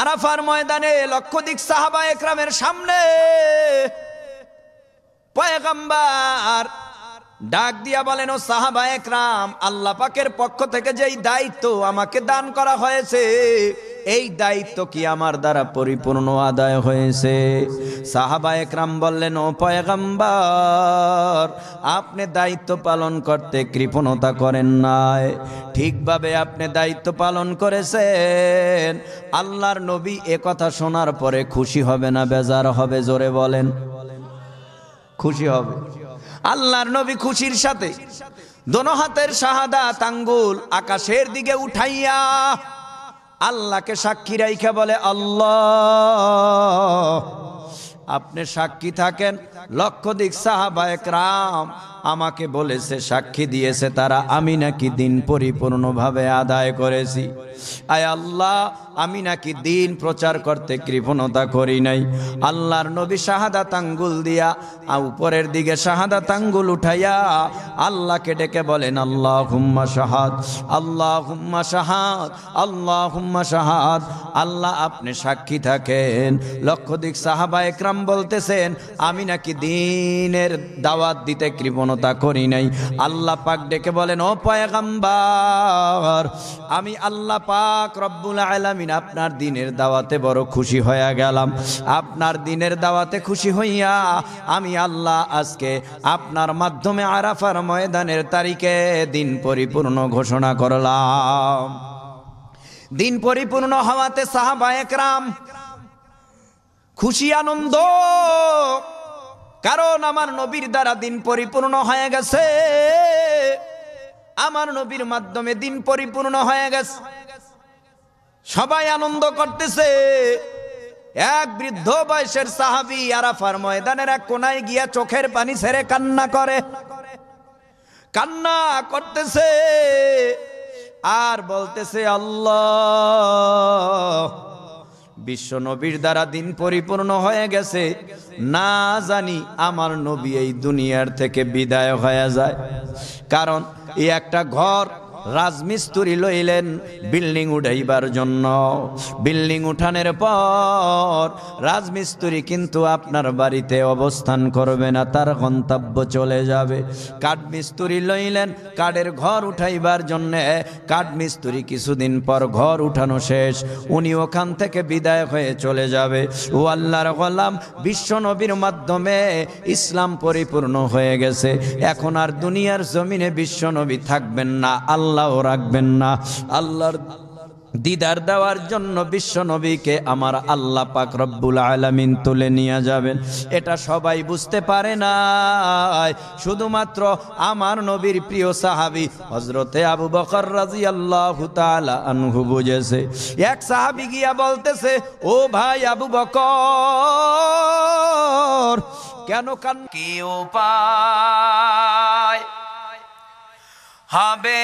আরাফার ময়দানে লক্ষদিক সাহাবা একরামের সামনে পয়গম্বার ডাক দিয়া বলেন ও সাহাবা একরাম আল্লাহ পাকের পক্ষ থেকে যেই দায়িত্ব আমাকে দান করা হয়েছে এই দায়িত্ব কি আমার দ্বারা পরিপূর্ণ আদায় হয়েছে সাহাবা একরাম বললেন ও পয়গাম্বার আপনি দায়িত্ব পালন করতে কৃপণতা করেন নাই ঠিকভাবে আপনি দায়িত্ব পালন করেছেন আল্লাহর নবী কথা শোনার পরে খুশি হবে না বেজার হবে জোরে বলেন খুশি হবে আল্লাহর নবী খুশির সাথে দোনো হাতের শাহাদা তাঙ্গুল আকাশের দিকে উঠাইয়া আল্লাহকে সাক্ষী রাইখা বলে আল্লাহ আপনি সাক্ষী থাকেন লক্ষাধিক সাহাবা একরাম আমাকে বলেছে সাক্ষী দিয়েছে তারা আমি নাকি দিন পরিপূর্ণভাবে আদায় করেছি আয় আল্লাহ আমি নাকি দিন প্রচার করতে কৃপণতা করি নাই আল্লাহর নবী শাহাদা তাঙ্গুল দিয়া উপরের দিকে শাহাদা তাঙ্গুল উঠাইয়া আল্লাহকে ডেকে বলেন আল্লাহ হুম্মা শাহাদ আল্লাহ হুম্মা শাহাদ আল্লাহ হুম্মা শাহাদ আল্লাহ আপনি সাক্ষী থাকেন লক্ষাধিক সাহাবা একরাম বলতেছেন আমি নাকি দিনের দাওয়াত দিতে কৃপণতা করি নাই আল্লাহ পাক ডেকে বলেন ও পয়গাম্বার আমি আল্লাহ পাক রব্বুল আলামিন আপনার দিনের দাওয়াতে বড় খুশি হয়ে গেলাম আপনার দিনের দাওয়াতে খুশি হইয়া আমি আল্লাহ আজকে আপনার মাধ্যমে আরাফার ময়দানের তারিখে দিন পরিপূর্ণ ঘোষণা করলাম দিন পরিপূর্ণ হওয়াতে সাহাবা একরাম খুশি আনন্দ কারণ আমার নবীর দ্বারা দিন পরিপূর্ণ হয়ে গেছে আমার নবীর মাধ্যমে দিন পরিপূর্ণ হয়ে গেছে সবাই আনন্দ করতেছে এক বৃদ্ধ বয়সের সাহাবি আরাফার ময়দানের এক কোনায় গিয়া চোখের পানি ছেড়ে কান্না করে কান্না করতেছে আর বলতেছে আল্লাহ বিশ্ব নবীর দ্বারা দিন পরিপূর্ণ হয়ে গেছে না জানি আমার নবী এই দুনিয়ার থেকে বিদায় হয়ে যায় কারণ এই একটা ঘর রাজমিস্ত্রি লইলেন বিল্ডিং উঠাইবার জন্য বিল্ডিং উঠানের পর রাজমিস্ত্রি কিন্তু আপনার বাড়িতে অবস্থান করবে না তার গন্তব্য চলে যাবে কাঠমিস্ত্রি লইলেন কাঠের ঘর উঠাইবার জন্যে কাঠমিস্ত্রি কিছুদিন পর ঘর উঠানো শেষ উনি ওখান থেকে বিদায় হয়ে চলে যাবে ও আল্লাহর গোলাম বিশ্বনবীর মাধ্যমে ইসলাম পরিপূর্ণ হয়ে গেছে এখন আর দুনিয়ার জমিনে বিশ্বনবী থাকবেন না আল্লাহ আল্লাহও রাখবেন না আল্লাহর দিদার দেওয়ার জন্য বিশ্ব নবীকে আমার আল্লাহ পাক রব্বুল আলমিন তুলে নিয়ে যাবেন এটা সবাই বুঝতে পারে না শুধুমাত্র আমার নবীর প্রিয় সাহাবি হজরতে আবু বকর রাজি আল্লাহ আনহু বুঝেছে এক সাহাবি গিয়া বলতেছে ও ভাই আবু বকর কেন কান কেউ পায় হবে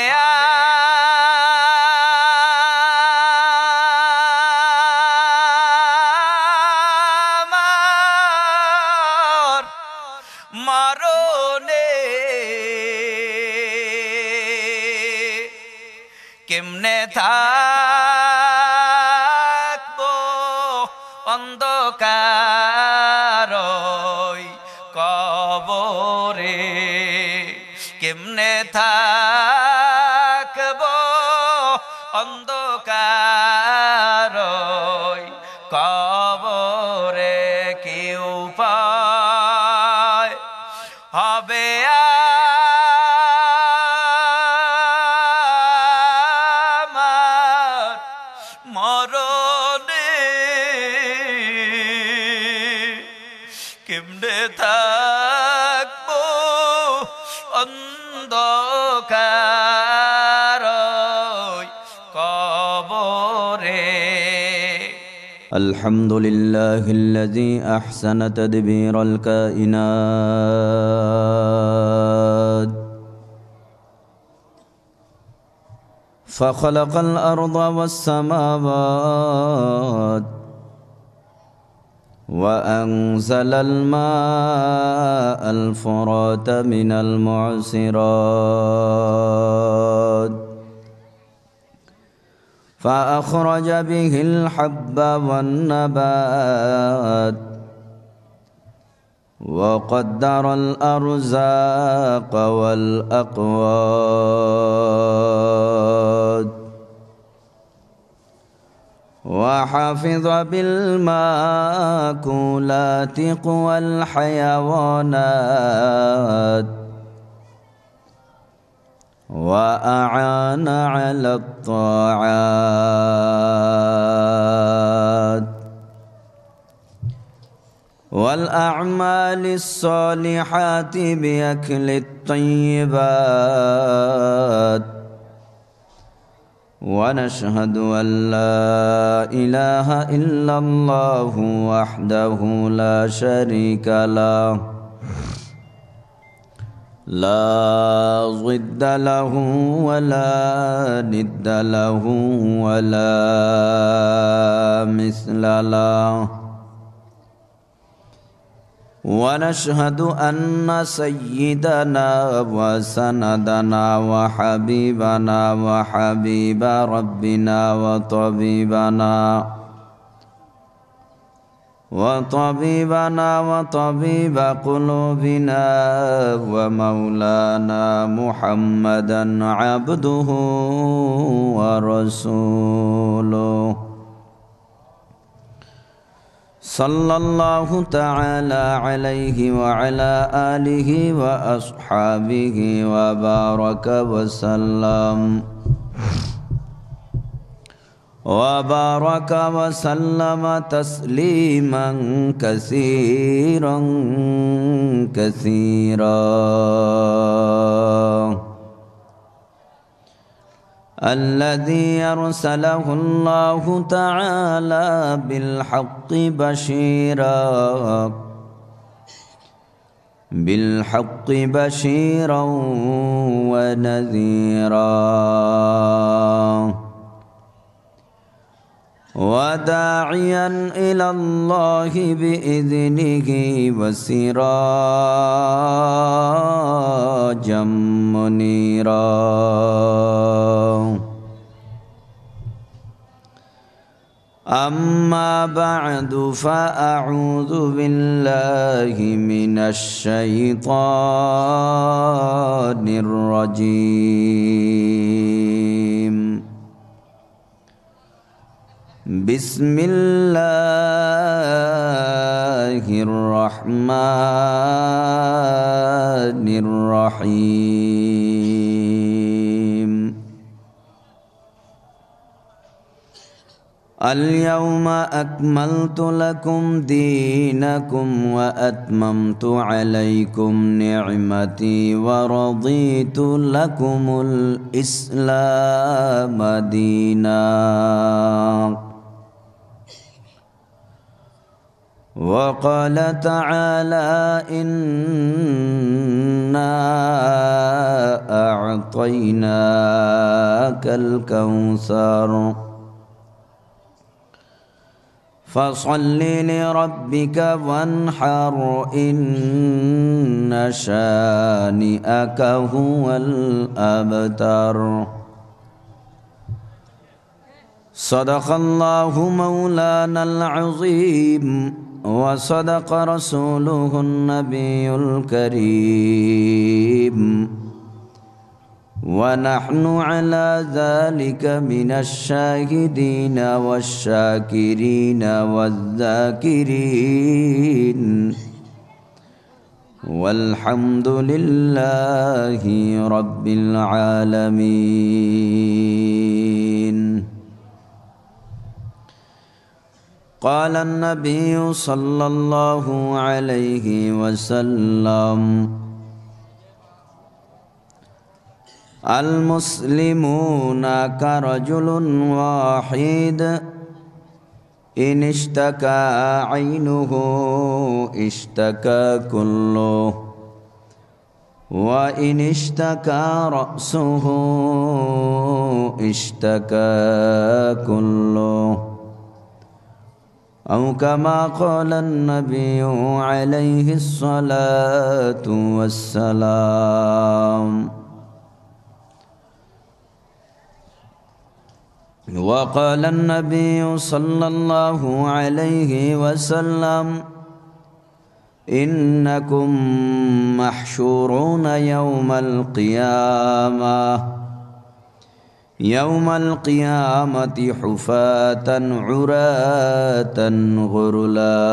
الحمد لله الذي أحسن تدبير الكائنات فخلق الأرض والسماوات وأنزل الماء الفرات من المعصرات فأخرج به الحب والنبات وقدر الأرزاق والأقوات وحفظ بالماكولات قوى الحيوانات وأعان على الطاعات والأعمال الصالحات بأكل الطيبات ونشهد أن لا إله إلا الله وحده لا شريك له لا ضد له ولا ند له ولا مثل له ونشهد أن سيدنا وسندنا وحبيبنا وحبيب ربنا وطبيبنا وطبيبنا وطبيب قلوبنا ومولانا محمدا عبده ورسوله صلى الله تعالى عليه وعلى آله وأصحابه وبارك وسلم وبارك وسلم تسليما كثيرا كثيرا الذي أرسله الله تعالى بالحق بشيرا بالحق بشيرا ونذيرا وداعيا إلى الله بإذنه وسراجا منيرا أما بعد فأعوذ بالله من الشيطان الرجيم بسم الله الرحمن الرحيم اليوم أكملت لكم دينكم وأتممت عليكم نعمتي ورضيت لكم الإسلام ديناً وقال تعالى إنا أعطيناك الكوثر فصل لربك وانحر إن شانئك هو الأبتر صدق الله مولانا العظيم وصدق رسوله النبي الكريم ونحن على ذلك من الشاهدين والشاكرين والذاكرين والحمد لله رب العالمين قال النبي صلى الله عليه وسلم المسلمون كرجل واحد إن اشتكى عينه اشتكى كله وإن اشتكى رأسه اشتكى كله أو كما قال النبي عليه الصلاة والسلام وقال النبي صلى الله عليه وسلم إنكم محشورون يوم القيامة يوم القيامة حفاة عراة غرلا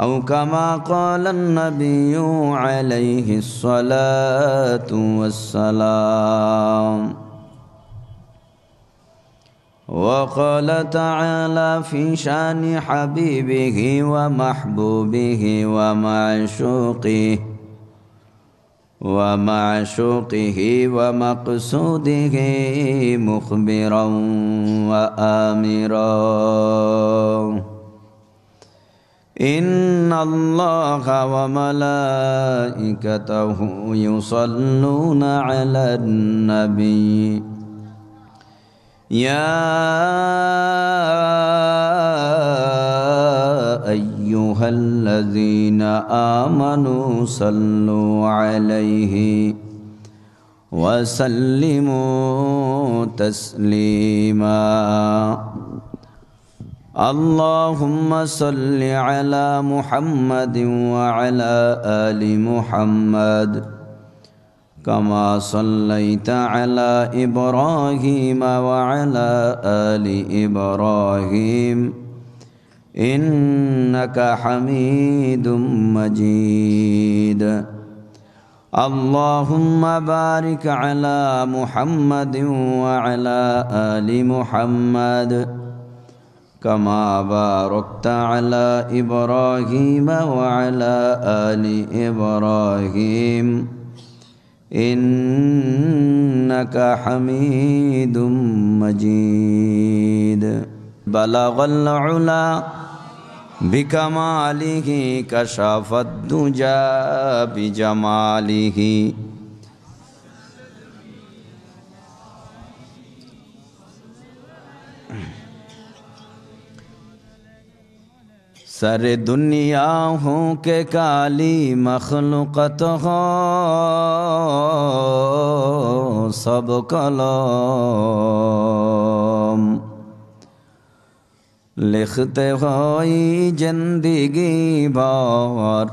أو كما قال النبي عليه الصلاة والسلام وقال تعالى في شان حبيبه ومحبوبه ومعشوقه ومعشوقه ومقصوده مخبرا وآمرا إن الله وملائكته يصلون على النبي يا أيها أيها الذين آمنوا صلوا عليه وسلموا تسليما اللهم صل على محمد وعلى آل محمد كما صليت على إبراهيم وعلى آل إبراهيم إنك حميد مجيد اللهم بارك على محمد وعلى آل محمد كما باركت على إبراهيم وعلى آل إبراهيم إنك حميد مجيد بلغ العلا بکمالی کمالی ہی کاشا سر دنیا ہوں کے کالی مخلوقت ہو سب کلام لخت হয় جندگی بار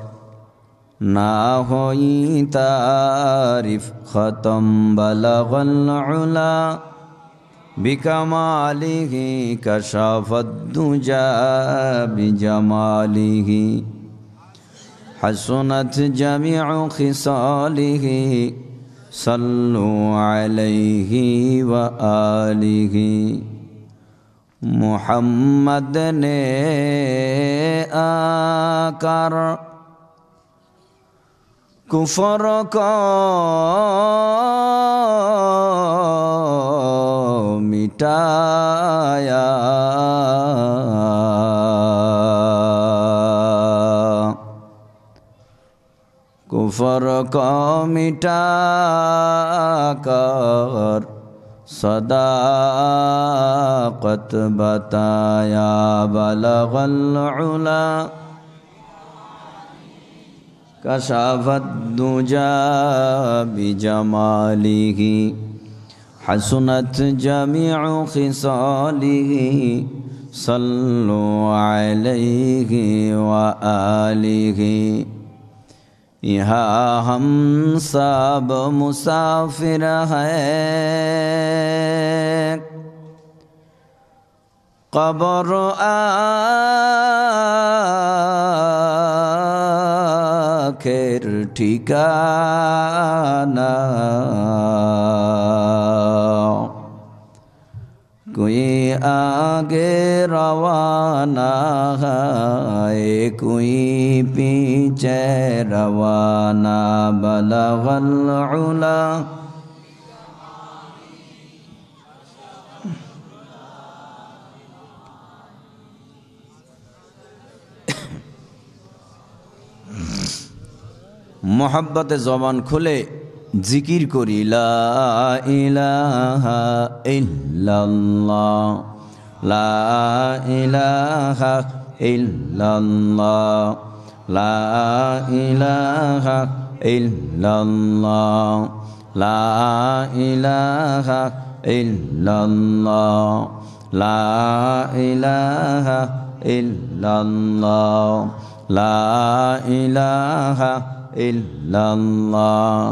نا হই تعریف ختم بلغ العلا بكماله كشف الدجى بجماله حسنت جميع خصاله صلوا عليه وآله محمد نے آ کر کفر کو مٹایا کفر کو مٹا کر صداقت بتایا بلغ العلا کشافت دجا بجماله حسنت جميع خصاله صلوا عليه وآله یہ ہم سب مسافر ہیں قبر آخر ٹھکانہ कोई आगे रवाना है कोई पीछे रवाना बलगल उला मोहब्बत ज़बान खुले জিকির করি লা ইলাহা ইল্লাল্লাহ লা ইলাহা ইল্লাল্লাহ লা ইলাহা ইল্লাল্লাহ লা ইলাহা ইল্লাল্লাহ লা ইলাহা ইল্লাল্লাহ লা ইলাহা ইল্লাল্লাহ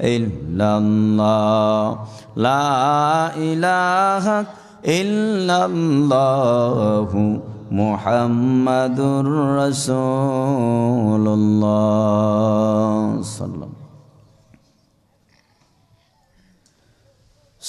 إلا الله لا إله إلا الله محمد رسول الله صلى الله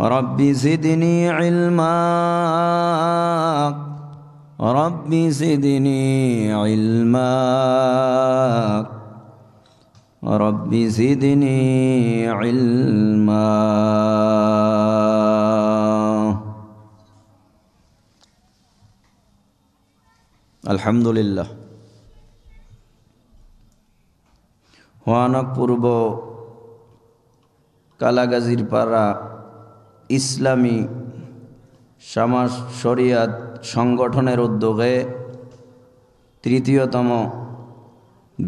رب زدني علما رب زدني علما رب زدني علما الحمد لله হওয়ানক كالا কালাগাজির পাড়া ইসলামী সমাজ শরিয়াত সংগঠনের উদ্যোগে তৃতীয়তম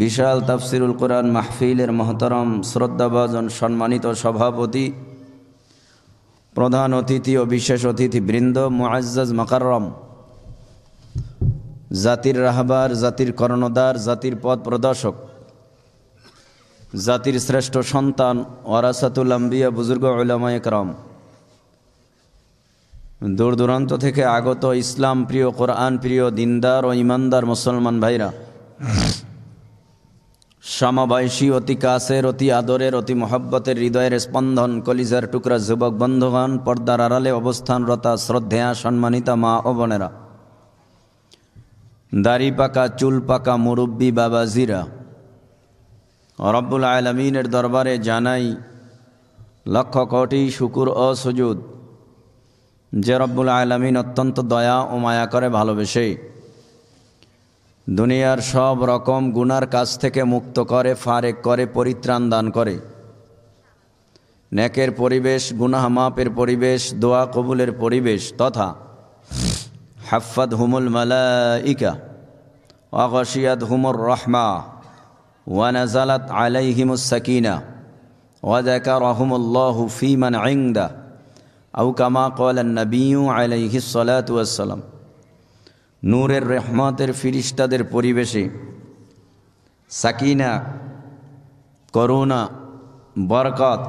বিশাল তাফসিরুল কোরআন মাহফিলের মহতরম শ্রদ্ধাভাজন সম্মানিত সভাপতি প্রধান অতিথি ও বিশেষ অতিথিবৃন্দ মুআজ্জাজ মাকাররম জাতির রাহবার জাতির কর্ণদার জাতির পথ প্রদর্শক জাতির শ্রেষ্ঠ সন্তান ওয়ারাসাতুল আম্বিয়া বুজুর্গ উলামা একরম দূর দূরান্ত থেকে আগত ইসলাম প্রিয় কোরআন প্রিয় দিনদার ও ইমানদার মুসলমান ভাইরা সমবয়সী অতি কাছের অতি আদরের অতি মহব্বতের হৃদয়ের স্পন্দন কলিজার টুকরা যুবক বন্ধুগণ পর্দার আড়ালে অবস্থানরতা শ্রদ্ধেয়া সম্মানিতা মা ও বোনেরা দাড়ি পাকা চুল পাকা মুরব্বী জিরা রব্বুল আলমিনের দরবারে জানাই লক্ষ কোটি শুকুর অসুজুদ যে রব্বুল আলমিন অত্যন্ত দয়া ও মায়া করে ভালোবেসে দুনিয়ার সব রকম গুনার কাছ থেকে মুক্ত করে ফারেক করে পরিত্রাণ দান করে নেকের পরিবেশ গুনাহ মাপের পরিবেশ দোয়া কবুলের পরিবেশ তথা হাফাদ হুমুল মালাইকা অগসিয়াদ হুমুর রহমা ওয়ানাজালাত আলাইহিমুসাকিনা সাকিনা ওয়াজাকা রহমুল্লাহ ফিমান আইন্দা আউ কামা কল নবীউ আলাইহিসালাম নূরের রহমতের ফিরিস্তাদের পরিবেশে সাকিনা করুণা বরকত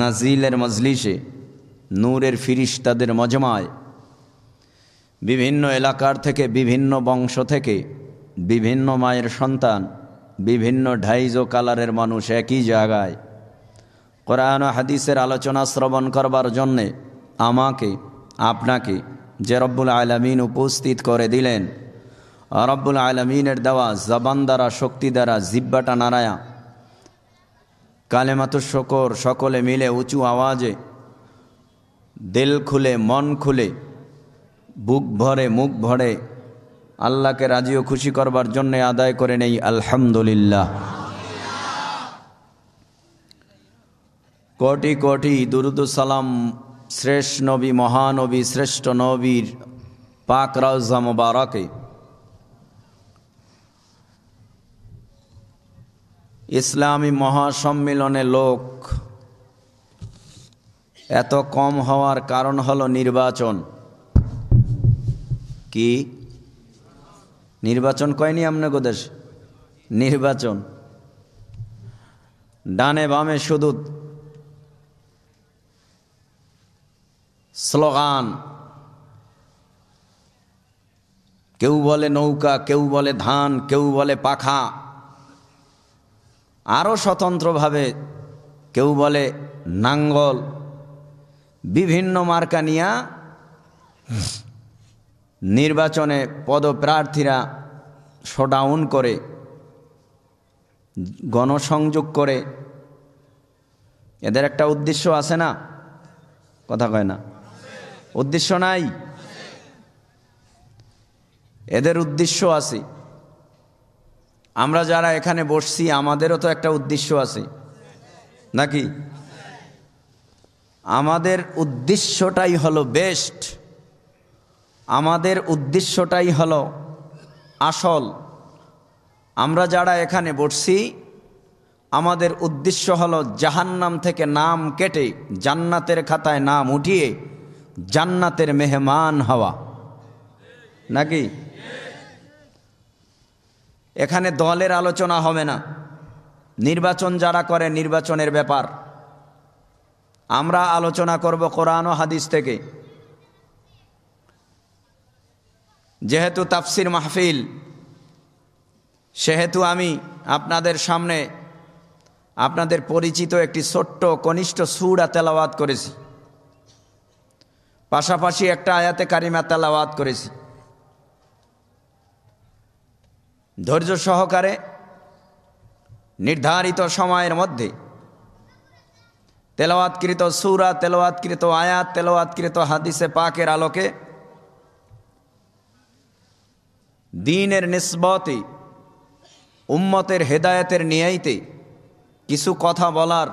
নাজিলের মজলিসে নূরের ফিরিস্তাদের মজমায় বিভিন্ন এলাকার থেকে বিভিন্ন বংশ থেকে বিভিন্ন মায়ের সন্তান বিভিন্ন ঢাইজ কালারের মানুষ একই জায়গায় কোরআন হাদিসের আলোচনা শ্রবণ করবার জন্যে আমাকে আপনাকে যে রব্বুল আলমিন উপস্থিত করে দিলেন রব্বুল আলমিনের দেওয়া জবান দ্বারা শক্তি দ্বারা জিব্বাটা নারায়া কালেমাতুর শকর সকলে মিলে উঁচু আওয়াজে দিল খুলে মন খুলে বুক ভরে মুখ ভরে আল্লাহকে রাজি ও খুশি করবার জন্যে আদায় করে নেই আলহামদুলিল্লাহ কোটি কোটি দুরুদ সালাম শ্রেষ্ঠ নবী মহানবী শ্রেষ্ঠ নবীর পাক রাউজা মুবারকে ইসলামী মহাসম্মিলনে লোক এত কম হওয়ার কারণ হল নির্বাচন কি নির্বাচন কয়নি আপনার গোদেশ নির্বাচন ডানে বামে শুধু স্লোগান কেউ বলে নৌকা কেউ বলে ধান কেউ বলে পাখা আরও স্বতন্ত্রভাবে কেউ বলে নাঙ্গল বিভিন্ন মার্কা নিয়া নির্বাচনে পদপ্রার্থীরা শোডাউন করে গণসংযোগ করে এদের একটা উদ্দেশ্য আছে না কথা কয় না উদ্দেশ্য নাই এদের উদ্দেশ্য আছে আমরা যারা এখানে বসছি আমাদেরও তো একটা উদ্দেশ্য আছে নাকি আমাদের উদ্দেশ্যটাই হলো বেস্ট আমাদের উদ্দেশ্যটাই হলো আসল আমরা যারা এখানে বসছি আমাদের উদ্দেশ্য হলো জাহান্নাম থেকে নাম কেটে জান্নাতের খাতায় নাম উঠিয়ে জান্নাতের মেহমান হওয়া নাকি এখানে দলের আলোচনা হবে না নির্বাচন যারা করে নির্বাচনের ব্যাপার আমরা আলোচনা করব কোরআন ও হাদিস থেকে যেহেতু তাফসির মাহফিল সেহেতু আমি আপনাদের সামনে আপনাদের পরিচিত একটি ছোট্ট কনিষ্ঠ সুরা তেলাওয়াত করেছি পাশাপাশি একটা আয়াতে কারিমা তালাওয়াত করেছে ধৈর্য সহকারে নির্ধারিত সময়ের মধ্যে তেলাওয়াতকৃত সুরা তেলাওয়াতকৃত আয়াত তেলাওয়াতকৃত হাদিসে পাকের আলোকে দিনের নিসবতে উম্মতের হেদায়তের নিয়াইতে কিছু কথা বলার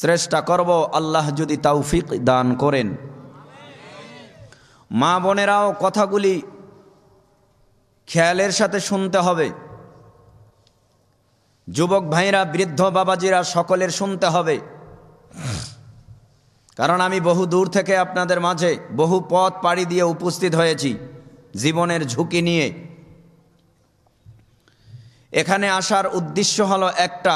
চেষ্টা করব আল্লাহ যদি তাওফিক দান করেন মা বোনেরাও কথাগুলি খেয়ালের সাথে শুনতে হবে যুবক ভাইরা বৃদ্ধ বাবাজিরা সকলের শুনতে হবে কারণ আমি বহু দূর থেকে আপনাদের মাঝে বহু পথ পাড়ি দিয়ে উপস্থিত হয়েছি জীবনের ঝুঁকি নিয়ে এখানে আসার উদ্দেশ্য হলো একটা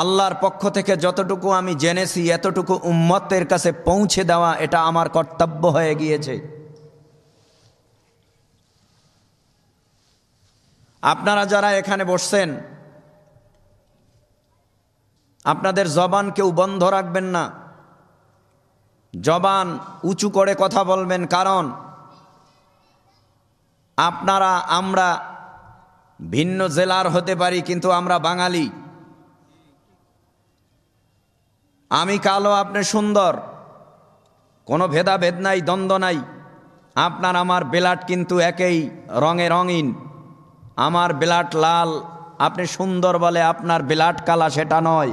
আল্লাহর পক্ষ থেকে যতটুকু আমি জেনেছি এতটুকু উম্মতের কাছে পৌঁছে দেওয়া এটা আমার কর্তব্য হয়ে গিয়েছে আপনারা যারা এখানে বসছেন আপনাদের জবান কেউ বন্ধ রাখবেন না জবান উঁচু করে কথা বলবেন কারণ আপনারা আমরা ভিন্ন জেলার হতে পারি কিন্তু আমরা বাঙালি আমি কালো আপনি সুন্দর কোনো ভেদাভেদ নাই দ্বন্দ্ব নাই আপনার আমার বেলাট কিন্তু একই রঙে রঙিন আমার বেলাট লাল আপনি সুন্দর বলে আপনার বেলাট কালা সেটা নয়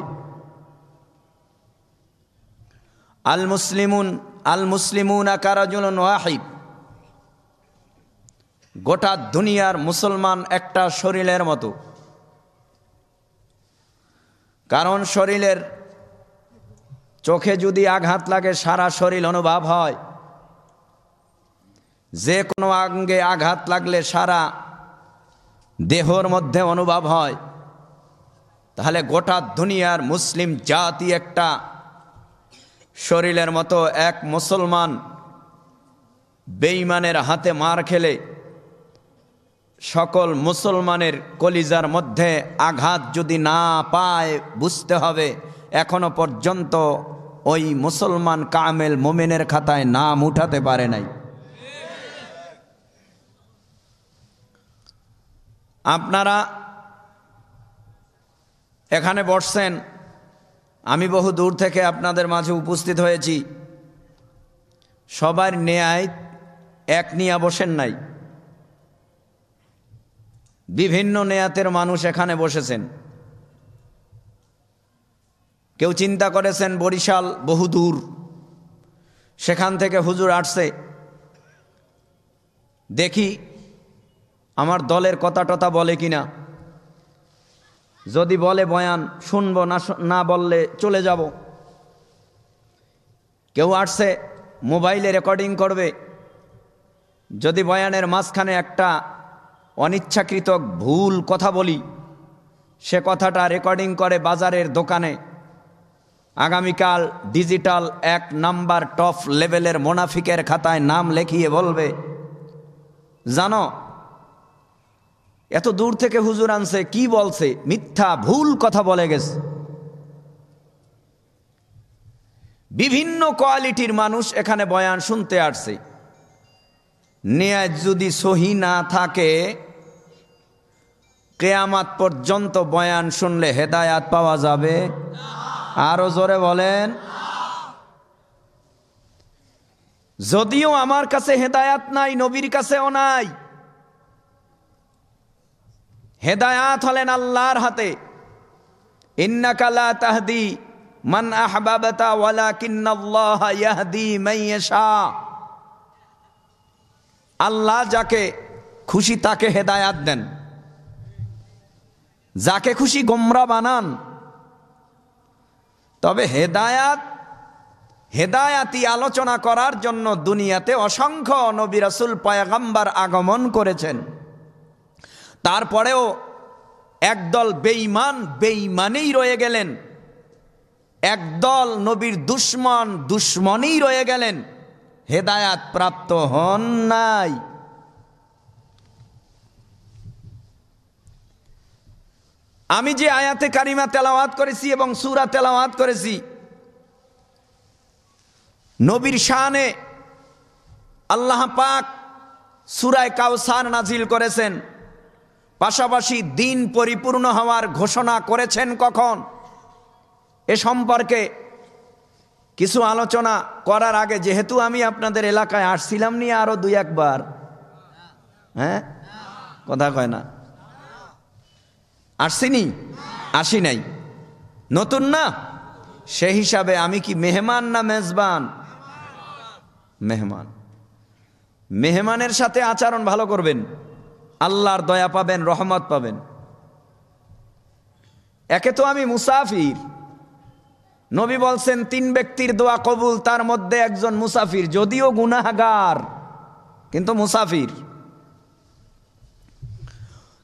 আল মুসলিমুন আল মুসলিমুন আকারাজুল ওয়াহিদ গোটা দুনিয়ার মুসলমান একটা শরীরের মতো কারণ শরীরের চোখে যদি আঘাত লাগে সারা শরীর অনুভব হয় যে কোনো আঙ্গে আঘাত লাগলে সারা দেহর মধ্যে অনুভব হয় তাহলে গোটা দুনিয়ার মুসলিম জাতি একটা শরীরের মতো এক মুসলমান বেইমানের হাতে মার খেলে সকল মুসলমানের কলিজার মধ্যে আঘাত যদি না পায় বুঝতে হবে এখনো পর্যন্ত ওই মুসলমান কামেল মোমেনের খাতায় নাম উঠাতে পারে নাই আপনারা এখানে বসছেন আমি বহু দূর থেকে আপনাদের মাঝে উপস্থিত হয়েছি সবার ন্যায় এক নিয়া বসেন নাই বিভিন্ন নেয়াতের মানুষ এখানে বসেছেন কেউ চিন্তা করেছেন বরিশাল বহু দূর সেখান থেকে হুজুর আসছে দেখি আমার দলের কথা টথা বলে কিনা যদি বলে বয়ান শুনব না না বললে চলে যাব কেউ আসছে মোবাইলে রেকর্ডিং করবে যদি বয়ানের মাঝখানে একটা অনিচ্ছাকৃত ভুল কথা বলি সে কথাটা রেকর্ডিং করে বাজারের দোকানে আগামীকাল ডিজিটাল এক নাম্বার টপ লেভেলের মোনাফিকের খাতায় নাম লেখিয়ে বলবে জানো এত দূর থেকে হুজুর আনছে কি বলছে মিথ্যা ভুল কথা বলে গেছে বিভিন্ন কোয়ালিটির মানুষ এখানে বয়ান শুনতে আসছে নেয়াজ যদি সহি না থাকে কেয়ামাত পর্যন্ত বয়ান শুনলে হেদায়াত পাওয়া যাবে না আরো জোরে বলেন যদিও আমার কাছে হেদায়াত নাই নবীর কাছেও নাই হেদায়াত হলেন আল্লাহর হাতে ইন্নাকালা তাহদি মান আহবাবতা ওয়ালা কিন্নাল্লাহ ইয়াহদি মাইয়াশা আল্লাহ যাকে খুশি তাকে হেদায়াত দেন যাকে খুশি গোমরা বানান তবে হেদায়াত হেদায়াতি আলোচনা করার জন্য দুনিয়াতে অসংখ্য নবী রাসুল পায়গাম্বার আগমন করেছেন তারপরেও একদল বেঈমান বেঈমানেই রয়ে গেলেন একদল নবীর দুশ্মন দুশ্মনেই রয়ে গেলেন হেদায়াত প্রাপ্ত হন নাই আমি যে আয়াতে কারিমা তেলাওয়াত করেছি এবং সুরা তেলাওয়াত করেছি নবীর শাহনে আল্লাহ পাক সুরায় কাউসার নাজিল করেছেন পাশাপাশি দিন পরিপূর্ণ হওয়ার ঘোষণা করেছেন কখন এ সম্পর্কে কিছু আলোচনা করার আগে যেহেতু আমি আপনাদের এলাকায় আসছিলাম নিয়ে আরও দুই একবার হ্যাঁ কথা কয় না আসিনি আসি নাই নতুন না সে হিসাবে আমি কি মেহমান না মেজবান মেহমান মেহমানের সাথে আচরণ ভালো করবেন আল্লাহর দয়া পাবেন রহমত পাবেন একে তো আমি মুসাফির নবী বলছেন তিন ব্যক্তির দোয়া কবুল তার মধ্যে একজন মুসাফির যদিও গুনাহগার কিন্তু মুসাফির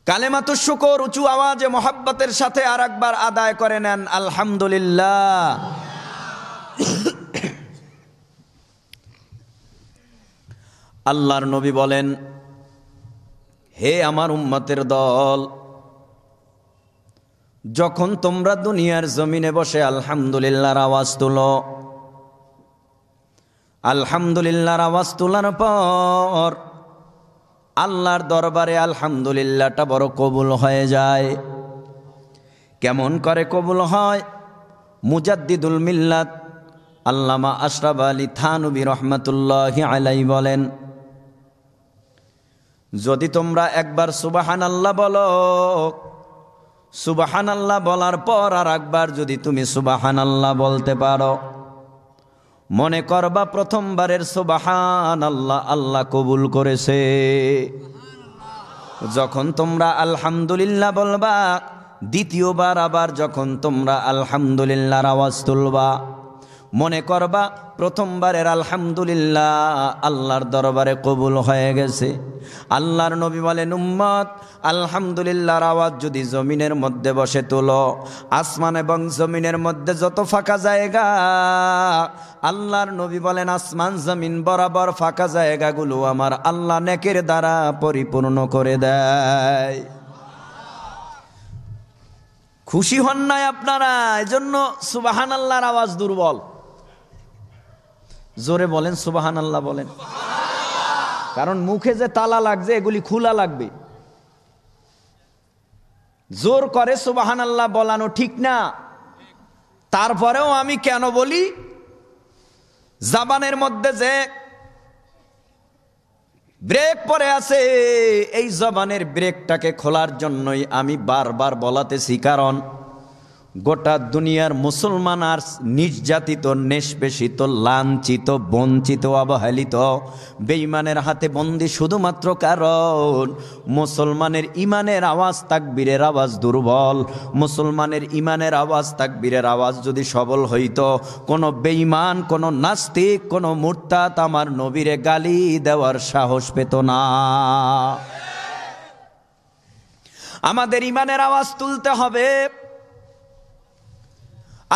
কালেমাতু শুকর উঁচু আওয়াজে মোহাব্বতের সাথে আর একবার আদায় করে নেন আলহামদুলিল্লাহ আল্লাহর নবী বলেন হে আমার উম্মতের দল যখন তোমরা দুনিয়ার জমিনে বসে আলহামদুলিল্লাহর আওয়াজ তুল আলহামদুলিল্লাহর আওয়াজ তোলার পর আল্লাহর দরবারে আলহামদুলিল্লাহটা বড় কবুল হয়ে যায় কেমন করে কবুল হয় মুজাদ্দিদুল মিল্লাত আল্লামা আশরাফ আলী থানবি রহমতুল্লাহ আলাই বলেন যদি তোমরা একবার সুবাহান আল্লাহ বলো সুবাহান আল্লাহ বলার পর আর একবার যদি তুমি সুবাহান আল্লাহ বলতে পারো মনে করবা প্রথমবারের সোবাহান আল্লাহ আল্লাহ কবুল করেছে যখন তোমরা আলহামদুলিল্লাহ বলবা দ্বিতীয়বার আবার যখন তোমরা আলহামদুলিল্লাহর আওয়াজ তুলবা মনে করবা প্রথমবারের আলহামদুলিল্লাহ আল্লাহর দরবারে কবুল হয়ে গেছে আল্লাহর নবী বলেন উম্মত আলহামদুলিল্লাহর আওয়াজ যদি জমিনের মধ্যে বসে তোলো আসমান এবং জমিনের মধ্যে যত ফাঁকা জায়গা আল্লাহর নবী বলেন আসমান জমিন বরাবর ফাঁকা জায়গাগুলো আমার আল্লাহ নেকের দ্বারা পরিপূর্ণ করে দেয় খুশি হন নাই আপনারা এজন্য সুবাহান আল্লাহর আওয়াজ দুর্বল জোরে বলেন সুবাহান আল্লাহ বলেন কারণ মুখে যে তালা লাগছে এগুলি খোলা লাগবে জোর করে সুবাহান আল্লাহ বলানো ঠিক না তারপরেও আমি কেন বলি জাবানের মধ্যে যে ব্রেক পরে আছে এই জবানের ব্রেকটাকে খোলার জন্যই আমি বারবার বলাতেছি কারণ গোটা দুনিয়ার মুসলমান আর নির্যাতিত নিষ্পেষিত লাঞ্ছিত বঞ্চিত অবহেলিত বেইমানের হাতে বন্দি শুধুমাত্র কারণ মুসলমানের ইমানের আওয়াজ তাকবীরের আওয়াজ দুর্বল মুসলমানের ইমানের আওয়াজ তাকবীরের আওয়াজ যদি সবল হইত কোনো বেঈমান কোনো নাস্তিক কোনো মুরতাত আমার নবীরে গালি দেওয়ার সাহস পেত না আমাদের ইমানের আওয়াজ তুলতে হবে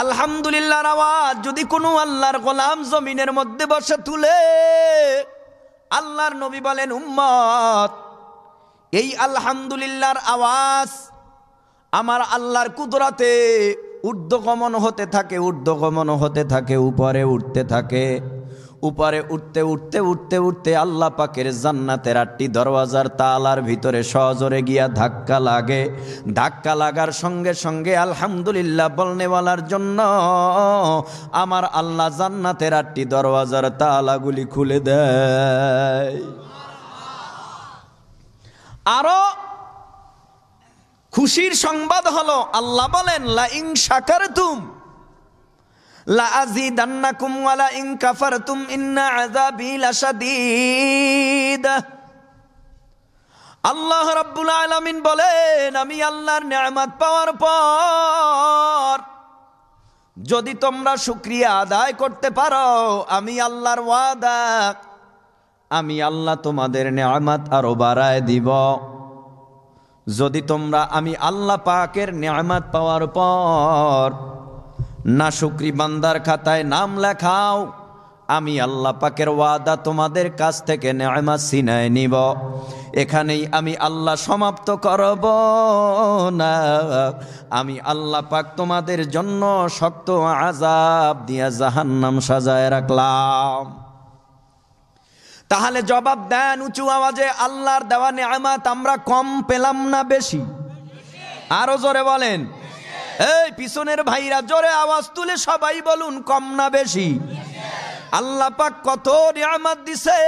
আলহামদুলিল্লাহ আওয়াজ যদি কোনো আল্লাহর গোলাম জমিনের মধ্যে বসে তুলে আল্লাহর নবী বলেন উম্মত এই আলহামদুলিল্লাহর আওয়াজ আমার আল্লাহর কুদরাতে ঊর্ধ্বগমন হতে থাকে ঊর্ধ্বগমন হতে থাকে উপরে উঠতে থাকে উপরে উঠতে উঠতে উঠতে উঠতে আল্লাহ পাকের জান্নাতের আটটি দরওয়াজার তালার ভিতরে সহজরে গিয়া ধাক্কা লাগে ধাক্কা লাগার সঙ্গে সঙ্গে আলহামদুলিল্লাহ বলনেওয়ালার জন্য আমার আল্লাহ জান্নাতের আটটি দরওয়াজার তালাগুলি খুলে দেয় আরো খুশির সংবাদ হলো আল্লাহ বলেন লাইং সাকার তুম লাআযিদান্নাকুম ওয়া লা ইন কাফারতুম ইন্না আযাবি লাশাদীদ আল্লাহ রাব্বুল আলামিন বলেন আমি আল্লাহর নিয়ামত পাওয়ার পর যদি তোমরা শুক্রিয়া আদায় করতে পারো আমি আল্লাহর ওয়াদা আমি আল্লাহ তোমাদের নিয়ামত আরো বাড়ায় দিব যদি তোমরা আমি আল্লাহ পাকের নিয়ামত পাওয়ার পর না শুক্রি বান্দার খাতায় নাম লেখাও আমি আল্লাহ পাকের ওয়াদা তোমাদের কাছ থেকে নেয়মা সিনায় নিব এখানেই আমি আল্লাহ সমাপ্ত করব না আমি আল্লাহ পাক তোমাদের জন্য শক্ত আজাব দিয়া জাহান্নাম সাজায় রাখলাম তাহলে জবাব দেন উঁচু আওয়াজে আল্লাহর দেওয়া নেয়ামাত আমরা কম পেলাম না বেশি আরো জোরে বলেন এই পিছনের ভাইরা জোরে আওয়াজ তুলে সবাই বলুন কম না বেশি আল্লাহ পাক কত নিয়ামত দিছে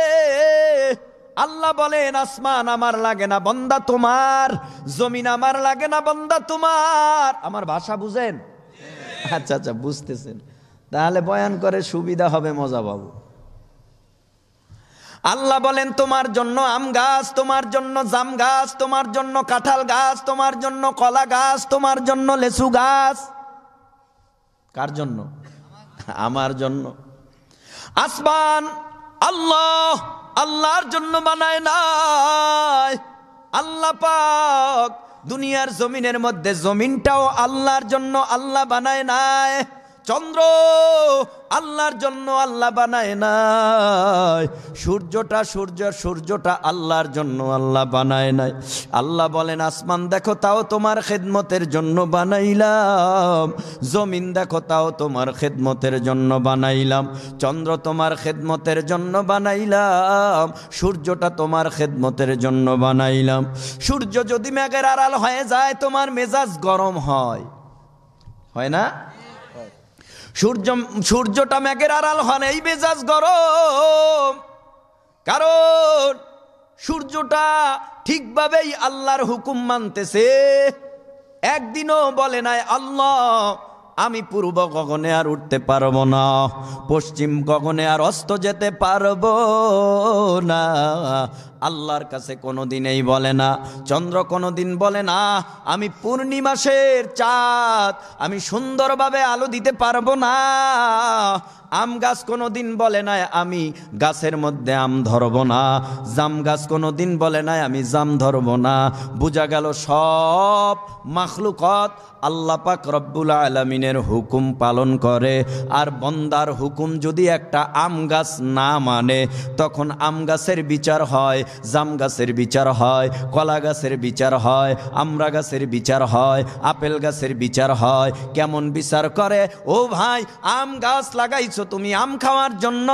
আল্লাহ বলেন আসমান আমার লাগে না বন্দা তোমার জমিন আমার লাগে না বন্দা তোমার আমার ভাষা বুঝেন আচ্ছা আচ্ছা বুঝতেছেন তাহলে বয়ান করে সুবিধা হবে মজা বাবু আল্লাহ বলেন তোমার জন্য আম গাছ তোমার জন্য জাম গাছ তোমার জন্য কাঁঠাল গাছ তোমার জন্য কলা গাছ তোমার জন্য লেসু গাছ কার জন্য আমার জন্য আসমান আল্লাহ আল্লাহর জন্য বানায় নাই আল্লাহ পাক দুনিয়ার জমিনের মধ্যে জমিনটাও আল্লাহর জন্য আল্লাহ বানায় নাই চন্দ্র আল্লাহর জন্য আল্লাহ বানায় নাই সূর্যটা সূর্য সূর্যটা আল্লাহর জন্য আল্লাহ বানায় নাই আল্লাহ বলেন আসমান দেখো তাও তোমার খেদমতের জন্য বানাইলাম জমিন দেখো তাও তোমার খেদমতের জন্য বানাইলাম চন্দ্র তোমার খেদমতের জন্য বানাইলাম সূর্যটা তোমার খেদমতের জন্য বানাইলাম সূর্য যদি মেঘের আড়াল হয়ে যায় তোমার মেজাজ গরম হয় হয় না সূর্য সূর্যটা মেঘের আড়াল হন এই বেজাজ গরম কারণ সূর্যটা ঠিকভাবেই আল্লাহর হুকুম মানতেছে একদিনও বলে নাই আল্লাহ আমি পূর্ব গগনে আর উঠতে পারবো না পশ্চিম গগনে আর অস্ত যেতে পারবো না আল্লাহর কাছে কোনো দিনেই বলে না চন্দ্র কোনো দিন বলে না আমি পূর্ণিমাসের চাঁদ আমি সুন্দরভাবে আলো দিতে পারবো না আম গাছ কোনো দিন বলে নাই আমি গাছের মধ্যে আম ধরব না জাম গাছ কোনো দিন বলে নাই আমি জাম ধরব না বোঝা গেল সব মাখলুকত আল্লাপাক রব্বুল আলমিনের হুকুম পালন করে আর বন্দার হুকুম যদি একটা আম গাছ না মানে তখন আম গাছের বিচার হয় জাম গাছের বিচার হয় কলা গাছের বিচার হয় আমরা গাছের বিচার হয় আপেল গাছের বিচার হয় কেমন বিচার করে ও ভাই আম গাছ লাগাইছো তুমি আম খাওয়ার জন্য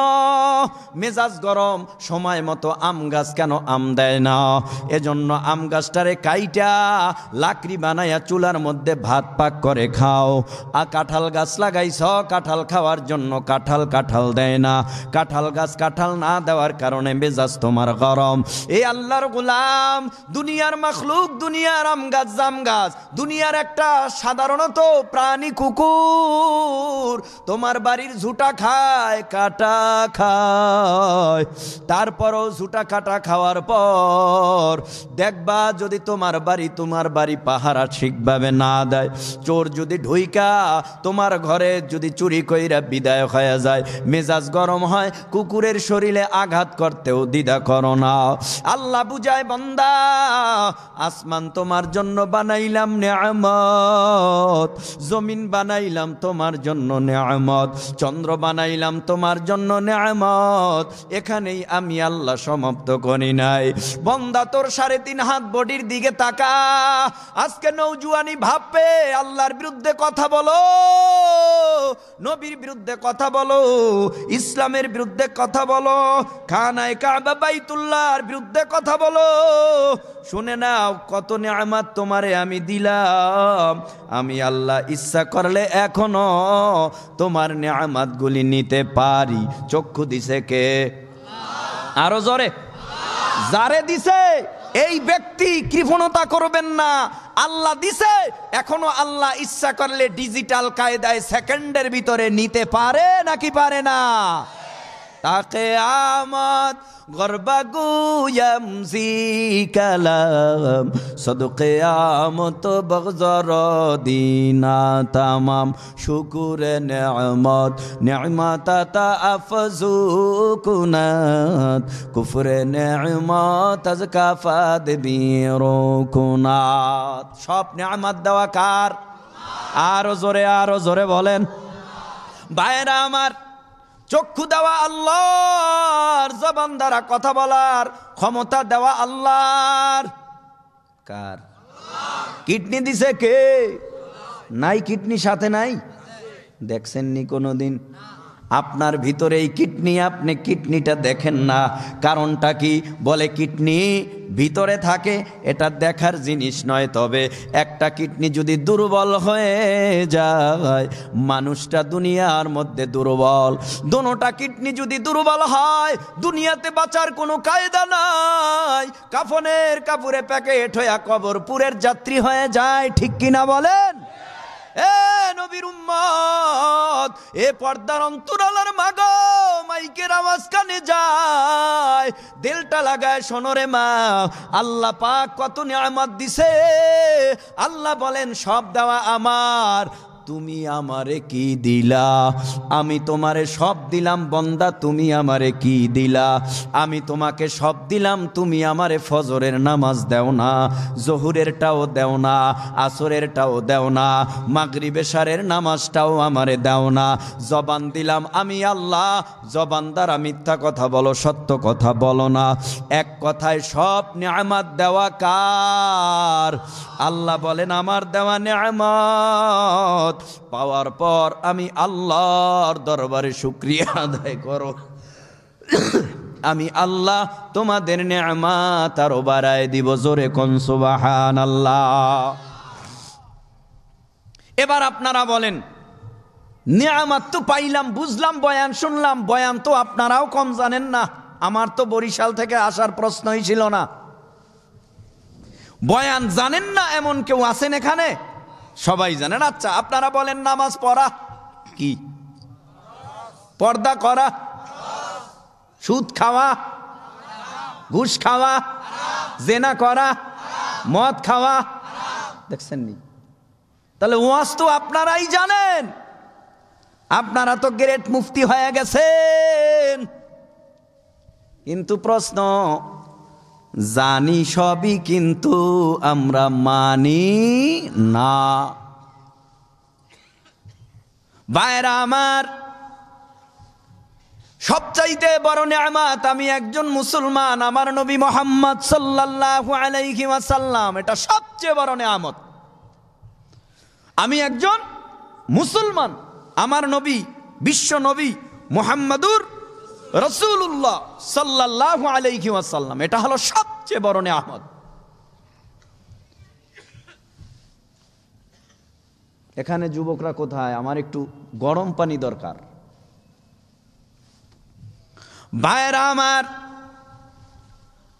মেজাজ গরম সময় মতো আম গাছ কেন আম দেয় না এজন্য আম গাছটারে কাইটা লাকড়ি বানাইয়া চুলার মধ্যে ভাত পাক করে খাও আর কাঁঠাল গাছ লাগাইছ কাঁঠাল খাওয়ার জন্য কাঁঠাল কাঁঠাল দেয় না কাঁঠাল গাছ কাঁঠাল না দেওয়ার কারণে মেজাজ তোমার গরম এ আল্লাহর গুলাম দুনিয়ার মখলুক দুনিয়ার আম গাছ জাম গাছ দুনিয়ার একটা সাধারণত প্রাণী কুকুর তোমার বাড়ির ঝুটা খায় কাটা খায় তারপরও ঝুটা কাটা খাওয়ার পর দেখবা যদি তোমার বাড়ি তোমার বাড়ি পাহারা ঠিকভাবে না দেয় চোর যদি ঢুইকা তোমার ঘরে যদি চুরি কইরা বিদায় হয়ে যায় মেজাজ গরম হয় কুকুরের শরীরে আঘাত করতেও দ্বিধা করো না আল্লাহ বুঝায় বন্দা আসমান তোমার জন্য বানাইলাম নেয়ামত জমিন বানাইলাম তোমার জন্য নেয়ামত চন্দ্র বানাইলাম তোমার জন্য নেয়ামত এখানেই আমি আল্লাহ সমাপ্ত করি নাই বন্দা তোর সাড়ে তিন হাত বডির দিকে তাকা আজকে নৌজুয়ানি ভাববে আল্লাহর বিরুদ্ধে কথা বলো নবীর বিরুদ্ধে কথা বলো ইসলামের বিরুদ্ধে কথা বলো খানায় কাবা বাইতুল্লাহর বিরুদ্ধে কথা বলো শুনে নাও কত নেয়ামাত তোমারে আমি দিলাম আমি আল্লাহ ইচ্ছা করলে এখনো তোমার গুলি নিতে পারি চক্ষু দিছে কে আরো জোরে জারে দিছে এই ব্যক্তি কৃপণতা করবেন না আল্লাহ দিছে এখনো আল্লাহ ইচ্ছা করলে ডিজিটাল কায়দায় সেকেন্ডের ভিতরে নিতে পারে নাকি পারে না তাকে আমত জি কালাম সদকে আমত বগজর দিনা তামাম শুকুর নেমত নেমতা আফজু কুনাত কুফুরে নেমত কাফাদ বীরো কুনাত সব নেমত দেওয়া কার আরো জোরে আরো জোরে বলেন বাইরা আমার চক্ষু দেওয়া আল্লাহর জবান দ্বারা কথা বলার ক্ষমতা দেওয়া আল্লাহর কার কিডনি দিছে কে নাই কিডনি সাথে নাই দেখছেননি কোনো দিন আপনার ভিতরে এই কিডনি আপনি কিডনিটা দেখেন না কারণটা কি বলে কিডনি ভিতরে থাকে এটা দেখার জিনিস নয় তবে একটা কিডনি যদি দুর্বল হয়ে যায় মানুষটা দুনিয়ার মধ্যে দুর্বল দোনোটা কিডনি যদি দুর্বল হয় দুনিয়াতে বাঁচার কোনো কায়দা নাই কাফনের কাপুরে প্যাকেট হয়ে কবর পুরের যাত্রী হয়ে যায় ঠিক কিনা বলেন এ নবীর উম্মত এ পর্দার অন্তরালার মাগ মাইকের আওয়াজ কানে যায় দিলটা লাগায় সোনরে মা আল্লাহ পাক কত নিয়ামত দিছে আল্লাহ বলেন সব দেওয়া আমার তুমি আমারে কি দিলা আমি তোমারে সব দিলাম বন্দা তুমি আমারে কি দিলা আমি তোমাকে সব দিলাম তুমি আমারে ফজরের নামাজ দেও না জহুরেরটাও দেও না আসরেরটাও দেও না মাগরিবেশারের নামাজটাও আমারে দেও না জবান দিলাম আমি আল্লাহ জবান দ্বারা মিথ্যা কথা বলো সত্য কথা বলো না এক কথায় সব নেয়ামাত দেওয়া কার আল্লাহ বলেন আমার দেওয়া নেয়ামত রহমত পাওয়ার পর আমি আল্লাহর দরবারে শুক্রিয়া আদায় করো আমি আল্লাহ তোমাদের নেমাত তারও বাড়ায় দিব জোরে কনসুবাহান আল্লাহ এবার আপনারা বলেন নেয়ামাত তো পাইলাম বুঝলাম বয়ান শুনলাম বয়ান তো আপনারাও কম জানেন না আমার তো বরিশাল থেকে আসার প্রশ্নই ছিল না বয়ান জানেন না এমন কেউ আছেন এখানে সবাই জানেন আচ্ছা আপনারা বলেন নামাজ পড়া কি পর্দা করা সুদ খাওয়া ঘুষ খাওয়া জেনা করা মদ খাওয়া দেখছেন নি তাহলে ওয়াজ তো আপনারাই জানেন আপনারা তো গ্রেট মুফতি হয়ে গেছেন কিন্তু প্রশ্ন জানি সবই কিন্তু আমরা মানি না ভাইরা আমার সবচাইতে বড় নামাত আমি একজন মুসলমান আমার নবী মোহাম্মদ সাল্লাহ আলাইহি এটা সবচেয়ে বড় নামত আমি একজন মুসলমান আমার নবী বিশ্ব নবী মোহাম্মদুর রসুল্লাহ সাল্লাহ আলাইহি ওয়াসাল্লাম এটা হলো সবচেয়ে বড় আহমদ এখানে যুবকরা কোথায় আমার একটু গরম পানি দরকার ভাইরা আমার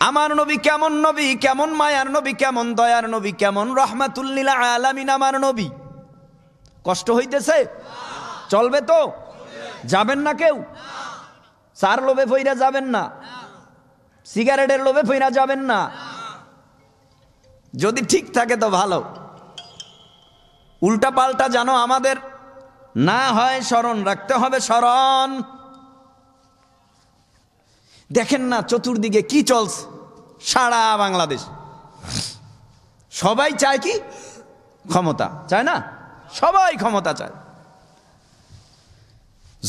আমার নবী কেমন নবী কেমন মায়ার নবী কেমন দয়ার নবী কেমন রহমাতুল্লিলা আলামিন আমার নবী কষ্ট হইতেছে চলবে তো যাবেন না কেউ সার লোভে ফইরা যাবেন না সিগারেটের লোভে ফইরা যাবেন না যদি ঠিক থাকে তো ভালো উল্টা পাল্টা জানো আমাদের না হয় স্মরণ রাখতে হবে স্মরণ দেখেন না চতুর্দিকে কি চলছে সারা বাংলাদেশ সবাই চায় কি ক্ষমতা চায় না সবাই ক্ষমতা চায়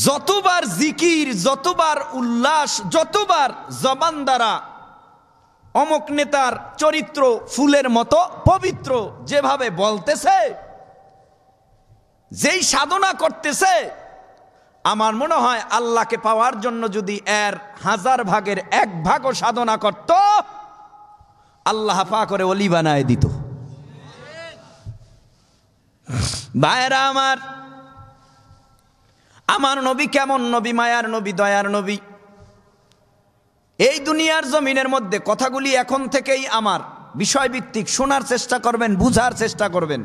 যতবার জিকির যতবার উল্লাস যতবার জবান দ্বারা অমক নেতার চরিত্র ফুলের মতো পবিত্র যেভাবে বলতেছে যেই সাধনা করতেছে আমার মনে হয় আল্লাহকে পাওয়ার জন্য যদি এর হাজার ভাগের এক ভাগও সাধনা করত আল্লাহ পা করে অলি বানায় দিত ভাইরা আমার আমার নবী কেমন নবী মায়ার নবী দয়ার নবী এই দুনিয়ার জমিনের মধ্যে কথাগুলি এখন থেকেই আমার বিষয়ভিত্তিক শোনার চেষ্টা করবেন বুঝার চেষ্টা করবেন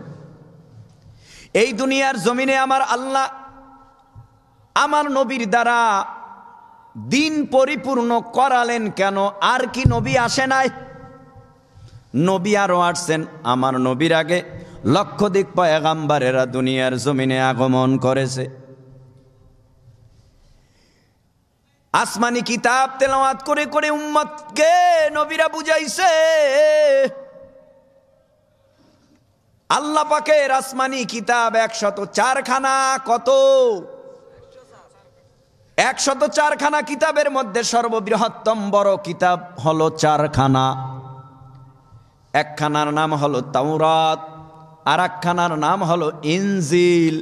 এই দুনিয়ার জমিনে আমার আল্লাহ আমার নবীর দ্বারা দিন পরিপূর্ণ করালেন কেন আর কি নবী আসে নাই নবী আরও আসছেন আমার নবীর আগে দিক পায় পয়গাম্বারেরা দুনিয়ার জমিনে আগমন করেছে আসমানি কিতাব তেলাওয়াত করে করে উম্মতকে নবীরা বুঝাইছে আল্লাহ পাকের আসমানি কিতাব একশত চারখানা কত একশত চারখানা কিতাবের মধ্যে সর্ববৃহত্তম বড় কিতাব হলো চারখানা একখানার নাম হলো তাওরাত আর একখানার নাম হলো ইনজিল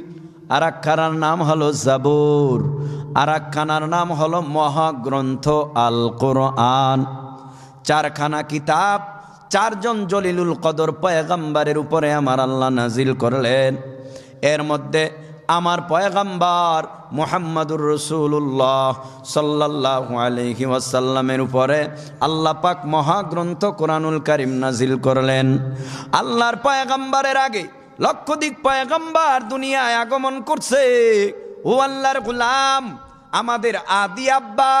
আর একখানার নাম হলো জাবুর আর একখানার নাম হলো মহাগ্রন্থ আল কোরআন চারখানা কিতাব চারজন জলিলুল কদর পয়গাম্বারের উপরে আমার আল্লাহ নাজিল করলেন এর মধ্যে আমার পয়গাম্বার মোহাম্মদুর রসুল্লাহ সাল্লাহ আলহি ওয়াসাল্লামের উপরে আল্লাহ পাক মহাগ্রন্থ কোরআনুল করিম নাজিল করলেন আল্লাহর পয়গাম্বারের আগে লক্ষাধিক পয়গাম্বার দুনিয়ায় আগমন করছে ও আল্লাহর গুলাম আমাদের আদি আব্বা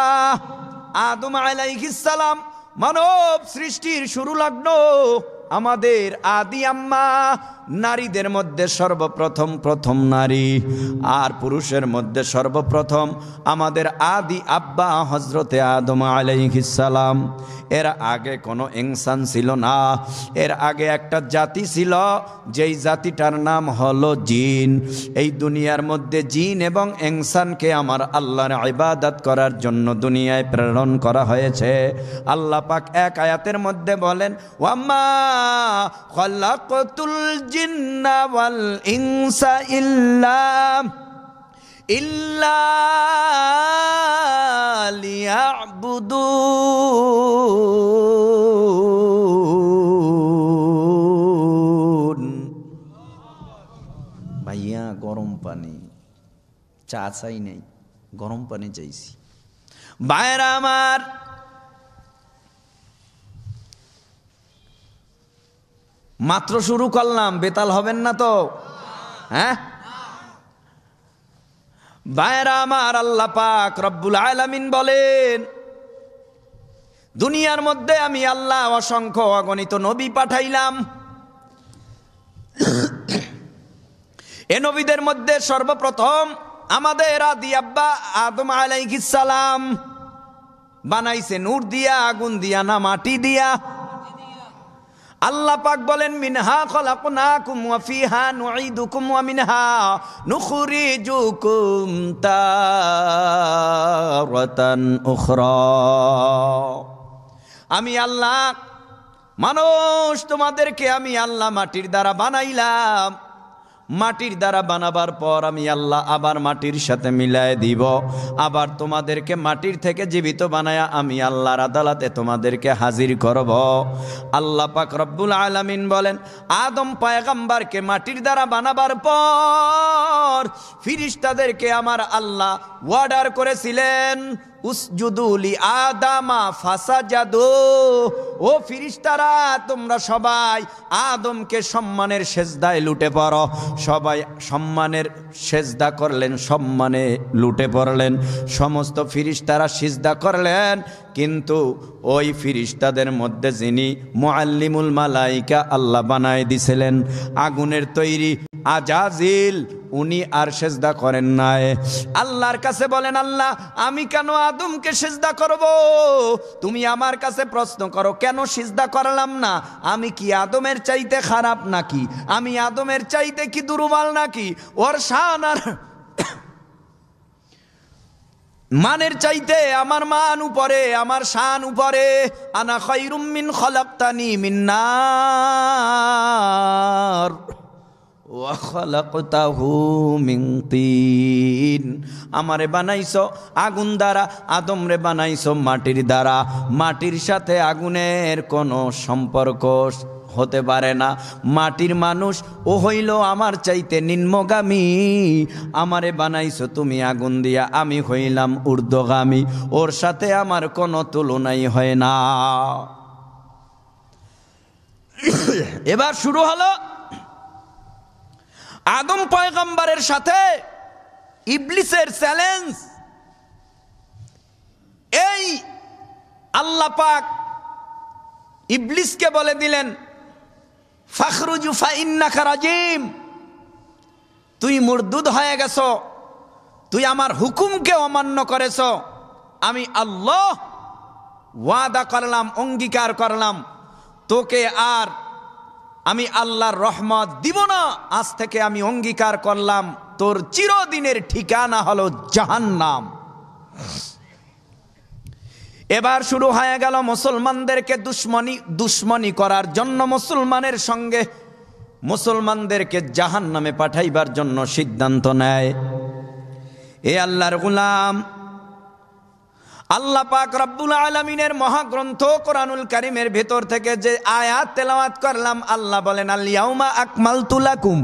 আদম আলাইহিস সালাম মানব সৃষ্টির শুরু লাগলো আমাদের আদি আম্মা নারীদের মধ্যে সর্বপ্রথম প্রথম নারী আর পুরুষের মধ্যে সর্বপ্রথম আমাদের আদি আব্বা হজরতে আদম আলাইসালাম এর আগে কোনো ইনসান ছিল না এর আগে একটা জাতি ছিল যেই জাতিটার নাম হলো জিন এই দুনিয়ার মধ্যে জিন এবং ইনসানকে আমার আল্লাহর ইবাদত করার জন্য দুনিয়ায় প্রেরণ করা হয়েছে আল্লাহ পাক এক আয়াতের মধ্যে বলেন ওয়াম্মা খলাকতুল জিন্নাল ইংসা ইল্লাম ইল্লা ভাইয়া গরম পানি চা চাই নেই গরম পানি চাইছি বাইরা আমার মাত্র শুরু করলাম বেতাল হবেন না তো হ্যাঁ ভাইরা আমার আল্লাহ পাক রব্বুল আলামিন বলেন দুনিয়ার মধ্যে আমি আল্লাহ অসংখ্য অগণিত নবী পাঠাইলাম এ নবীদের মধ্যে সর্বপ্রথম আমাদের আদি আব্বা আদম আলাইকিস সালাম বানাইছে নূর দিয়া আগুন দিয়া না মাটি দিয়া আল্লাহ পাক বলেন মিনহা খলাকুনাকুম ওয়া ফিহা নুঈদুকুম ওয়া মিনহা নুখরিজুকুম তারাতান উখরা আমি আল্লাহ মানুষ তোমাদেরকে আমি আল্লাহ মাটির দ্বারা বানাইলাম মাটির দ্বারা বানাবার পর আমি আল্লাহ আবার মাটির সাথে মিলায় দিব আবার তোমাদেরকে মাটির থেকে জীবিত বানায়া আমি আল্লাহর আদালতে তোমাদেরকে হাজির করব আল্লাহ পাক রব্বুল আলমিন বলেন আদম পায়গাম্বারকে মাটির দ্বারা বানাবার পর ফিরিস্তাদেরকে আমার আল্লাহ অর্ডার করেছিলেন উসজুদুলি আদামা ফাসা জাদু ও ফিরিস্তারা তোমরা সবাই আদমকে সম্মানের সেজদায় লুটে পড়ো সবাই সম্মানের সেজদা করলেন সম্মানে লুটে পড়লেন সমস্ত ফিরিস্তারা সিজদা করলেন কিন্তু ওই ফিরিস্তাদের মধ্যে যিনি মোয়াল্লিমুল মালাইকা আল্লাহ বানায় দিছিলেন আগুনের তৈরি আজাজিল উনি আর সেজদা করেন নাই আল্লাহর কাছে বলেন আল্লাহ আমি কেন আদমকে সেজদা করব তুমি আমার কাছে প্রশ্ন করো কেন সেজদা করলাম না আমি কি আদমের চাইতে খারাপ নাকি আমি আদমের চাইতে কি দুর্বল নাকি ওর শান আর মানের চাইতে আমার মান উপরে আমার শান উপরে আনা খৈরুমিন খলাক্তানি মিন্নার আমারে বানাইছ আগুন দ্বারা আদমরে বানাইছ মাটির দ্বারা মাটির সাথে আগুনের কোনো সম্পর্ক হতে পারে না মাটির মানুষ ও হইল আমার চাইতে নিম্নগামী আমারে বানাইছো তুমি আগুন দিয়া আমি হইলাম ঊর্ধ্বগামী ওর সাথে আমার কোনো তুলনাই হয় না এবার শুরু হলো আগম পয়গম্বরের সাথে ইবলিসের চ্যালেঞ্জ এই আল্লাহ পাক ইবলিসকে বলে দিলেন ফাখরুজু রাজিম তুই মুরদুদ হয়ে গেছ তুই আমার হুকুমকে অমান্য করেছ আমি আল্লাহ ওয়াদা করলাম অঙ্গীকার করলাম তোকে আর আমি আল্লাহর রহমত দিব না আজ থেকে আমি অঙ্গীকার করলাম তোর চিরদিনের ঠিকানা হলো জাহান্নাম এবার শুরু হয়ে গেল মুসলমানদেরকে দুশ্মনী দুশ্মনী করার জন্য মুসলমানের সঙ্গে মুসলমানদেরকে জাহান নামে পাঠাইবার জন্য সিদ্ধান্ত নেয় এ আল্লাহর গুলাম আল্লাহ পাক রব্বুল আলমিনের মহাগ্রন্থ কোরআনুল করিমের ভেতর থেকে যে আয়াত তেলাওয়াত করলাম আল্লাহ বলেন আল্লিয়াউমা আকমাল তুলাকুম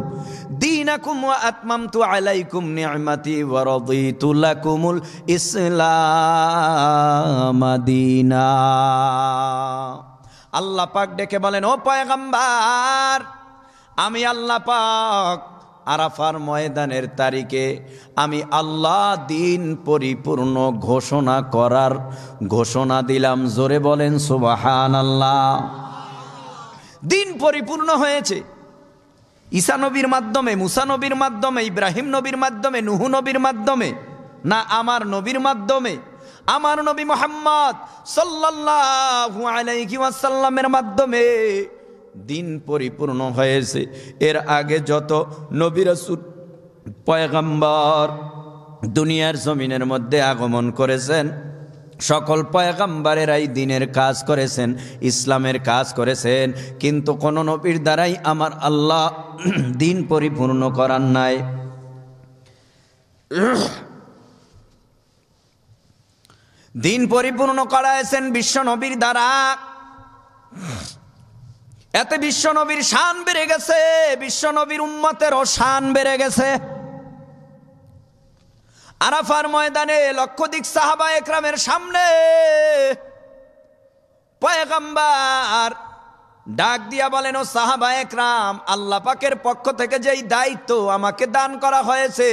দীনাকুম আত্মাম আতমামতু আলাইকুম নি'মাতি ওয়া রাদিতু লাকুমুল ইসলাম আল্লাহ পাক ডেকে বলেন ও পয়গম্বর আমি আল্লাহ পাক আরাফার ময়দানের তারিখে আমি আল্লাহ দিন পরিপূর্ণ ঘোষণা করার ঘোষণা দিলাম জোরে বলেন সুবাহান আল্লাহ দিন পরিপূর্ণ হয়েছে ঈসা নবীর মাধ্যমে মুসা নবীর মাধ্যমে ইব্রাহিম নবীর মাধ্যমে নুহু নবীর মাধ্যমে না আমার নবীর মাধ্যমে আমার নবী মোহাম্মদ সাল্লাহু মাধ্যমে দিন পরিপূর্ণ হয়েছে এর আগে যত নবীর পয়গম্বর দুনিয়ার জমিনের মধ্যে আগমন করেছেন সকল পয়গাম্বারেরাই দিনের কাজ করেছেন ইসলামের কাজ করেছেন কিন্তু কোনো নবীর দ্বারাই আমার আল্লাহ দিন পরিপূর্ণ করার নাই দিন পরিপূর্ণ করাইছেন বিশ্বনবীর দ্বারা এতে বিশ্বনবীর শান বেড়ে গেছে বিশ্বনবীর নবীর শান বেড়ে গেছে আরাফার ময়দানে দিক সাহাবা একরামের সামনে পয়গাম্বার ডাক দিয়া বলেন ও সাহাবা একরাম আল্লাহ পাকের পক্ষ থেকে যেই দায়িত্ব আমাকে দান করা হয়েছে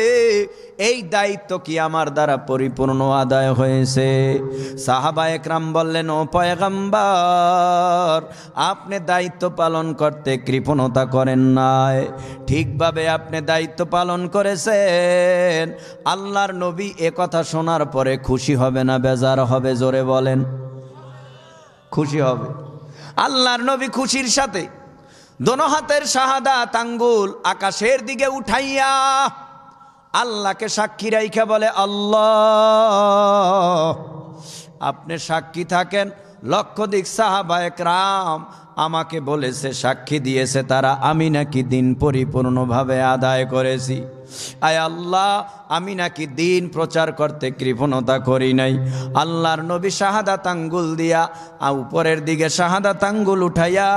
এই দায়িত্ব কি আমার দ্বারা পরিপূর্ণ আদায় হয়েছে সাহাবা একরাম বললেন ও পয়গাম্বার আপনি দায়িত্ব পালন করতে কৃপণতা করেন নাই ঠিকভাবে আপনি দায়িত্ব পালন করেছেন আল্লাহর নবী কথা শোনার পরে খুশি হবে না বেজার হবে জোরে বলেন খুশি হবে আল্লাহর নবী খুশির সাথে দোনো হাতের শাহাদা তাঙ্গুল আকাশের দিকে উঠাইয়া আল্লাহকে সাক্ষী রাইখা বলে আল্লাহ আপনি সাক্ষী থাকেন দিক সাহাবায়ক রাম আমাকে বলেছে সাক্ষী দিয়েছে তারা আমি নাকি দিন পরিপূর্ণভাবে আদায় করেছি আয় আল্লাহ আমি নাকি দিন প্রচার করতে কৃপণতা করি নাই আল্লাহর নবী শাহাদা তাঙ্গুল দিয়া উপরের দিকে শাহাদা তাঙ্গুল উঠাইয়া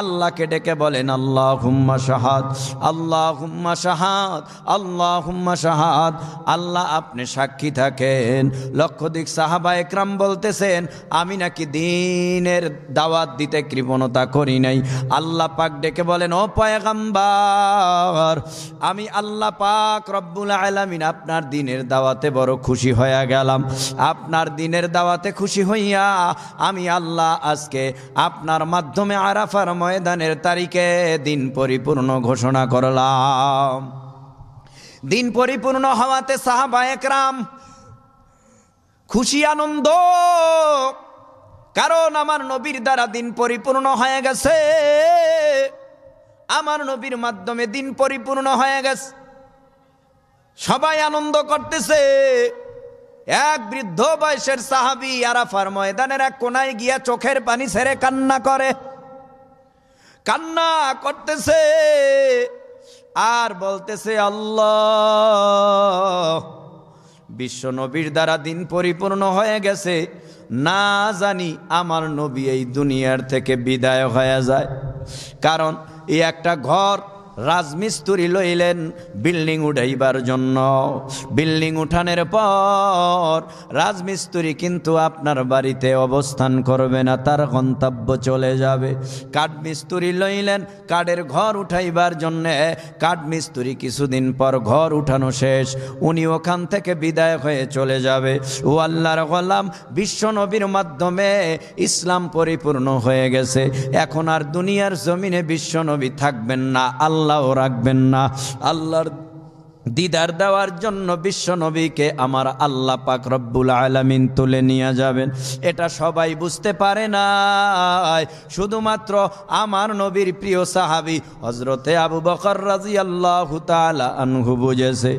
আল্লাহকে ডেকে বলেন আল্লাহ হুম্মা শাহাদ আল্লাহ হুম্মা শাহাদ আল্লাহ হুম্মা শাহাদ আল্লাহ আপনি সাক্ষী থাকেন লক্ষদিক সাহাবা একরাম বলতেছেন আমি নাকি দিনের দাওয়াত দিতে কৃপণতা করি নাই আল্লাহ পাক ডেকে বলেন ও পায়গাম্বার আমি আল্লাহ পাক রব্বুল আলামিন আলামিন আপনার দিনের দাওয়াতে বড় খুশি হয়ে গেলাম আপনার দিনের দাওয়াতে খুশি হইয়া আমি আল্লাহ আজকে আপনার মাধ্যমে আরাফার ময়দানের তারিখে দিন পরিপূর্ণ ঘোষণা করলাম দিন পরিপূর্ণ হওয়াতে সাহাবা একরাম খুশি আনন্দ কারণ আমার নবীর দ্বারা দিন পরিপূর্ণ হয়ে গেছে আমার নবীর মাধ্যমে দিন পরিপূর্ণ হয়ে গেছে সবাই আনন্দ করতেছে এক বৃদ্ধ বয়সের সাহাবি আরাফার ময়দানের এক কোনায় গিয়া চোখের পানি ছেড়ে কান্না করে কান্না করতেছে আর বলতেছে আল্লাহ বিশ্ব নবীর দ্বারা দিন পরিপূর্ণ হয়ে গেছে না জানি আমার নবী এই দুনিয়ার থেকে বিদায় হয়ে যায় কারণ এই একটা ঘর রাজমিস্ত্রি লইলেন বিল্ডিং উঠাইবার জন্য বিল্ডিং উঠানের পর রাজমিস্ত্রি কিন্তু আপনার বাড়িতে অবস্থান করবে না তার গন্তব্য চলে যাবে কাঠমিস্ত্রি লইলেন কাঠের ঘর উঠাইবার জন্যে কাঠমিস্ত্রি কিছুদিন পর ঘর উঠানো শেষ উনি ওখান থেকে বিদায় হয়ে চলে যাবে ও আল্লাহর গোলাম বিশ্বনবীর মাধ্যমে ইসলাম পরিপূর্ণ হয়ে গেছে এখন আর দুনিয়ার জমিনে বিশ্বনবী থাকবেন না আল্লাহ আল্লাহও রাখবেন না আল্লাহর দিদার দেওয়ার জন্য বিশ্ব নবীকে আমার আল্লাহ পাক রব্বুল আলমিন তুলে নিয়ে যাবেন এটা সবাই বুঝতে পারে না শুধুমাত্র আমার নবীর প্রিয় সাহাবি হজরতে আবু বকর রাজি আল্লাহ আনহু বুঝেছে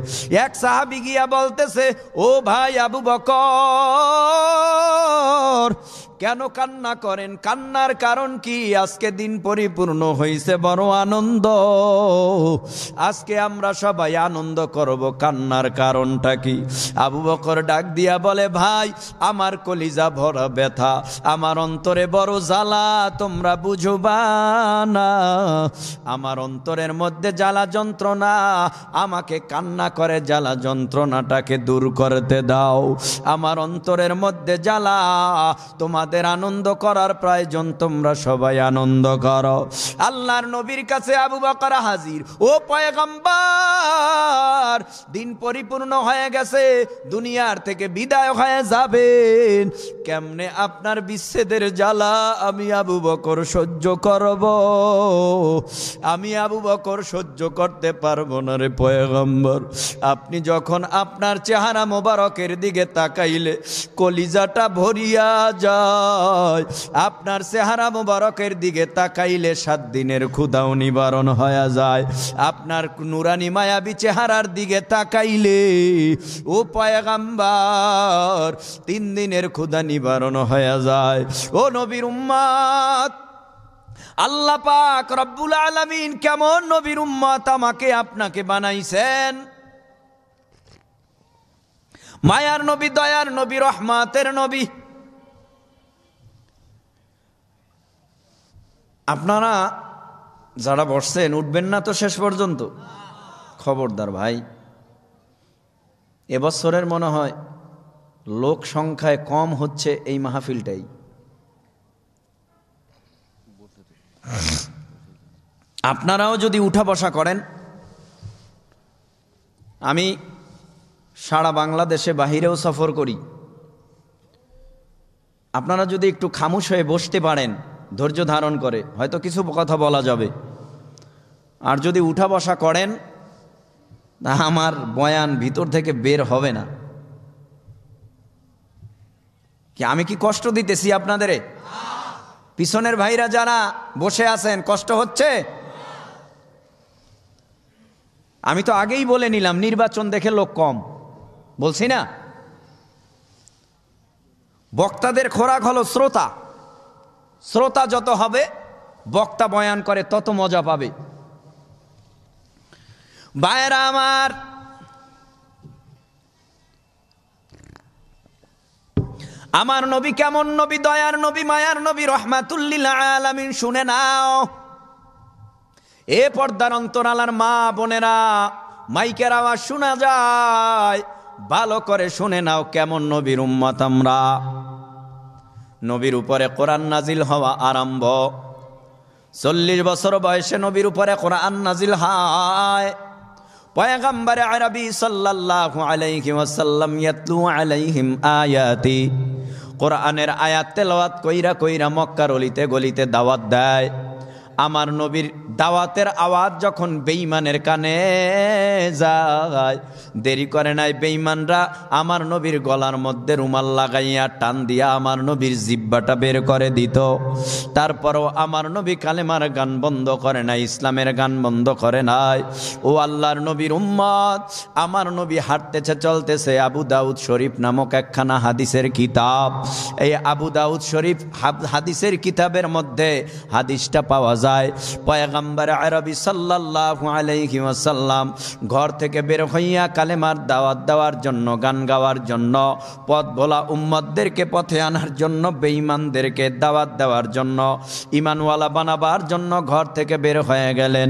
এক সাহাবি গিয়া বলতেছে ও ভাই আবু বকর কেন কান্না করেন কান্নার কারণ কি আজকে দিন পরিপূর্ণ হয়েছে বড় আনন্দ আজকে আমরা সবাই আনন্দ করব কান্নার কারণটা কি আবু বকর ডাক দিয়া বলে ভাই আমার কলিজা ভরা ব্যথা আমার অন্তরে বড় জ্বালা তোমরা বুঝবা না আমার অন্তরের মধ্যে জ্বালা যন্ত্রণা আমাকে কান্না করে জ্বালা যন্ত্রণাটাকে দূর করতে দাও আমার অন্তরের মধ্যে জ্বালা তোমার আমাদের আনন্দ করার প্রয়োজন তোমরা সবাই আনন্দ কর আল্লাহর নবীর কাছে আবু বকর হাজির ও পয়গম্বর দিন পরিপূর্ণ হয়ে গেছে দুনিয়ার থেকে বিদায় হয়ে যাবেন কেমনে আপনার বিচ্ছেদের জ্বালা আমি আবু বকর সহ্য করব আমি আবু বকর সহ্য করতে পারবো না রে পয়গম্বর আপনি যখন আপনার চেহারা মোবারকের দিকে তাকাইলে কলিজাটা ভরিয়া যা হয় আপনার চেহারা মোবারকের দিকে তাকাইলে সাত দিনের ক্ষুদাও নিবারণ হয়ে যায় আপনার নুরানি মায়াবি চেহারার দিকে তাকাইলে ও পায়গাম্বার তিন দিনের ক্ষুদা নিবারণ হয়ে যায় ও নবীর উম্মাত আল্লাহ পাক রব্বুল আলমিন কেমন নবীর উম্মাত আমাকে আপনাকে বানাইছেন মায়ার নবী দয়ার নবী রহমাতের নবী আপনারা যারা বসছেন উঠবেন না তো শেষ পর্যন্ত খবরদার ভাই এবছরের মনে হয় লোক সংখ্যায় কম হচ্ছে এই মাহফিলটাই আপনারাও যদি উঠা বসা করেন আমি সারা বাংলাদেশে বাহিরেও সফর করি আপনারা যদি একটু খামুশ হয়ে বসতে পারেন ধৈর্য ধারণ করে হয়তো কিছু কথা বলা যাবে আর যদি উঠা বসা করেন তা আমার বয়ান ভিতর থেকে বের হবে না কি আমি কি কষ্ট দিতেছি আপনাদের পিছনের ভাইরা যারা বসে আছেন কষ্ট হচ্ছে আমি তো আগেই বলে নিলাম নির্বাচন দেখে লোক কম বলছি না বক্তাদের খোরাক হলো শ্রোতা শ্রোতা যত হবে বক্তা বয়ান করে তত মজা পাবে বায়েরা আমার আমার নবী কেমন নবী দয়ার নবী মায়ার নবী রহমাতুল্লিল আলামিন শুনে নাও এ পর্দার অন্তরালার মা বোনেরা মাইকের আওয়াজ শোনা যায় ভালো করে শুনে নাও কেমন নবীর উম্মত আমরা নবীর উপরে কোরআন নাজিল হওয়া আরম্ভ চল্লিশ বছর বয়সে নবীর উপরে কোরআন নাজিল হায় পয়গম্বরে আরবি সাল্লাল্লাহু আলাইহি ওয়াসাল্লাম ইয়াতলু আলাইহিম আয়াতি কোরআনের আয়াত তেলাওয়াত কইরা কইরা মক্কার অলিতে গলিতে দাওয়াত দেয় আমার নবীর দাওয়াতের আওয়াজ যখন বেইমানের কানে যায় দেরি করে নাই বেইমানরা আমার নবীর গলার মধ্যে রুমাল লাগাইয়া টান দিয়া আমার নবীর জিব্বাটা বের করে দিত তারপরও আমার নবী কালেমার গান বন্ধ করে নাই ইসলামের গান বন্ধ করে নাই ও আল্লাহর নবীর উম্মত আমার নবী হাঁটতেছে চলতেছে আবু দাউদ শরীফ নামক একখানা হাদিসের কিতাব এই আবু দাউদ শরীফ হাদিসের কিতাবের মধ্যে হাদিসটা পাওয়া যায় যায় পয়গম্বর আরবি সাল্লাহ আলাইহি ওয়াসাল্লাম ঘর থেকে বের হইয়া কালেমার দাওয়াত দেওয়ার জন্য গান গাওয়ার জন্য পথ বলা উম্মদদেরকে পথে আনার জন্য বেঈমানদেরকে দাওয়াত দেওয়ার জন্য ইমানওয়ালা বানাবার জন্য ঘর থেকে বের হয়ে গেলেন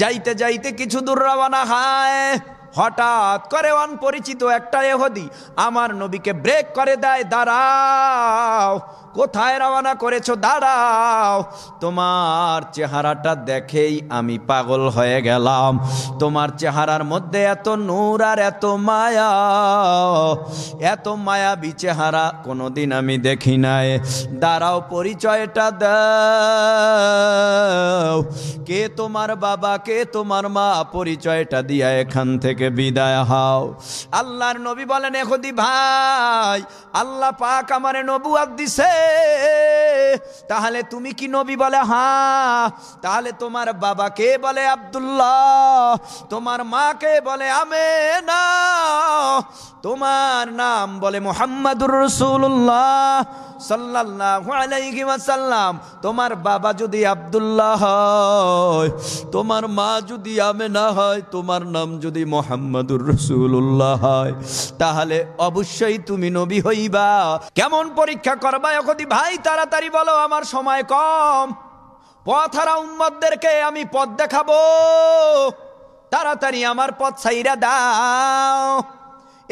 যাইতে যাইতে কিছু দূর রওনা হয় হঠাৎ করে অনপরিচিত একটা এহদি আমার নবীকে ব্রেক করে দেয় দাঁড়াও কোথায় রওনা করেছো দাঁড়াও তোমার চেহারাটা দেখেই আমি পাগল হয়ে গেলাম তোমার চেহারার মধ্যে এত নূর আর এত মায়া এত মায়া বিচেহারা কোনোদিন আমি দেখি নাই দাঁড়াও পরিচয়টা দাও কে তোমার বাবা কে তোমার মা পরিচয়টা দিয়া এখান থেকে বিদায় হাও আল্লাহর নবী বলেন এখদি ভাই আল্লাহ পাক আমার নবুয়াদ দিছে তাহলে তুমি কি নবী বলে হা হ্যাঁ। তাহলে তোমার বাবাকে বলে আবদুল্লাহ তোমার মাকে বলে আমে না তোমার নাম বলে মোহাম্মদুর রসুল্লাহ তোমার বাবা যদি আব্দুল্লাহ হয় তোমার মা যদি না হয় তোমার নাম যদি মোহাম্মদুর রসুল্লাহ হয় তাহলে অবশ্যই তুমি নবী হইবা কেমন পরীক্ষা করবা এখন যদি ভাই তাড়াতাড়ি বলো আমার সময় কম পথারা উম্মদদেরকে আমি পথ দেখাবো তাড়াতাড়ি আমার পথ সাইরা দাও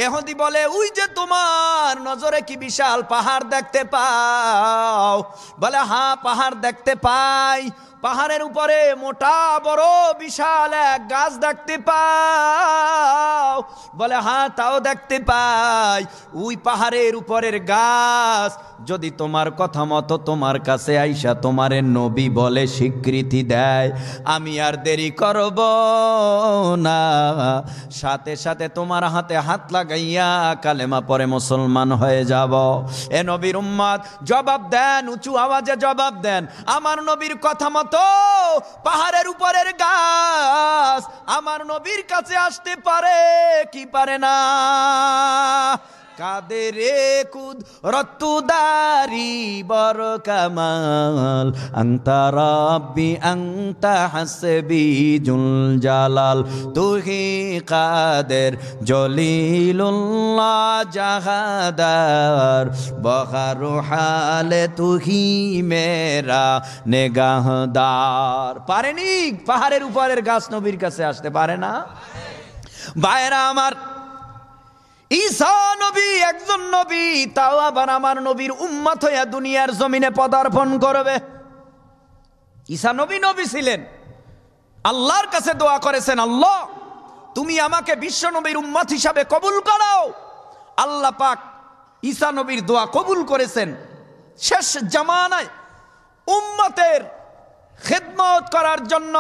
এহদি বলে ওই যে তোমার নজরে কি বিশাল পাহাড় দেখতে পাও বলে হা হ্যাঁ, পাহাড় দেখতে পাই পাহাড়ের উপরে মোটা বড় বিশাল এক গাছ দেখতে পাও বলে হ্যাঁ তাও দেখতে পাই ওই পাহাড়ের উপরের গাছ যদি তোমার কথা মতো তোমার কাছে আইসা তোমারে নবী বলে স্বীকৃতি দেয় আমি আর দেরি করব না সাথে সাথে তোমার হাতে হাত লাগাইয়া কালেমা পরে মুসলমান হয়ে যাব এ নবীর উম্মাদ জবাব দেন উঁচু আওয়াজে জবাব দেন আমার নবীর কথা মতো মতো পাহাড়ের উপরের গাছ আমার নবীর কাছে আসতে পারে কি পারে না কাদেরে কুদ রত্তুদারি বর কামাল আন্তা রব্বি আন্তা হাসবি জুল জালাল তুহি কাদের জলিলুল্লাহ জাহাদার বহারু হালে তুহি মেরা নেগাহদার পারেনি পাহাড়ের উপরের গাছ নবীর কাছে আসতে পারে না বাইরা আমার ঈসা নবী একজন নবী তাও আবার আমার নবীর উম্মাত হইয়া দুনিয়ার জমিনে পদার্পণ করবে ঈসা নবী নবী ছিলেন আল্লাহর কাছে দোয়া করেছেন আল্লাহ তুমি আমাকে বিশ্ব নবীর উম্মাত হিসাবে কবুল করাও আল্লাহ পাক ঈসা নবীর দোয়া কবুল করেছেন শেষ জামানায় উম্মতের খেদমত করার জন্য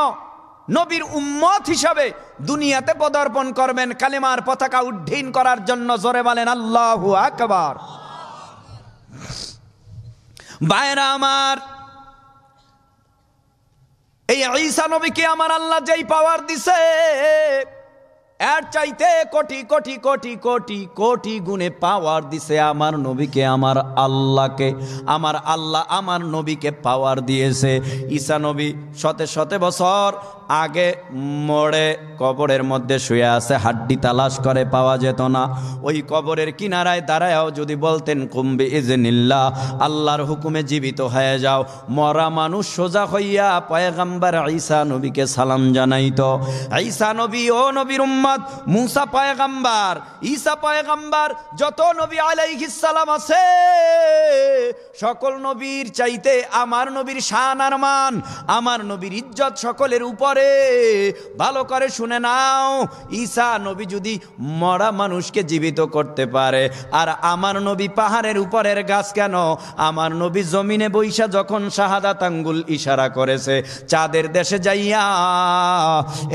নবীর উম্মত হিসাবে দুনিয়াতে পদার্পণ করবেন কালেমার পতাকা উড্ডীন করার জন্য জোরে বলেন আল্লাহ আকবার বায়রা আমার এই ঈসা নবীকে আমার আল্লাহ যেই পাওয়ার দিছে এর চাইতে কোটি কোটি কোটি কোটি কোটি গুণে পাওয়ার দিছে আমার নবীকে আমার আল্লাহকে আমার আল্লাহ আমার নবীকে পাওয়ার দিয়েছে ঈসা নবী শতে শতে বছর আগে মরে কবরের মধ্যে শুয়ে আছে হাড্ডি তালাশ করে পাওয়া যেত না ওই কবরের কিনারায় দাঁড়ায়ও যদি বলতেন কুম্বি ইজনিল্লা আল্লাহর হুকুমে জীবিত হয়ে যাও মরা মানুষ সোজা হইয়া পয়গাম্বার ঈসা নবীকে সালাম জানাইত ঈসা নবী ও নবীর উম্মাদ মুসা পয়গাম্বার ঈসা পয়গাম্বার যত নবী সালাম আছে সকল নবীর চাইতে আমার নবীর শান আর মান আমার নবীর ইজ্জত সকলের উপরে করে ভালো করে শুনে নাও ঈশা নবী যদি মরা মানুষকে জীবিত করতে পারে আর আমার নবী পাহাড়ের উপরের গাছ কেন আমার নবী জমিনে বৈশা যখন শাহাদাত আঙ্গুল ইশারা করেছে চাঁদের দেশে যাইয়া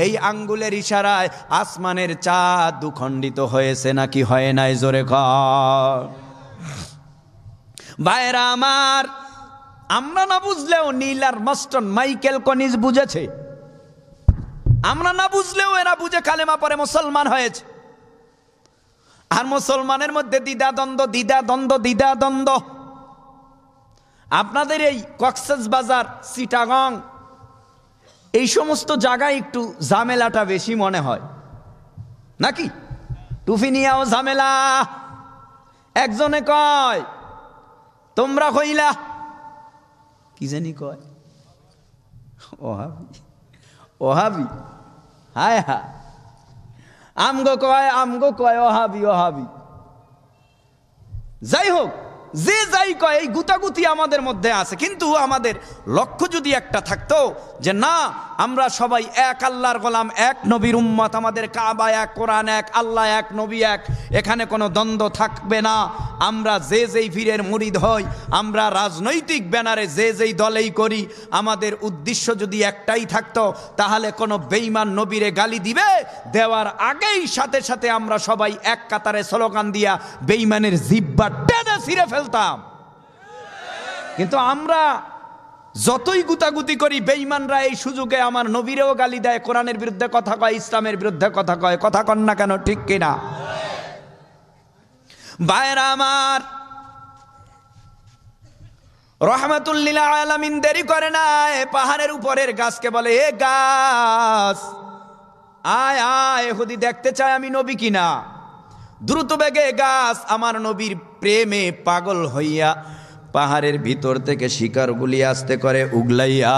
এই আঙ্গুলের ইশারায় আসমানের চাঁদ দুখণ্ডিত হয়েছে নাকি হয় নাই জোরে কর আমার আমরা না বুঝলেও নীল আর মাস্টন মাইকেল কনিজ বুঝেছে আমরা না বুঝলেও এরা বুঝে কালেমা পরে মুসলমান হয়েছে আর মুসলমানের মধ্যে দ্বিধা দ্বন্দ্ব দ্বিধা দ্বন্দ্ব দ্বিধা দ্বন্দ্ব আপনাদের এই কক্সেস বাজার সিটাগং এই সমস্ত জায়গায় একটু ঝামেলাটা বেশি মনে হয় নাকি টুফি নিয়েও ঝামেলা একজনে কয় তোমরা কইলা কি জানি কয় ওহাবি ওহাবি হায় হা আমগো কয় আমগো কয় ও হাবি ও হাবি যাই হোক যে যাই কয় এই গুতাগুতি আমাদের মধ্যে আছে কিন্তু আমাদের লক্ষ্য যদি একটা থাকতো যে না আমরা সবাই এক আল্লাহর গোলাম এক নবীর উম্মত আমাদের কাবা এক কোরআন এক আল্লাহ এক নবী এক এখানে কোনো দ্বন্দ্ব থাকবে না আমরা যে যেই ফিরের মুরিদ হই আমরা রাজনৈতিক ব্যানারে যে যেই দলেই করি আমাদের উদ্দেশ্য যদি একটাই থাকতো তাহলে কোনো বেইমান নবীরে গালি দিবে দেওয়ার আগেই সাথে সাথে আমরা সবাই এক কাতারে স্লোগান দিয়া বেইমানের জিব্বা টেনে ছিঁড়ে ফেল ফেলতাম কিন্তু আমরা যতই গুতাগুতি করি বেইমানরা এই সুযোগে আমার নবীরেও গালি দেয় কোরআনের বিরুদ্ধে কথা কয় ইসলামের বিরুদ্ধে কথা কয় কথা কন না কেন ঠিক কিনা বায়রা আমার রহমাতুল্লিলা আলামিন দেরি করে না পাহাড়ের উপরের গাছকে বলে এ গাছ আয় আয় হুদি দেখতে চায় আমি নবী কিনা দ্রুত বেগে গাছ আমার নবীর প্রেমে পাগল হইয়া পাহাড়ের ভিতর থেকে শিকারগুলি আসতে করে উগলাইয়া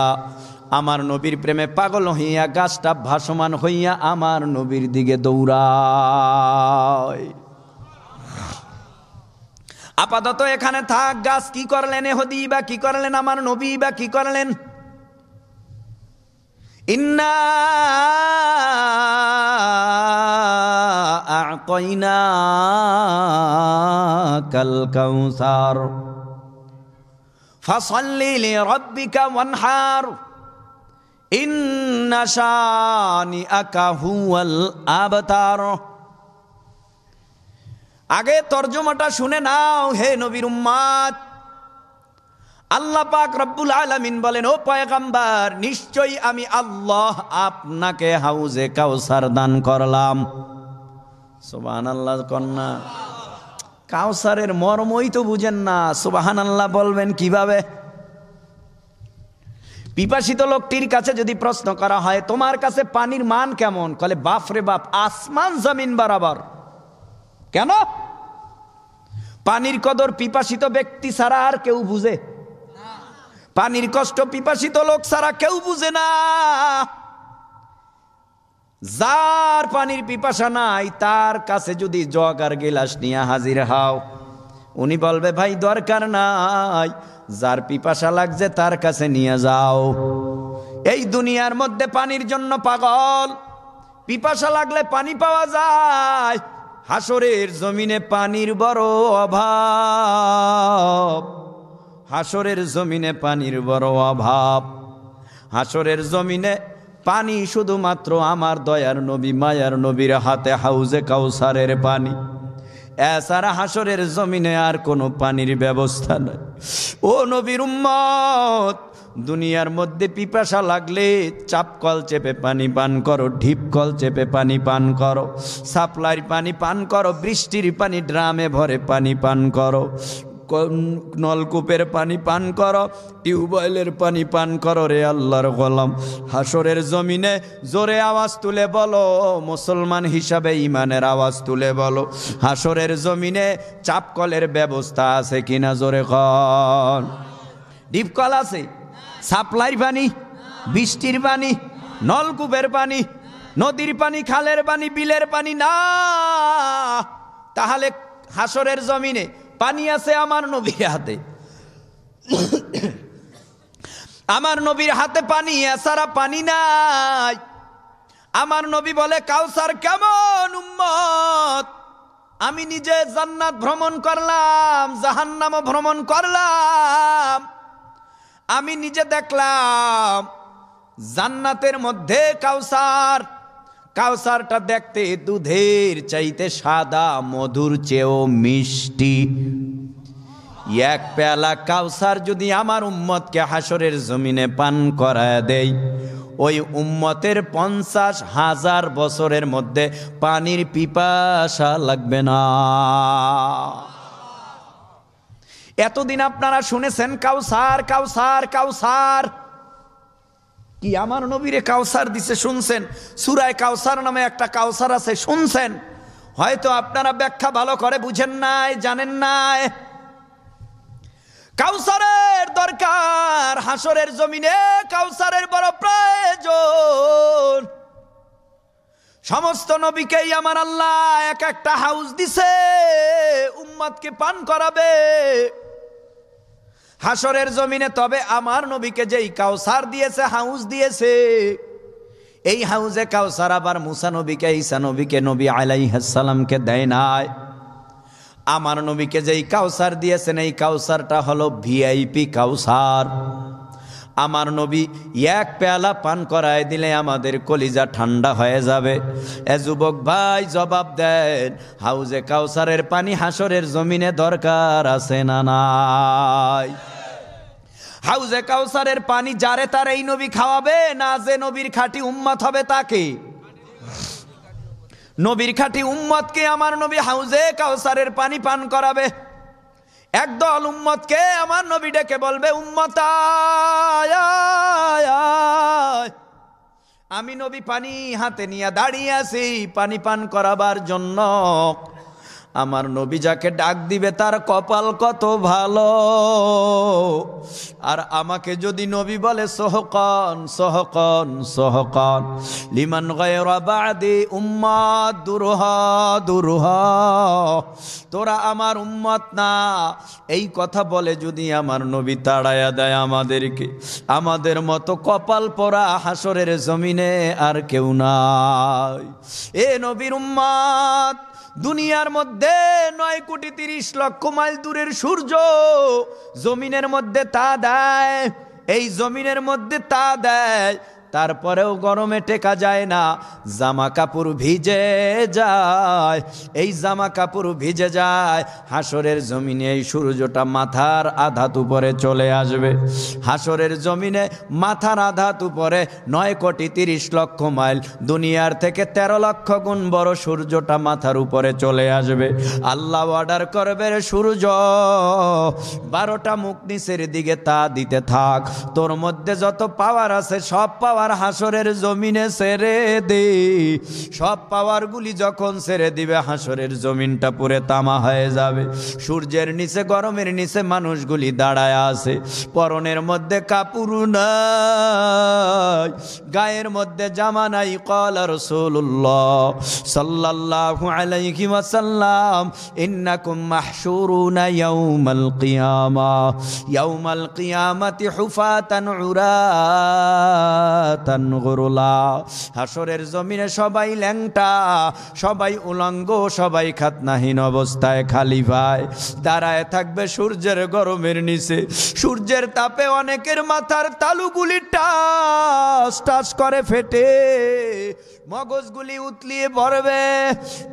আমার নবীর প্রেমে পাগল হইয়া গাছটা ভাসমান হইয়া আমার নবীর দিকে দৌড়ায় আপাতত এখানে থাক গাছ কি করলেন হদি বা কি করলেন আমার নবী বা কি করলেন ইন্না আকইনা কাল কাউসার ফাসাল্লি লিরাব্বিকা ওয়ানহার ইন্না শানিআকা আবতার আগে তর্জমাটা শুনে নাও হে নবীর উম্মাদ আল্লাহ পাক রব্বুল আলামিন বলেন ও পয়গাম্বার নিশ্চয়ই আমি আল্লাহ আপনাকে হাউজে কাউসার দান করলাম আল্লাহ কন্যা কাউসারের মর্মই তো বুঝেন না সোবাহান আল্লাহ বলবেন কিভাবে পিপাসিত লোকটির কাছে যদি প্রশ্ন করা হয় তোমার কাছে পানির মান কেমন কলে বাপ রে বাপ আসমান জমিন বরাবর কেন পানির কদর পিপাসিত ব্যক্তি ছাড়া আর কেউ বুঝে পানির কষ্ট পিপাসিত লোক ছাড়া কেউ বুঝে না যার পানির পিপাসা নাই তার কাছে যদি জগ আর গিলাস নিয়ে হাজির হাও উনি বলবে ভাই দরকার নাই যার পিপাসা লাগছে তার কাছে নিয়ে যাও এই দুনিয়ার মধ্যে পানির জন্য পাগল পিপাসা লাগলে পানি পাওয়া যায় হাসরের জমিনে পানির বড় অভাব হাসরের জমিনে পানির বড় অভাব হাসরের জমিনে পানি শুধুমাত্র আমার দয়ার নবী মায়ার নবীর হাতে হাউজে কাউসারের পানি এছাড়া হাসরের জমিনে আর কোনো পানির ব্যবস্থা নয় ও নবীর উম্মত দুনিয়ার মধ্যে পিপাসা লাগলে চাপকল চেপে পানি পান করো ঢিপ কল চেপে পানি পান করো সাপ্লাইর পানি পান করো বৃষ্টির পানি ড্রামে ভরে পানি পান করো নলকূপের পানি পান কর টিউবওয়েলের পানি পান কর রে আল্লাহর গোলাম হাসরের জমিনে জোরে আওয়াজ তুলে বলো মুসলমান হিসাবে ইমানের আওয়াজ তুলে বলো হাসরের জমিনে চাপকলের ব্যবস্থা আছে কিনা জোরে কন ডিপকল আছে সাপ্লাই পানি বৃষ্টির পানি নলকূপের পানি নদীর পানি খালের পানি বিলের পানি না তাহলে হাসরের জমিনে পানি আছে আমার নবীর হাতে আমার নবীর হাতে পানি এছাড়া পানি নাই আমার নবী বলে কাউসার কেমন উম্মত আমি নিজে জান্নাত ভ্রমণ করলাম জাহান্নাম ভ্রমণ করলাম আমি নিজে দেখলাম জান্নাতের মধ্যে কাউসার কাউসারটা দেখতে দুধের চাইতে সাদা মধুর চেয়েও মিষ্টি এক পেলা কাউসার যদি আমার উম্মতকে হাসরের জমিনে পান করায় দেয় ওই উম্মতের পঞ্চাশ হাজার বছরের মধ্যে পানির পিপাসা লাগবে না এতদিন আপনারা শুনেছেন কাউসার কাউসার কাউসার কি আমার নবীরে কাউসার দিছে শুনছেন সুরায় কাউসার নামে একটা কাউসার আছে শুনছেন হয়তো আপনারা ব্যাখ্যা ভালো করে বুঝেন নাই জানেন নাই কাউসারের দরকার হাসরের জমিনে কাউসারের বড় প্রয়োজন সমস্ত নবীকেই আমার আল্লাহ এক একটা হাউস দিছে উম্মাদকে পান করাবে হাসরের জমিনে তবে আমার নবীকে যেই কাউসার দিয়েছে হাউস দিয়েছে এই হাউজে কাউসার আবার মুসা নবীকে ঈসা নবীকে নবী আলাইহাসালামকে দেয় নাই আমার নবীকে যেই কাউসার দিয়েছেন এই কাউসারটা হলো ভিআইপি কাউসার আমার নবী এক পেয়ালা পান করায় দিলে আমাদের কলিজা ঠান্ডা হয়ে যাবে এ যুবক ভাই জবাব দেন হাউজে কাউসারের পানি হাসরের জমিনে দরকার আছে না নাই হাউজে কাউসারের পানি যারে তার এই নবী খাওয়াবে না যে নবীর খাটি উম্মত হবে তাকে নবীর খাটি উম্মতকে আমার নবী হাউজে কাউসারের পানি পান করাবে একদল উম্মতকে আমার নবী ডেকে বলবে উম্মতায় আমি নবী পানি হাতে নিয়ে দাঁড়িয়ে আছি পানি পান করাবার জন্য আমার নবী যাকে ডাক দিবে তার কপাল কত ভালো আর আমাকে যদি নবী বলে সহকন সহকন সহকন লিমান তোরা আমার উম্মত না এই কথা বলে যদি আমার নবী তাড়ায়া দেয় আমাদেরকে আমাদের মতো কপাল পরা হাসরের জমিনে আর কেউ নাই এ নবীর উম্মাদ দুনিয়ার মধ্যে নয় কোটি তিরিশ লক্ষ মাইল দূরের সূর্য জমিনের মধ্যে তা দেয় এই জমিনের মধ্যে তা দেয় তারপরেও গরমে টেকা যায় না জামা কাপড় ভিজে যায় এই জামা কাপড় ভিজে যায় হাসরের জমিনে এই সূর্যটা মাথার আধাত উপরে চলে আসবে হাসরের জমিনে মাথার আধাত উপরে নয় কোটি তিরিশ লক্ষ মাইল দুনিয়ার থেকে ১৩ লক্ষ গুণ বড় সূর্যটা মাথার উপরে চলে আসবে আল্লাহ অর্ডার করবে সূর্য বারোটা মুখ নিচের দিকে তা দিতে থাক তোর মধ্যে যত পাওয়ার আছে সব পাওয়ার পাওয়ার হাসরের জমিনে সেরে দে সব পাওয়ারগুলি যখন ছেড়ে দিবে হাসরের জমিনটা পুরে তামা হয়ে যাবে সূর্যের নিচে গরমের নিচে মানুষগুলি দাঁড়ায় আছে পরনের মধ্যে কাপুরু নাই গায়ের মধ্যে জামা নাই কল রসুল্লাহ সাল্লাল্লাহু আলাইহি ওয়াসাল্লাম ইন্নাকুম মাহশুরুনা ইয়াউমাল কিয়ামা ইয়াউমাল কিয়ামাতি হুফাতান উরা তান গরুলা হাসরের জমিনে সবাই ল্যাংটা সবাই উলঙ্গ সবাই খাতনাহীন অবস্থায় খালি ভাই দাঁড়ায় থাকবে সূর্যের গরমের নিচে সূর্যের তাপে অনেকের মাথার তালুগুলি টাস টাস করে ফেটে মগজগুলি উতলিয়ে পড়বে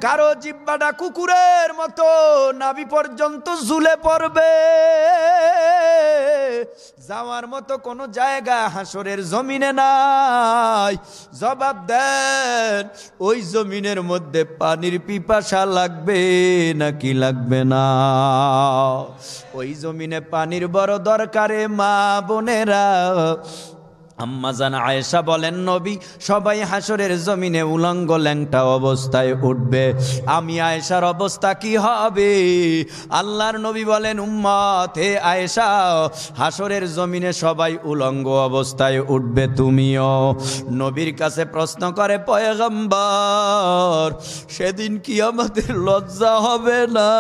কারো জিব্বাটা কুকুরের মতো নাবি পর্যন্ত ঝুলে পড়বে যাওয়ার মতো কোনো জায়গা হাসরের জমিনে নাই জবাব দেন ওই জমিনের মধ্যে পানির পিপাসা লাগবে নাকি লাগবে না ওই জমিনে পানির বড় দরকারে মা বোনেরা আম্মাজান আয়েশা বলেন নবী সবাই হাসরের জমিনে উলঙ্গ ল্যাংটা অবস্থায় উঠবে আমি আয়েশার অবস্থা কি হবে আল্লাহর নবী বলেন উম্মত হে আয়েশা হাসরের জমিনে সবাই উলঙ্গ অবস্থায় উঠবে তুমিও নবীর কাছে প্রশ্ন করে পয়গম্বর সেদিন কি আমাদের লজ্জা হবে না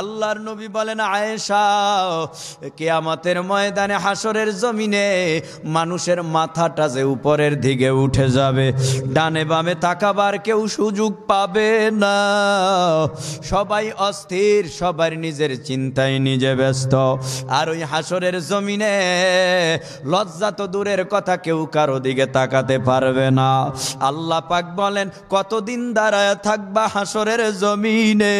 আল্লাহর নবী বলেন আয়েশা কে আমাদের ময়দানে হাসরের জমিনে মানুষের মাথাটা যে উপরের দিকে উঠে যাবে ডানে বামে তাকাবার কেউ সুযোগ পাবে না সবাই অস্থির সবার নিজের চিন্তায় নিজে ব্যস্ত আর ওই হাসরের জমিনে লজ্জা তো দূরের কথা কেউ কারো দিকে তাকাতে পারবে না আল্লাহ পাক বলেন কতদিন দাঁড়ায় থাকবা হাসরের জমিনে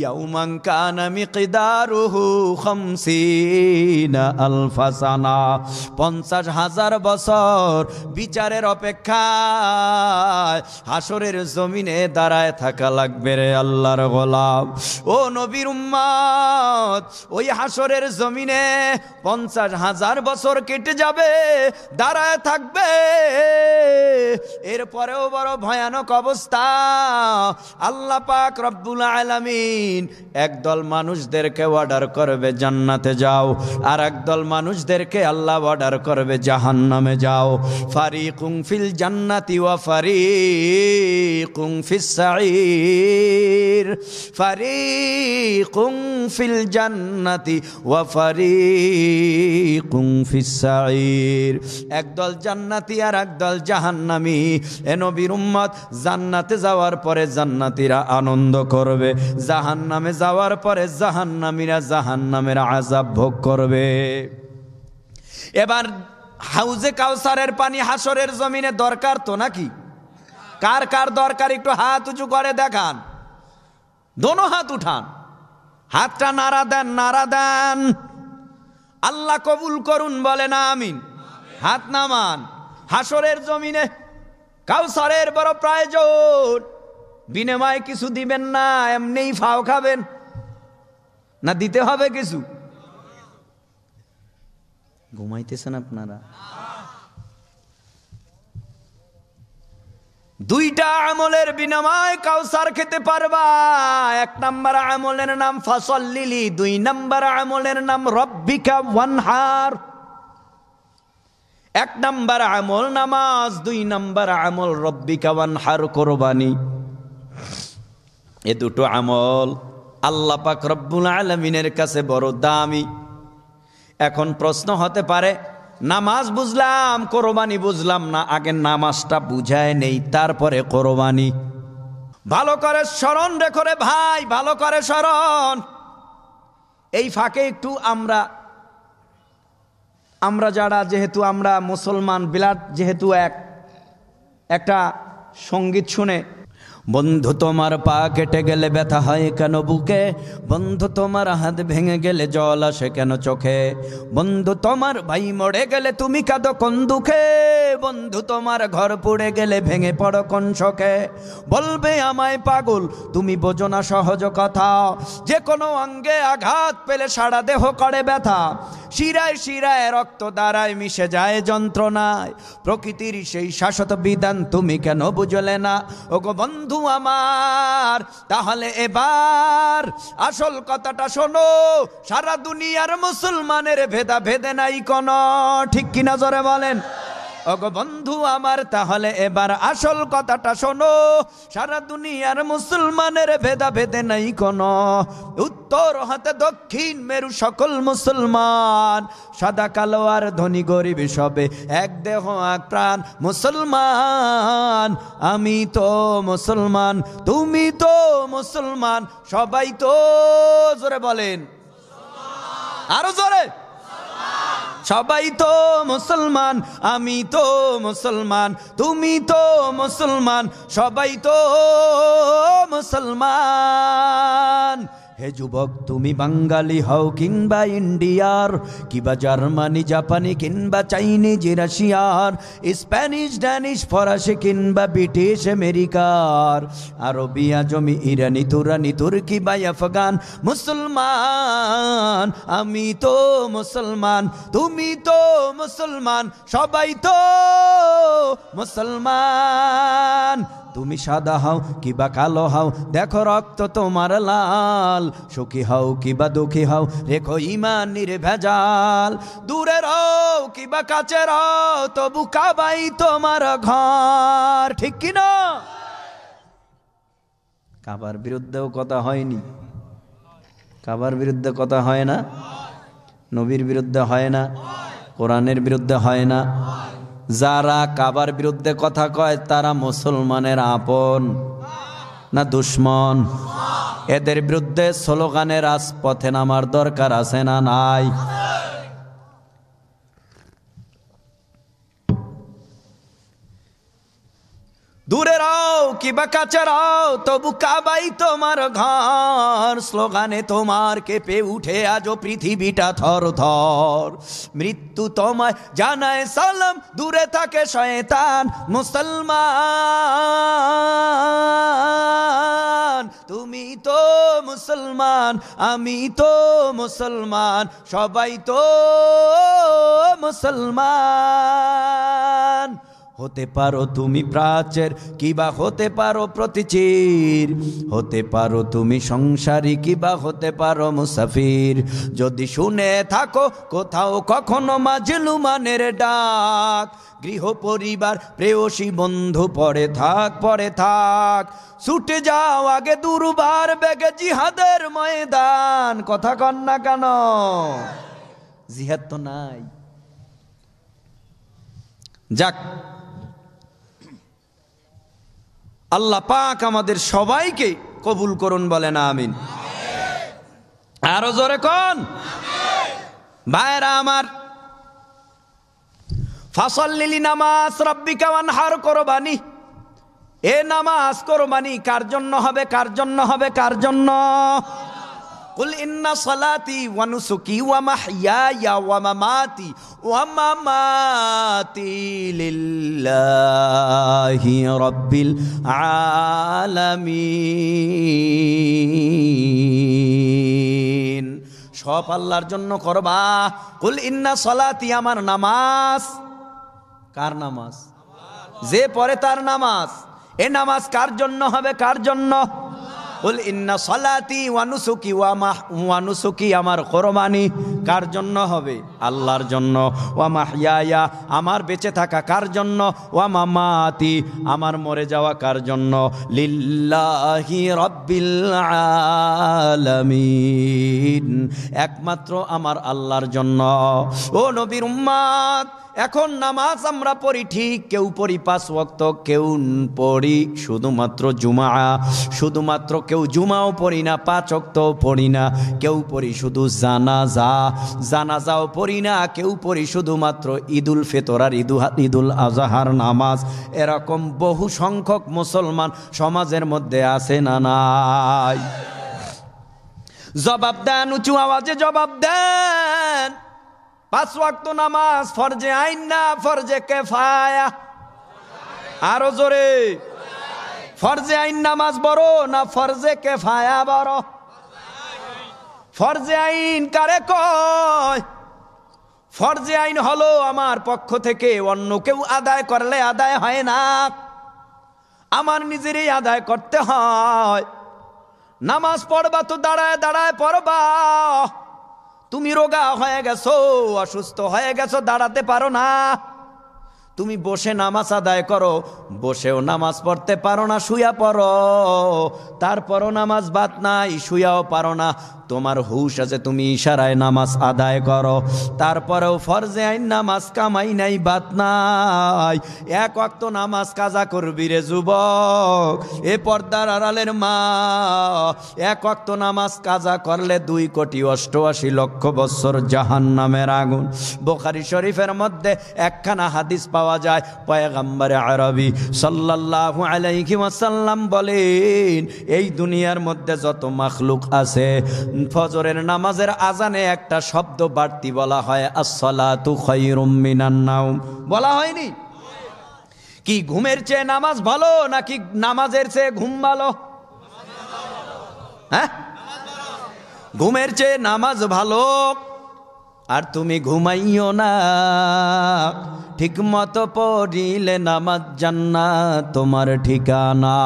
ইয়াউমাং কান আমি কিদারুহু খমসিনা আলফাসানা না পঞ্চাশ হাজার বছর বিচারের অপেক্ষায় হাসরের জমিনে দাঁড়ায় থাকা লাগবে রে আল্লাহর গোলাপ ও নবীর উম্মাদ ওই হাসরের জমিনে পঞ্চাশ হাজার বছর কেটে যাবে দাঁড়ায় থাকবে এরপরেও বড় ভয়ানক অবস্থা আল্লাহ পাক রব্বুল আলামিন একদল মানুষদেরকে অর্ডার করবে জান্নাতে যাও আর একদল মানুষদেরকে তোমাদেরকে আল্লাহ অর্ডার করবে জাহান নামে যাও ফারি কুংফিল জান্নাতি ওয়া ফারি কুংফিসাইর ফারি কুংফিল জান্নাতি ওয়া ফারি কুংফিসাইর একদল জান্নাতি আর একদল জাহান্নামি এ নবীর উম্মত জান্নাতে যাওয়ার পরে জান্নাতিরা আনন্দ করবে জাহান্নামে যাওয়ার পরে জাহান্নামীরা নামের আজাব ভোগ করবে এবার হাউজে কাউসারের পানি হাসরের জমিনে দরকার তো নাকি কার কার দরকার একটু হাত উঁচু করে দেখান দোনো হাত উঠান হাতটা নাড়া দেন নাড়া দেন আল্লাহ কবুল করুন বলে না আমিন হাত নামান হাসরের জমিনে কাউসারের বড় প্রয়োজন বিনিময়ে কিছু দিবেন না এমনিই ফাও খাবেন না দিতে হবে কিছু ঘুমাইতেছেন আপনারা দুইটা আমলের বিনিময় কাউসার খেতে পারবা এক নাম্বার আমলের নাম ফসল লিলি দুই নাম্বার আমলের নাম রব্বিকা ওয়ানহার এক নাম্বার আমল নামাজ দুই নাম্বার আমল রব্বিকা ওয়ানহার কোরবানি এ দুটো আমল আল্লাপাক রব্বুল আলমিনের কাছে বড় দামি এখন প্রশ্ন হতে পারে নামাজ বুঝলাম কোরবানি বুঝলাম না আগে নামাজটা বুঝায় নেই তারপরে কোরবানি ভালো করে স্মরণ রেখরে ভাই ভালো করে স্মরণ এই ফাঁকে একটু আমরা আমরা যারা যেহেতু আমরা মুসলমান বিলাট যেহেতু এক একটা সঙ্গীত শুনে বন্ধু তোমার পা কেটে গেলে ব্যথা হয় কেন বুকে বন্ধু তোমার হাত ভেঙে গেলে জল আসে কেন চোখে বন্ধু তোমার ভাই মরে গেলে তুমি কাঁদ কোন দুঃখে বন্ধু তোমার ঘর পুড়ে গেলে ভেঙে পড়ো কোন শখে বলবে আমায় পাগল তুমি বোঝো না সহজ কথা যে কোনো অঙ্গে আঘাত পেলে সারা দেহ করে ব্যথা শিরায় শিরায় রক্ত দ্বারায় মিশে যায় যন্ত্রণায় প্রকৃতির সেই শাশ্বত বিধান তুমি কেন বুঝলে না ওগো বন্ধু বন্ধু আমার তাহলে এবার আসল কথাটা শোনো সারা দুনিয়ার মুসলমানের ভেদা ভেদে নাই কোন ঠিক কিনা জরে বলেন অগ বন্ধু আমার তাহলে এবার আসল কথাটা শোনো সারা দুনিয়ার মুসলমানের ভেদাভেদে নাই কোনো উত্তর হাতে দক্ষিণ মেরু সকল মুসলমান সাদা কালো আর ধনী গরিব সবে এক দেহ এক প্রাণ মুসলমান আমি তো মুসলমান তুমি তো মুসলমান সবাই তো জোরে বলেন আরো জোরে সবাই তো মুসলমান আমি তো মুসলমান তুমি তো মুসলমান সবাই তো মুসলমান হে যুবক তুমি বাঙালি হও কিংবা ইন্ডিয়ার কিংবা জার্মানি জাপানি কিংবা চাইনিজ রাশিয়ার স্প্যানিশ ড্যানিশ ফরাসি কিংবা ব্রিটিশ আমেরিকার আরবিয়া জমি ইরানি তুরানি তুর্কি বা আফগান মুসলমান আমি তো মুসলমান তুমি তো মুসলমান সবাই তো মুসলমান তুমি সাদা হও কিবা কালো হও দেখো রক্ত তোমার লাল সুখী হও কিবা দুঃখী হও রেখো ইমান নিরে ভেজাল দূরে রও কিবা কাছে রও তবু কাবাই তোমার ঘর ঠিক কি না কাবার বিরুদ্ধেও কথা হয়নি কাবার বিরুদ্ধে কথা হয় না নবীর বিরুদ্ধে হয় না কোরআনের বিরুদ্ধে হয় না যারা কাবার বিরুদ্ধে কথা কয় তারা মুসলমানের আপন না দুশ্মন এদের বিরুদ্ধে স্লোগানের রাজপথে নামার দরকার আছে না নাই কিবা কাচারাও তবু কাবাই তোমার ঘর স্লোগানে তোমার কেঁপে উঠে আজও পৃথিবীটা থর থর মৃত্যু তোমায় জানায় সালাম দূরে থাকে শয়তান মুসলমান তুমি তো মুসলমান আমি তো মুসলমান সবাই তো মুসলমান হতে পারো তুমি প্রাচের কিবা হতে পারো প্রতিচির হতে পারো তুমি সংসারী কিবা হতে পারো মুসাফির যদি শুনে থাকো কোথাও কখনো মানের ডাক গৃহ পরিবার প্রেয়সী বন্ধু পরে থাক পরে থাক ছুটে যাও আগে দুরুবার বেগে জিহাদের ময়দান কথা কন না কেন জিহাদ তো নাই যাক আল্লাহ পাক আমাদের সবাইকে কবুল করুন বলে না আমিন আরো জোরে কন ভাইরা আমার লিলি নামাজ রব্বিকাওয়ান হার বানি এ নামাজ কোরবানি কার জন্য হবে কার জন্য হবে কার জন্য কুল ইন্না সালাতি ওয়া নুসুকি ওয়া মাহইয়ায়া ওয়া মামাতি ওয়া মামাতি লিল্লাহি রাব্বিল আলামিন সব আল্লাহর জন্য করবা কুল ইন্না সলাতি আমার নামাজ কার নামাজ যে পরে তার নামাজ এ নামাজ কার জন্য হবে কার জন্য কুল ইন্না সলাতি ওয়ানুসুকি ওয়ামা ওয়ানুসুকি আমার কোরবানি কার জন্য হবে আল্লাহর জন্য ওয়ামা ইয়া আমার বেঁচে থাকা কার জন্য ওয়ামা মাতি আমার মরে যাওয়া কার জন্য লিল্লাহি রব্বিল আলামিন একমাত্র আমার আল্লাহর জন্য ও নবীর উম্মাদ এখন নামাজ আমরা পড়ি ঠিক কেউ পড়ি পাঁচ ওয়াক্ত কেউ পড়ি শুধুমাত্র জুমা শুধুমাত্র কেউ জুমাও পড়ি না পাঁচ ওয়াক্তও পড়ি না কেউ পড়ি শুধু জানাজা জানাজাও পড়ি না কেউ পড়ি শুধুমাত্র ঈদুল ফেতর আর ঈদু ঈদুল আজহার নামাজ এরকম বহু সংখ্যক মুসলমান সমাজের মধ্যে আছে না নাই জবাব দেন উঁচু আওয়াজে জবাব দেন পাঁচ ওয়াক্ত নামাজ ফরজে আইন না ফরজে কেফায়া আরো জোরে ফরজে আইন নামাজ বড় না ফরজে কেফায়া বড় ফরজে আইন কারে কয় ফরজে আইন হলো আমার পক্ষ থেকে অন্য কেউ আদায় করলে আদায় হয় না আমার নিজেরই আদায় করতে হয় নামাজ পড়বা তো দাঁড়ায় দাঁড়ায় পড়বা তুমি রোগা হয়ে গেছো অসুস্থ হয়ে গেছো দাঁড়াতে পারো না তুমি বসে নামাজ আদায় করো বসেও নামাজ পড়তে পারো না শুয়া পড়ো তারপরও নামাজ বাদ নাই শুয়াও পারো না তোমার হুশ আছে তুমি ইশারায় নামাজ আদায় করো তারপরেও ফরজে আইন নামাজ কামাই নাই বাত নাই এক অক্ত নামাজ কাজা করবি রে যুবক এ পর্দার আড়ালের মা এক অক্ত নামাজ কাজা করলে দুই কোটি অষ্টআশি লক্ষ বৎসর জাহান নামের আগুন বোখারি শরীফের মধ্যে একখানা হাদিস পাওয়া পাওয়া যায় পয়গম্বর আরবি সাল্লাহ আলাইহি ওয়াসাল্লাম বলেন এই দুনিয়ার মধ্যে যত মাখলুক আছে ফজরের নামাজের আজানে একটা শব্দ বাড়তি বলা হয় আসসালাতু খৈরুম মিনান্নাউম বলা হয়নি কি ঘুমের চেয়ে নামাজ ভালো নাকি নামাজের চেয়ে ঘুম ভালো হ্যাঁ ঘুমের চেয়ে নামাজ ভালো আর তুমি ঘুমাইও না ঠিকমতো পড়িলে নামাজ জান্না তোমার ঠিকানা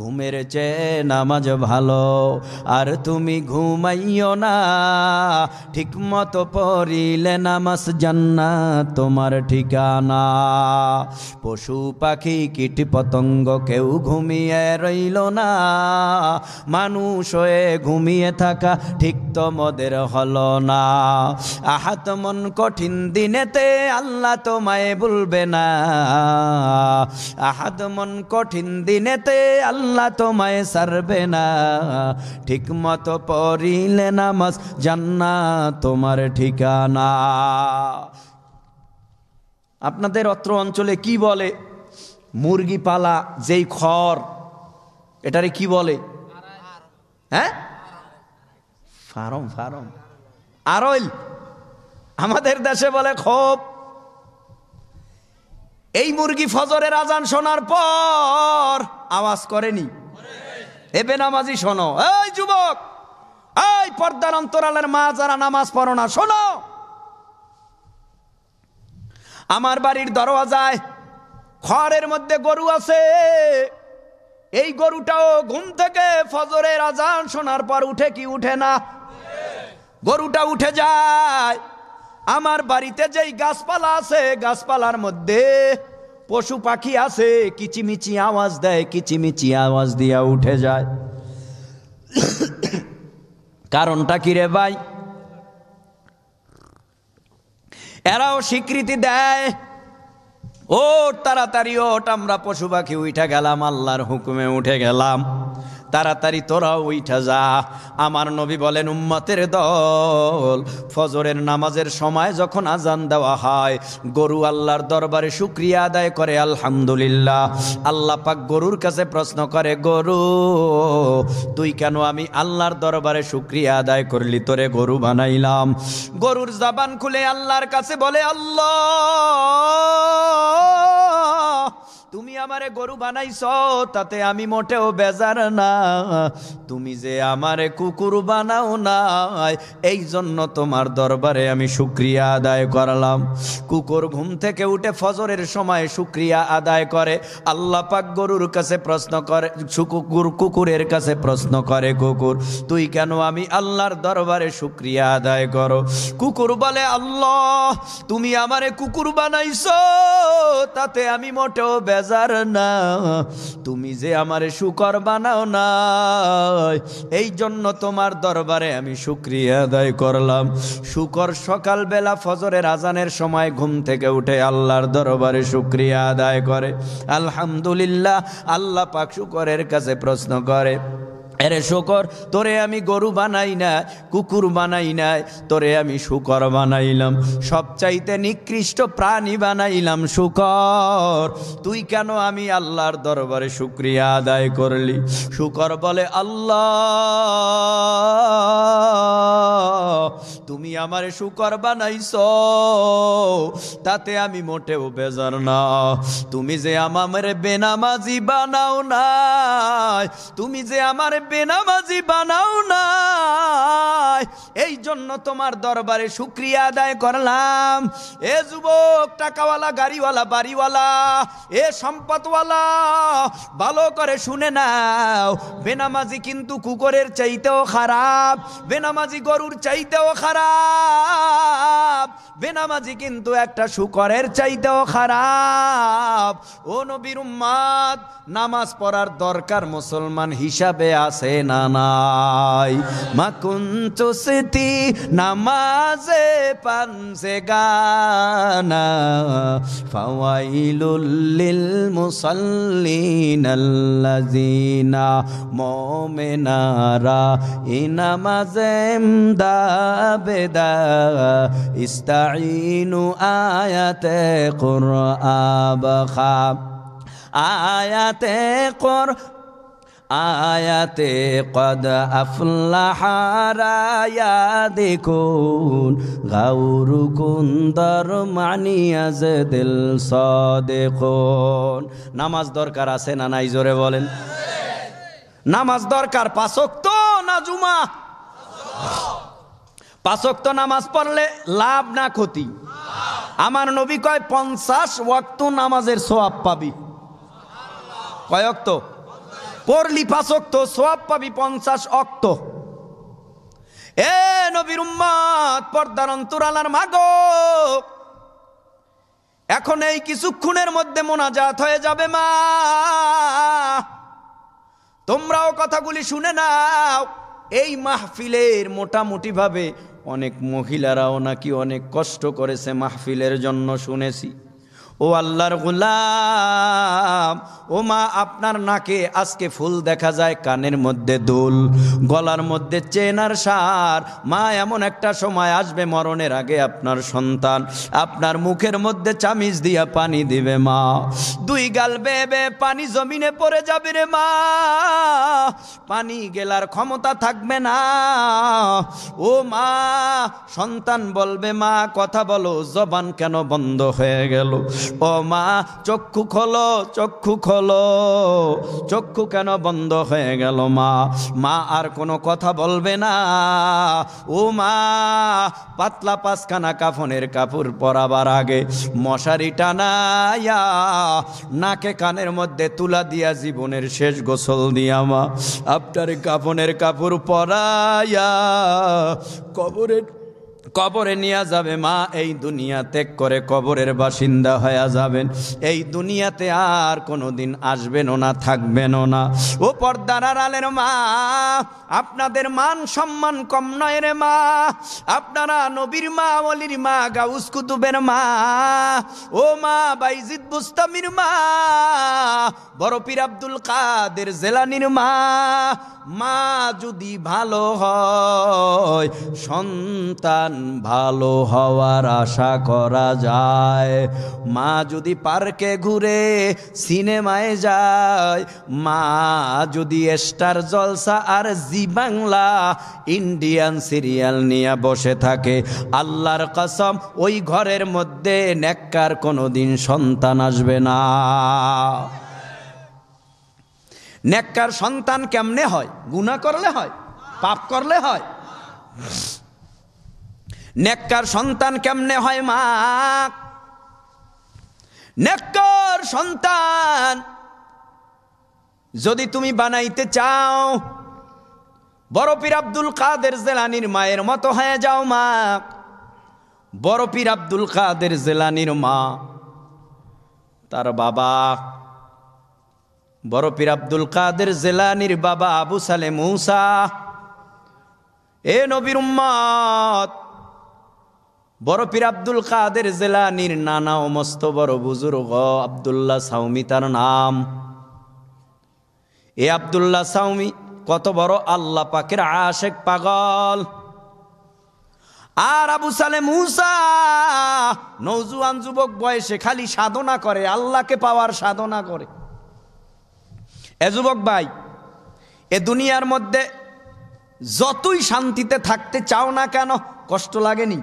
ঘুমের চেয়ে নামাজ ভালো আর তুমি ঘুমাইও না ঠিকমতো পড়িলে নামাজ জান্না তোমার ঠিকানা পশু পাখি কীট পতঙ্গ কেউ ঘুমিয়ে রইল না মানুষ হয়ে ঘুমিয়ে থাকা ঠিক তোমাদের হল না আহাত মন কঠিন দিনেতে আল্লাহ তোমায় ভুলবে না আহাদ মন কঠিন দিনেতে আল্লাহ তোমায় সারবে না ঠিক মতো পড়িলে নামাজ জান্না তোমার ঠিকানা আপনাদের অত্র অঞ্চলে কি বলে মুরগি পালা যেই খড় এটারে কি বলে হ্যাঁ ফারম ফারম আরল আমাদের দেশে বলে খোপ এই মুরগি ফজরের আজান শোনার পর আওয়াজ করেনি এ বেনামাজি শোনো এই যুবক এই পর্দার অন্তরালের মা যারা নামাজ পড়ো না শোনো আমার বাড়ির দরওয়াজায় খড়ের মধ্যে গরু আছে এই গরুটাও ঘুম থেকে ফজরের আজান শোনার পর উঠে কি উঠে না গরুটা উঠে যায় আমার বাড়িতে যেই গাছপালা আছে গাছপালার মধ্যে পশু পাখি আছে কিচিমিচি আওয়াজ দেয় কিচিমিচি আওয়াজ দিয়া উঠে যায় কারণটা কি রে ভাই এরাও স্বীকৃতি দেয় ও তাড়াতাড়ি ওট আমরা পশু পাখি উঠে গেলাম আল্লাহর হুকুমে উঠে গেলাম তাড়াতাড়ি তোরা উইঠা যা আমার নবী বলেন উম্মতের দল ফজরের নামাজের সময় যখন আজান দেওয়া হয় গরু আল্লাহর দরবারে শুক্রিয়া আদায় করে আলহামদুলিল্লাহ আল্লাহ পাক গরুর কাছে প্রশ্ন করে গরু তুই কেন আমি আল্লাহর দরবারে শুক্রিয়া আদায় করলি তোরে গরু বানাইলাম গরুর জাবান খুলে আল্লাহর কাছে বলে আল্লাহ তুমি আমারে গরু বানাইছ তাতে আমি মোটেও বেজার না তুমি যে আমারে কুকুর বানাও না এই জন্য তোমার দরবারে আমি শুক্রিয়া আদায় করালাম কুকুর ঘুম থেকে উঠে ফজরের সময় শুক্রিয়া আদায় করে আল্লাহ পাক গরুর কাছে প্রশ্ন করে কুকুর কুকুরের কাছে প্রশ্ন করে কুকুর তুই কেন আমি আল্লাহর দরবারে শুক্রিয়া আদায় করো কুকুর বলে আল্লাহ তুমি আমারে কুকুর বানাইছ তাতে আমি মোটেও বেজার বেজার না তুমি যে আমার শুকর বানাও না এই জন্য তোমার দরবারে আমি শুক্রিয়া আদায় করলাম শুকর সকালবেলা ফজরের আজানের সময় ঘুম থেকে উঠে আল্লাহর দরবারে শুক্রিয়া আদায় করে আলহামদুলিল্লাহ আল্লাহ পাক শুকরের কাছে প্রশ্ন করে এরে শুকর তোরে আমি গরু বানাই না কুকুর বানাই নাই তোরে আমি শুকর বানাইলাম সবচাইতে নিকৃষ্ট প্রাণী বানাইলাম শুকর তুই কেন আমি আল্লাহর দরবারে শুক্রিয়া আদায় করলি শুকর বলে আল্লাহ তুমি আমারে শুকর বানাইছ তাতে আমি মোটেও বেজার না তুমি যে আমারে বেনামাজি বানাও না তুমি যে আমারে বেনামাজি বানাও নাই এই জন্য তোমার দরবারে শুক্রিয়া আদায় করলাম এ যুবক টাকাওয়ালা গাড়িওয়ালা বাড়িওয়ালা এ সম্পদওয়ালা ভালো করে শুনে নাও বেনামাজি কিন্তু কুকুরের চাইতেও খারাপ বেনামাজি গরুর চাইতেও খারাপ বেনামাজি কিন্তু একটা শুকরের চাইতেও খারাপ ও নবীর উম্মাদ নামাজ পড়ার দরকার মুসলমান হিসাবে আস سيناناي ما كنت ستي نماز پانسگانا فويل للمصلين الذين مؤمنارا إنما زمدا بدا استعينوا آية قرآن بخاب آيات قرآن আয়াতে কদ আফলাহারায়া দেখুন গাউরু কুন্দর মানিয়াজ দিল স দেখুন নামাজ দরকার আছে না নাই জোরে বলেন নামাজ দরকার পাচক তো না জুমা পাচক তো নামাজ পড়লে লাভ না ক্ষতি আমার নবী কয় পঞ্চাশ ওয়াক্ত নামাজের সোয়াব পাবি কয়ক্ত পড়লি পাঁচ সোয়াব পাবি পঞ্চাশ অক্ত এ নবীর উম্মাদ পর্দার অন্তরালার মাগো এখন এই কিছুক্ষণের মধ্যে মোনাজাত হয়ে যাবে মা তোমরাও কথাগুলি শুনে নাও এই মাহফিলের মোটামুটিভাবে অনেক মহিলারাও নাকি অনেক কষ্ট করেছে মাহফিলের জন্য শুনেছি ও আল্লাহর গুলাম ও মা আপনার নাকে আজকে ফুল দেখা যায় কানের মধ্যে দুল গলার মধ্যে চেনার সার মা এমন একটা সময় আসবে মরণের আগে আপনার সন্তান আপনার মুখের মধ্যে চামিজ দিয়া পানি দিবে মা দুই গাল বেবে পানি জমিনে পড়ে যাবে রে মা পানি গেলার ক্ষমতা থাকবে না ও মা সন্তান বলবে মা কথা বলো জবান কেন বন্ধ হয়ে গেল ও মা চক্ষু খোলো চক্ষু খোলো চক্ষু কেন বন্ধ হয়ে গেল মা মা আর কোনো কথা বলবে না ও মা পাতলা পাঁচখানা কাফনের কাপড় পরাবার আগে মশারি টানায়া নাকে কানের মধ্যে তুলা দিয়া জীবনের শেষ গোসল দিয়া মা আপনার কাফনের কাপড় পরাইয়া কবরের কবরে নিয়ে যাবে মা এই দুনিয়া ত্যাগ করে কবরের বাসিন্দা হয়ে যাবেন এই দুনিয়াতে আর কোনো দিন আসবেনও না থাকবেনও না ও পর্দার আলের মা আপনাদের মান সম্মান কম নয় রে মা আপনারা নবীর মা অলির মা গাউস কুতুবের মা ও মা বাইজিদ বুস্তামির মা বরপির আব্দুল কাদের জেলানির মা মা যদি ভালো হয় সন্তান ভালো হওয়ার আশা করা যায় মা যদি পার্কে ঘুরে সিনেমায় যায় মা যদি স্টার জলসা আর জি বাংলা ইন্ডিয়ান সিরিয়াল নিয়ে বসে থাকে আল্লাহর কসম ওই ঘরের মধ্যে নেককার কোনো দিন সন্তান আসবে না নেককার সন্তান কেমনে হয় গুণা করলে হয় পাপ করলে হয় নেককার সন্তান কেমনে হয় মা নেককার সন্তান যদি তুমি বানাইতে চাও বরফির আব্দুল কাদের জেলানির মায়ের মতো হয়ে যাও মা বরফির আব্দুল কাদের জেলানির মা তার বাবা বরফির আব্দুল কাদের জেলানির বাবা আবু সালে মৌসা এ নবীর উম্মত বড় পীর আব্দুল কাদের জেলানির নানা ও মস্ত বড় বুজুর্গ আবদুল্লাহ সাউমি তার নাম এ আবদুল্লাহ সাউমি কত বড় আল্লাহ পাকের আশেক পাগল আর আবু সালে মুসা নৌজুয়ান যুবক বয়সে খালি সাধনা করে আল্লাহকে পাওয়ার সাধনা করে এ যুবক ভাই এ দুনিয়ার মধ্যে যতই শান্তিতে থাকতে চাও না কেন কষ্ট লাগেনি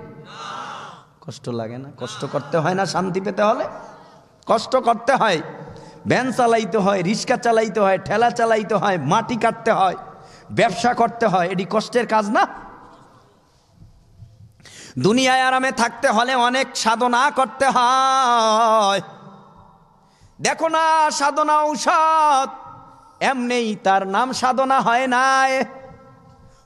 কষ্ট লাগে না কষ্ট করতে হয় না শান্তি পেতে হলে কষ্ট করতে হয় ব্যান চালাইতে হয় রিক্সা চালাইতে হয় ঠেলা চালাইতে হয় মাটি কাটতে হয় ব্যবসা করতে হয় এটি কষ্টের কাজ না দুনিয়ায় আরামে থাকতে হলে অনেক সাধনা করতে হয় দেখো না সাধনা ঔষধ এমনি তার নাম সাধনা হয় নাই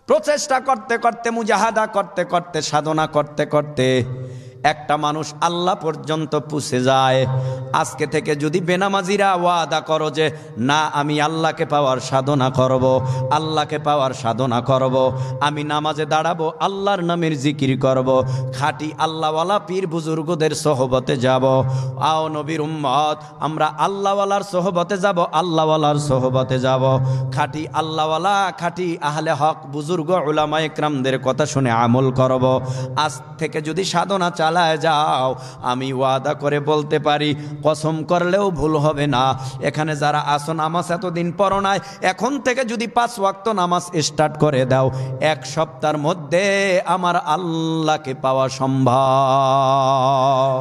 প্রচেষ্টা করতে করতে মুজাহাদা করতে করতে সাধনা করতে করতে একটা মানুষ আল্লাহ পর্যন্ত পুষে যায় আজকে থেকে যদি বেনামাজিরা ওয়াদা করো যে না আমি আল্লাহকে পাওয়ার সাধনা করব আল্লাহকে পাওয়ার সাধনা করব আমি নামাজে দাঁড়াবো আল্লাহর নামের জিকির করব খাটি আল্লাহওয়ালা পীর বুজুর্গদের সহবতে যাব আও নবীর উম্মত আমরা আল্লাহওয়ালার সহবতে যাব আল্লাহওয়ালার সহবতে যাব খাটি আল্লাহওয়ালা খাটি আহলে হক বুজুর্গ ওলামা একরামদের কথা শুনে আমল করব আজ থেকে যদি সাধনা চালা চালায় যাও আমি ওয়াদা করে বলতে পারি কসম করলেও ভুল হবে না এখানে যারা আসো নামাজ এতদিন পড়ো নাই এখন থেকে যদি পাঁচ ওয়াক্ত নামাজ স্টার্ট করে দাও এক সপ্তাহের মধ্যে আমার আল্লাহকে পাওয়া সম্ভব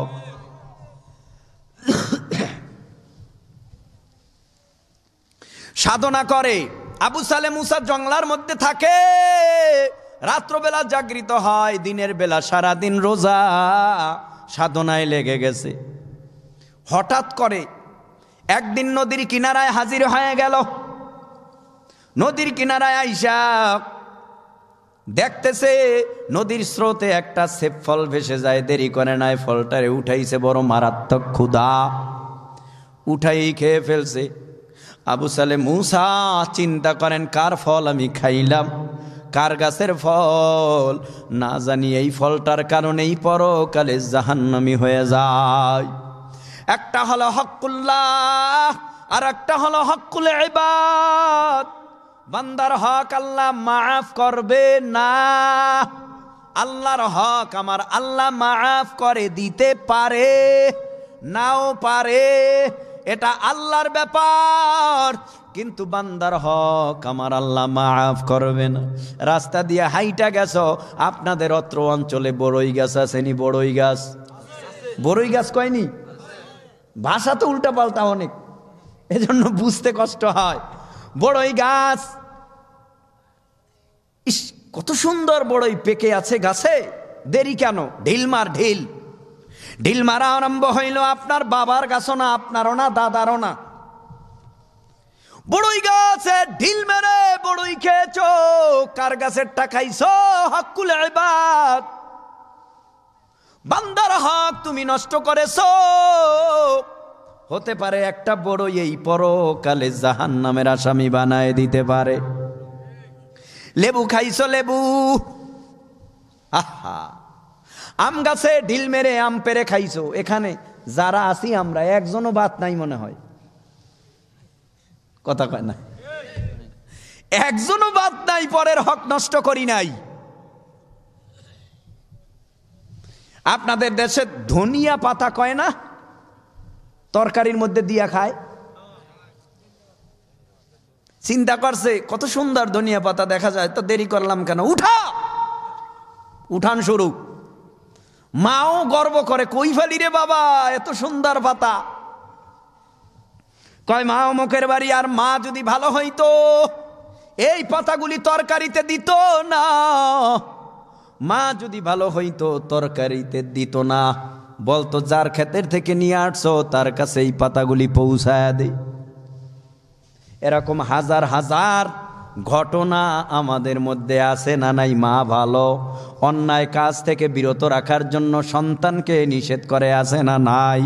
সাধনা করে আবু সালে মুসা জংলার মধ্যে থাকে রাত্রবেলা জাগৃত হয় দিনের বেলা সারা দিন রোজা সাধনায় লেগে গেছে হঠাৎ করে একদিন নদীর কিনারায় হাজির হয়ে গেল নদীর কিনারায় আইসা দেখতেছে নদীর স্রোতে একটা সেপ ফল ভেসে যায় দেরি করে নাই ফলটারে উঠাইছে বড় মারাত্মক ক্ষুধা উঠাই খেয়ে ফেলছে আবু সালে মুসা চিন্তা করেন কার ফল আমি খাইলাম কার গাছের ফল না জানি এই ফলটার কারণেই পরকালে জাহান্নমি হয়ে যায় একটা হলো হকুল্লাহ আর একটা হলো হকুল এবাদ বান্দার হক আল্লাহ মাফ করবে না আল্লাহর হক আমার আল্লাহ মাফ করে দিতে পারে নাও পারে এটা আল্লাহর ব্যাপার কিন্তু বান্দার হক আমার আল্লাহ মাফ করবেন রাস্তা দিয়ে হাইটা গেছ আপনাদের অত্র অঞ্চলে বড়ই গাছ আসেনি বড়ই গাছ বড়ই গাছ কয়নি ভাষা তো উল্টা পাল্টা অনেক এজন্য বুঝতে কষ্ট হয় বড়ই গাছ ইস কত সুন্দর বড়ই পেকে আছে গাছে দেরি কেন ঢিল মার ঢিল ঢিল মারা আরম্ভ হইল আপনার বাবার গাছও না আপনারও না দাদারও না বড়ই গাছে ঢিল মেরে বড়ই খেয়েছ কার গাছের টাকাইছ হকুল এবার বান্দার হক তুমি নষ্ট করেছ হতে পারে একটা বড় এই পরকালে জাহান নামের আসামি বানায় দিতে পারে লেবু খাইছ লেবু আহা আম গাছে ঢিল মেরে আম পেরে খাইছো এখানে যারা আছি আমরা একজনও বাত নাই মনে হয় কথা কয় না একজনও বাদ নাই পরের হক নষ্ট করি নাই আপনাদের দেশে ধনিয়া পাতা কয় না তরকারির মধ্যে দিয়া খায় চিন্তা করছে কত সুন্দর ধনিয়া পাতা দেখা যায় তো দেরি করলাম কেন উঠা উঠান শুরু মাও গর্ব করে কই ফেলি রে বাবা এত সুন্দর পাতা কয় মা অমুকের বাড়ি আর মা যদি ভালো হইতো এই পাতাগুলি তরকারিতে দিত না মা যদি ভালো হইতো তরকারিতে দিত না বলতো যার ক্ষেতের থেকে নিয়ে আসছো তার কাছে এই পাতাগুলি পৌঁছায় দে এরকম হাজার হাজার ঘটনা আমাদের মধ্যে আছে না নাই মা ভালো অন্যায় কাজ থেকে বিরত রাখার জন্য সন্তানকে নিষেধ করে আসে না নাই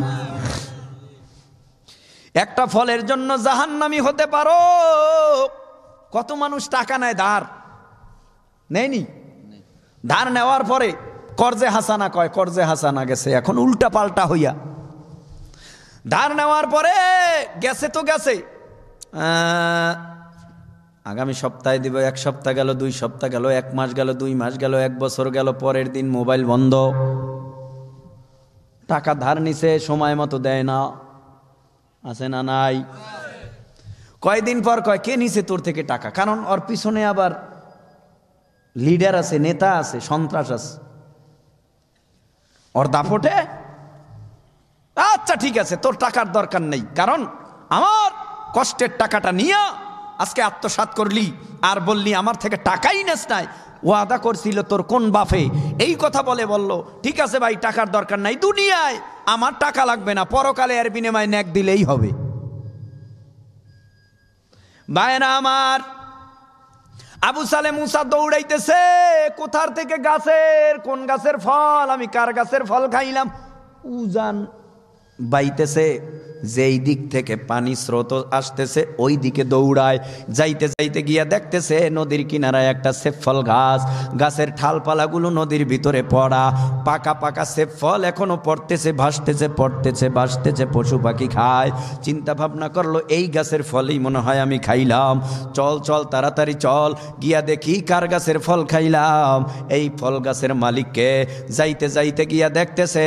একটা ফলের জন্য জাহান্নামি হতে পারো কত মানুষ টাকা নেয় ধার নেয়নি ধার নেওয়ার পরে কর্জে হাসানা কয় কর্জে হাসানা গেছে এখন উল্টা পাল্টা হইয়া ধার নেওয়ার পরে গেছে তো গেছে আগামী সপ্তাহে দিব এক সপ্তাহ গেল দুই সপ্তাহ গেল এক মাস গেল দুই মাস গেল এক বছর গেল পরের দিন মোবাইল বন্ধ টাকা ধার নিছে সময় মতো দেয় না আছে না নাই কয়দিন পর কয় কে নিছে তোর থেকে টাকা কারণ ওর পিছনে আবার লিডার আছে নেতা আছে সন্ত্রাস আছে ওর দাপটে আচ্ছা ঠিক আছে তোর টাকার দরকার নেই কারণ আমার কষ্টের টাকাটা নিয়ে আজকে আত্মসাত করলি আর বললি আমার থেকে টাকাই নেস নাই ওয়াদা করছিল তোর কোন বাফে এই কথা বলে বলল ঠিক আছে ভাই টাকার দরকার নাই দুনিয়ায় আমার টাকা লাগবে না পরকালে এর বিনিময় ন্যাক দিলেই হবে বায়না আমার আবু সালে মুসা দৌড়াইতেছে কোথার থেকে গাছের কোন গাছের ফল আমি কার গাছের ফল খাইলাম উজান বাইতেছে যেই দিক থেকে পানি স্রোত আসতেছে ওই দিকে দৌড়ায় যাইতে যাইতে গিয়া দেখতেছে নদীর কিনারায় একটা সেফল গাছ গাছের ঠালপালাগুলো নদীর ভিতরে পড়া পাকা পাকা সেফল এখনও পড়তেছে ভাসতেছে পড়তেছে ভাসতেছে পশু পাখি খায় চিন্তা ভাবনা করলো এই গাছের ফলেই মনে হয় আমি খাইলাম চল চল তাড়াতাড়ি চল গিয়া দেখি কার গাছের ফল খাইলাম এই ফল গাছের মালিককে যাইতে যাইতে গিয়া দেখতেছে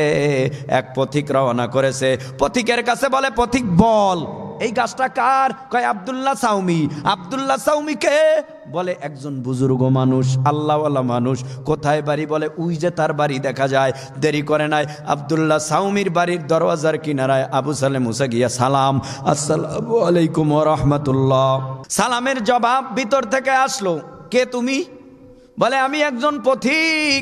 এক পথিক রওনা করেছে পথিকের কাছে বলে বলে পথিক বল এই গাছটা কার কয় আবদুল্লাহ সাউমি আবদুল্লাহ সাউমি কে বলে একজন বুজুর্গ মানুষ আল্লাহওয়ালা মানুষ কোথায় বাড়ি বলে উই যে তার বাড়ি দেখা যায় দেরি করে নাই আবদুল্লাহ সাউমির বাড়ির দরওয়াজার কিনারায় আবু সালেম মুসা গিয়া সালাম আসসালাম আলাইকুম রহমতুল্লাহ সালামের জবাব ভিতর থেকে আসলো কে তুমি বলে আমি একজন পথিক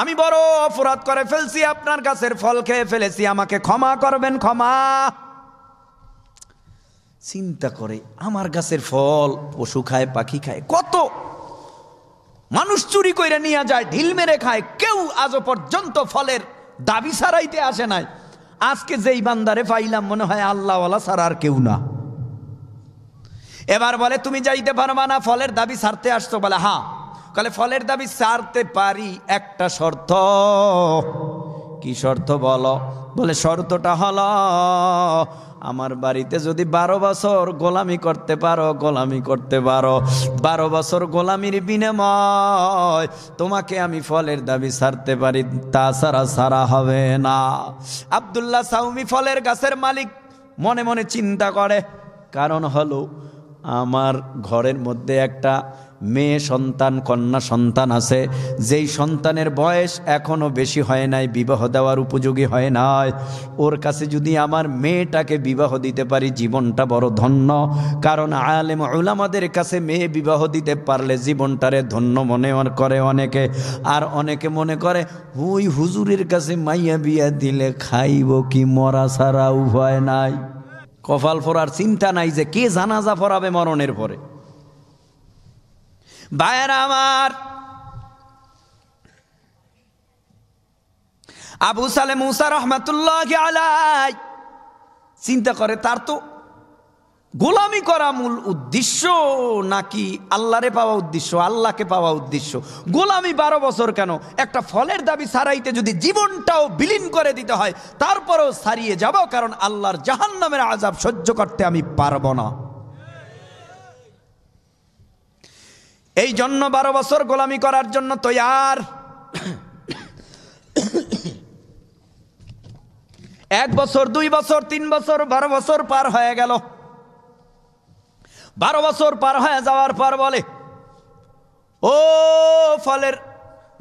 আমি বড় অপরাধ করে ফেলছি আপনার গাছের ফল খেয়ে ফেলেছি আমাকে ক্ষমা করবেন ক্ষমা চিন্তা করে আমার গাছের ফল পশু খায় পাখি খায় কত মানুষ চুরি করে নিয়ে যায় ঢিল মেরে খায় কেউ আজও পর্যন্ত ফলের দাবি সারাইতে আসে নাই আজকে যেই বান্দারে পাইলাম মনে হয় আল্লাহওয়ালা সার আর কেউ না এবার বলে তুমি যাইতে পারবা না ফলের দাবি সারতে আসতো বলে হ্যাঁ কালে ফলের দাবি সারতে পারি একটা শর্ত কি শর্ত বলো বলে শর্তটা হলো আমার বাড়িতে যদি বারো বছর গোলামি করতে পারো গোলামি করতে পারো বারো বছর গোলামির বিনিময় তোমাকে আমি ফলের দাবি সারতে পারি তাছাড়া সারা হবে না আবদুল্লাহ সাউমি ফলের গাছের মালিক মনে মনে চিন্তা করে কারণ হলো আমার ঘরের মধ্যে একটা মেয়ে সন্তান কন্যা সন্তান আছে যেই সন্তানের বয়স এখনও বেশি হয় নাই বিবাহ দেওয়ার উপযোগী হয় নাই ওর কাছে যদি আমার মেয়েটাকে বিবাহ দিতে পারি জীবনটা বড় ধন্য কারণ আলেম ওলামাদের কাছে মেয়ে বিবাহ দিতে পারলে জীবনটারে ধন্য মনে করে অনেকে আর অনেকে মনে করে হুই হুজুরের কাছে মাইয়া বিয়া দিলে খাইব কি মরা ছাড়া উভয় নাই কপাল ফোরার চিন্তা নাই যে কে জানাজা ফরাবে মরণের পরে ভাইয়েরা আমার আবু সালে মুসা রহমাতুল্লাহ আলাই চিন্তা করে তার তো গোলামি করা মূল উদ্দেশ্য নাকি আল্লাহরে পাওয়া উদ্দেশ্য আল্লাহকে পাওয়া উদ্দেশ্য গোলামি বারো বছর কেন একটা ফলের দাবি সারাইতে যদি জীবনটাও বিলীন করে দিতে হয় তারপরেও সারিয়ে যাব কারণ আল্লাহর জাহান্নামের আজাব সহ্য করতে আমি পারবো না এই জন্য বারো বছর গোলামি করার জন্য তৈয়ার এক বছর দুই বছর তিন বছর বারো বছর পার হয়ে গেল বারো বছর পার হয়ে যাওয়ার পর বলে ও ফলের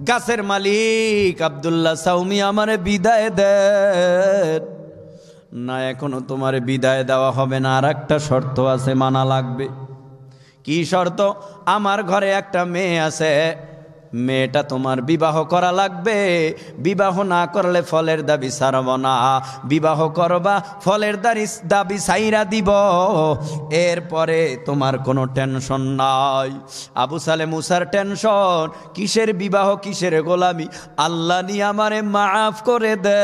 গাছের মালিক আবদুল্লাহ সাউমি আমারে বিদায় দে না এখনো তোমার বিদায় দেওয়া হবে না আর একটা শর্ত আছে মানা লাগবে কি শর্ত আমার ঘরে একটা মেয়ে আছে মেয়েটা তোমার বিবাহ করা লাগবে বিবাহ না করলে ফলের দাবি সারব না বিবাহ করবা ফলের দাবি দাবি সাইরা দিব এরপরে তোমার কোনো টেনশন নাই আবু সালে মুসার টেনশন কিসের বিবাহ কিসের গোলামি আল্লাহ নি আমারে মাফ করে দে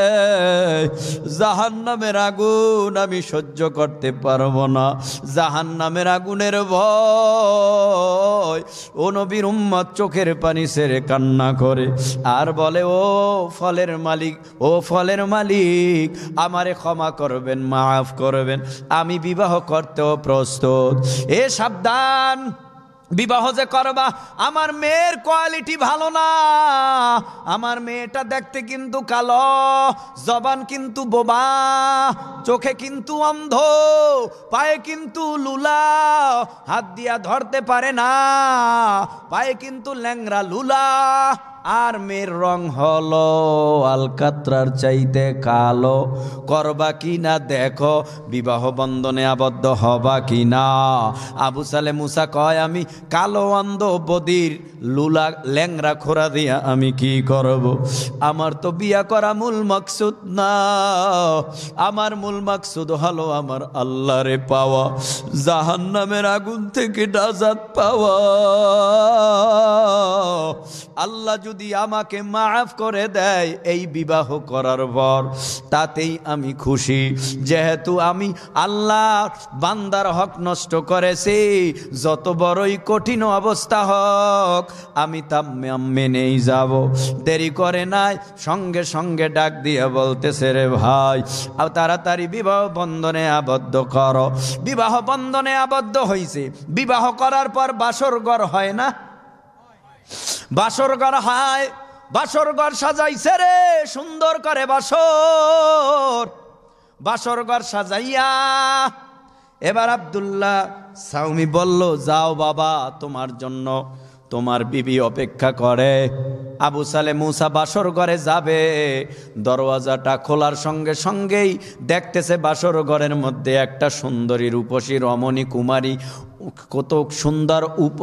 জাহান নামের আগুন আমি সহ্য করতে পারবো না জাহান নামের আগুনের ভয় ও নবীর উম্মত চোখের পানি ছেড়ে কান্না করে আর বলে ও ফলের মালিক ও ফলের মালিক আমারে ক্ষমা করবেন মাফ করবেন আমি বিবাহ করতেও প্রস্তুত এ সাবধান বিবাহ যে করবা আমার মেয়ের কোয়ালিটি ভালো না আমার মেয়েটা দেখতে কিন্তু কালো জবান কিন্তু বোবা চোখে কিন্তু অন্ধ পায়ে কিন্তু লুলা হাত দিয়া ধরতে পারে না পায়ে কিন্তু ল্যাংরা লুলা আর মেয়ের রং হলো আলকাত্রার চাইতে কালো করবা কি না দেখো বিবাহ বন্ধনে আবদ্ধ হবা কি না আবু সালে মুসা কয় আমি কালো অন্ধ বদির লুলা ল্যাংরা খোরা দিয়া আমি কি করব আমার তো বিয়া করা মূল মকসুদ না আমার মূল মকসুদ হলো আমার আল্লাহরে পাওয়া জাহান নামের আগুন থেকে ডাজাত পাওয়া আল্লাহ যদি যদি আমাকে মাফ করে দেয় এই বিবাহ করার পর তাতেই আমি খুশি যেহেতু আমি আল্লাহ বান্দার হক নষ্ট করেছি যত বড়ই কঠিন অবস্থা হোক আমি তা মেনেই যাব দেরি করে নাই সঙ্গে সঙ্গে ডাক দিয়ে বলতেছে রে ভাই আর তাড়াতাড়ি বিবাহ বন্ধনে আবদ্ধ কর বিবাহ বন্ধনে আবদ্ধ হয়েছে বিবাহ করার পর বাসর ঘর হয় না বাসর ঘর হায় বাসর ঘর সাজাইছে রে সুন্দর করে বাসর বাসর ঘর সাজাইয়া এবার আবদুল্লাহ সাউমি বলল যাও বাবা তোমার জন্য তোমার বিবি অপেক্ষা করে আবু সালে মুসা বাসর ঘরে যাবে দরওয়াজাটা খোলার সঙ্গে সঙ্গেই দেখতেছে বাসর ঘরের মধ্যে একটা সুন্দরী রূপসী রমণী কুমারী কত সুন্দর উপ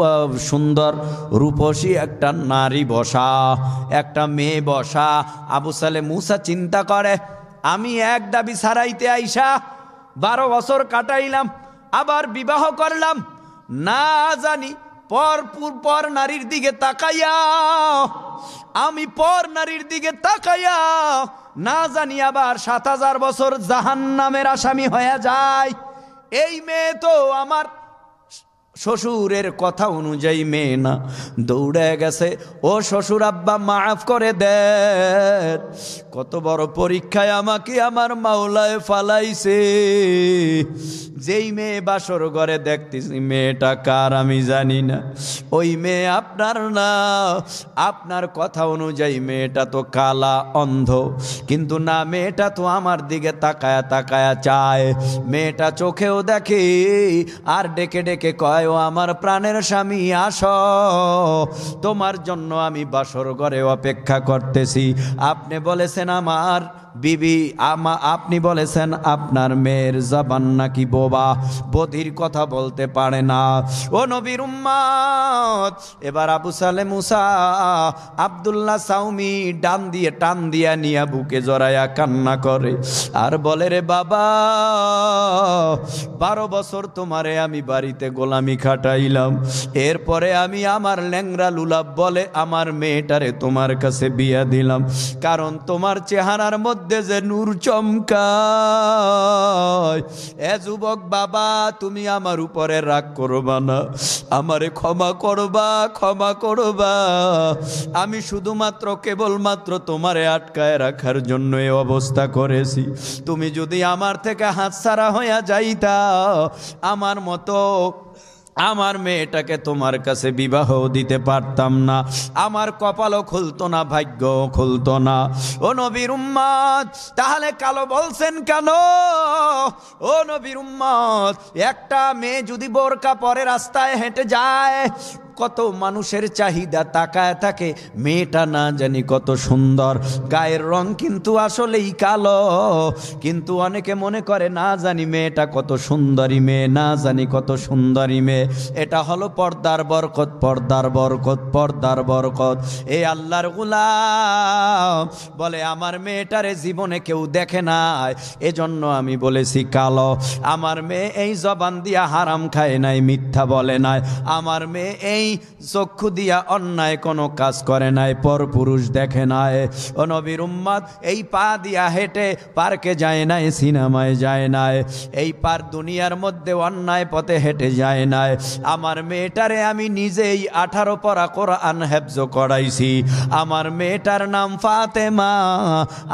সুন্দর রূপসী একটা নারী বসা একটা মেয়ে বসা আবু সালে মুসা চিন্তা করে আমি এক দাবি সারাইতে আইসা বারো বছর কাটাইলাম আবার বিবাহ করলাম না জানি পর পর নারীর দিকে তাকাইয়া আমি পর নারীর দিকে তাকাইয়া না জানি আবার সাত হাজার বছর জাহান নামের আসামি হয়ে যায় এই মেয়ে তো আমার শ্বশুরের কথা অনুযায়ী মেয়ে না দৌড়ে গেছে ও শ্বশুর আব্বা মাফ করে দে কত বড় পরীক্ষায় আমাকে আমার মাওলায় ফালাইছে যেই মেয়ে বাসর ঘরে দেখতেছি মেয়েটা কার আমি জানি না ওই মেয়ে আপনার না আপনার কথা অনুযায়ী মেয়েটা তো কালা অন্ধ কিন্তু না মেয়েটা তো আমার দিকে তাকায়া তাকায়া চায় মেয়েটা চোখেও দেখে আর ডেকে ডেকে কয় ও আমার প্রাণের স্বামী আস তোমার জন্য আমি বাসর ঘরে অপেক্ষা করতেছি আপনি বলেছেন আমার বিবি আমা আপনি বলেছেন আপনার মেয়ের জবান নাকি বোবা বধির কথা বলতে পারে না ও নবীর উম্মাদ এবার আবু সালে মুসা আবদুল্লাহ সাউমি ডান দিয়ে টান দিয়া নিয়া বুকে জড়াইয়া কান্না করে আর বলে রে বাবা বারো বছর তোমারে আমি বাড়িতে গোলামি খাটাইলাম এরপরে আমি আমার ল্যাংরা লুলাপ বলে আমার মেয়েটারে তোমার কাছে বিয়া দিলাম কারণ তোমার চেহারার মধ্যে মধ্যে যে নূর চমকায় এ যুবক বাবা তুমি আমার উপরে রাগ করবা না আমারে ক্ষমা করবা ক্ষমা করবা আমি শুধুমাত্র কেবলমাত্র তোমারে আটকায় রাখার জন্য এ অবস্থা করেছি তুমি যদি আমার থেকে হাতছাড়া হইয়া যাইতা আমার মতো আমার মেয়েটাকে তোমার কাছে বিবাহ দিতে পারতাম না আমার কপালও খুলতো না ভাগ্য খুলতো না ও নবীর উম্মাদ তাহলে কালো বলছেন কেন ও নবীর উম্মাদ একটা মেয়ে যদি বোরকা পরে রাস্তায় হেঁটে যায় কত মানুষের চাহিদা তাকায় থাকে মেয়েটা না জানি কত সুন্দর গায়ের রং কিন্তু আসলেই কালো কিন্তু অনেকে মনে করে না জানি মেয়েটা কত সুন্দরী মেয়ে না জানি কত সুন্দরী মেয়ে এটা হলো পর্দার বরকত পর্দার বরকত পর্দার বরকত এ আল্লাহর গুলাম বলে আমার মেয়েটারে জীবনে কেউ দেখে নাই এজন্য আমি বলেছি কালো আমার মেয়ে এই জবান দিয়া হারাম খায় নাই মিথ্যা বলে নাই আমার মেয়ে এই নাই চক্ষু দিয়া অন্যায় কোনো কাজ করে নাই পর পুরুষ দেখে নাই ও নবীর উম্মাদ এই পা দিয়া হেঁটে পার্কে যায় নাই সিনেমায় যায় নাই এই পার দুনিয়ার মধ্যে অন্যায় পথে হেঁটে যায় নাই আমার মেয়েটারে আমি নিজেই আঠারো পরা কোরআন হ্যাবজ করাইছি আমার মেয়েটার নাম ফাতেমা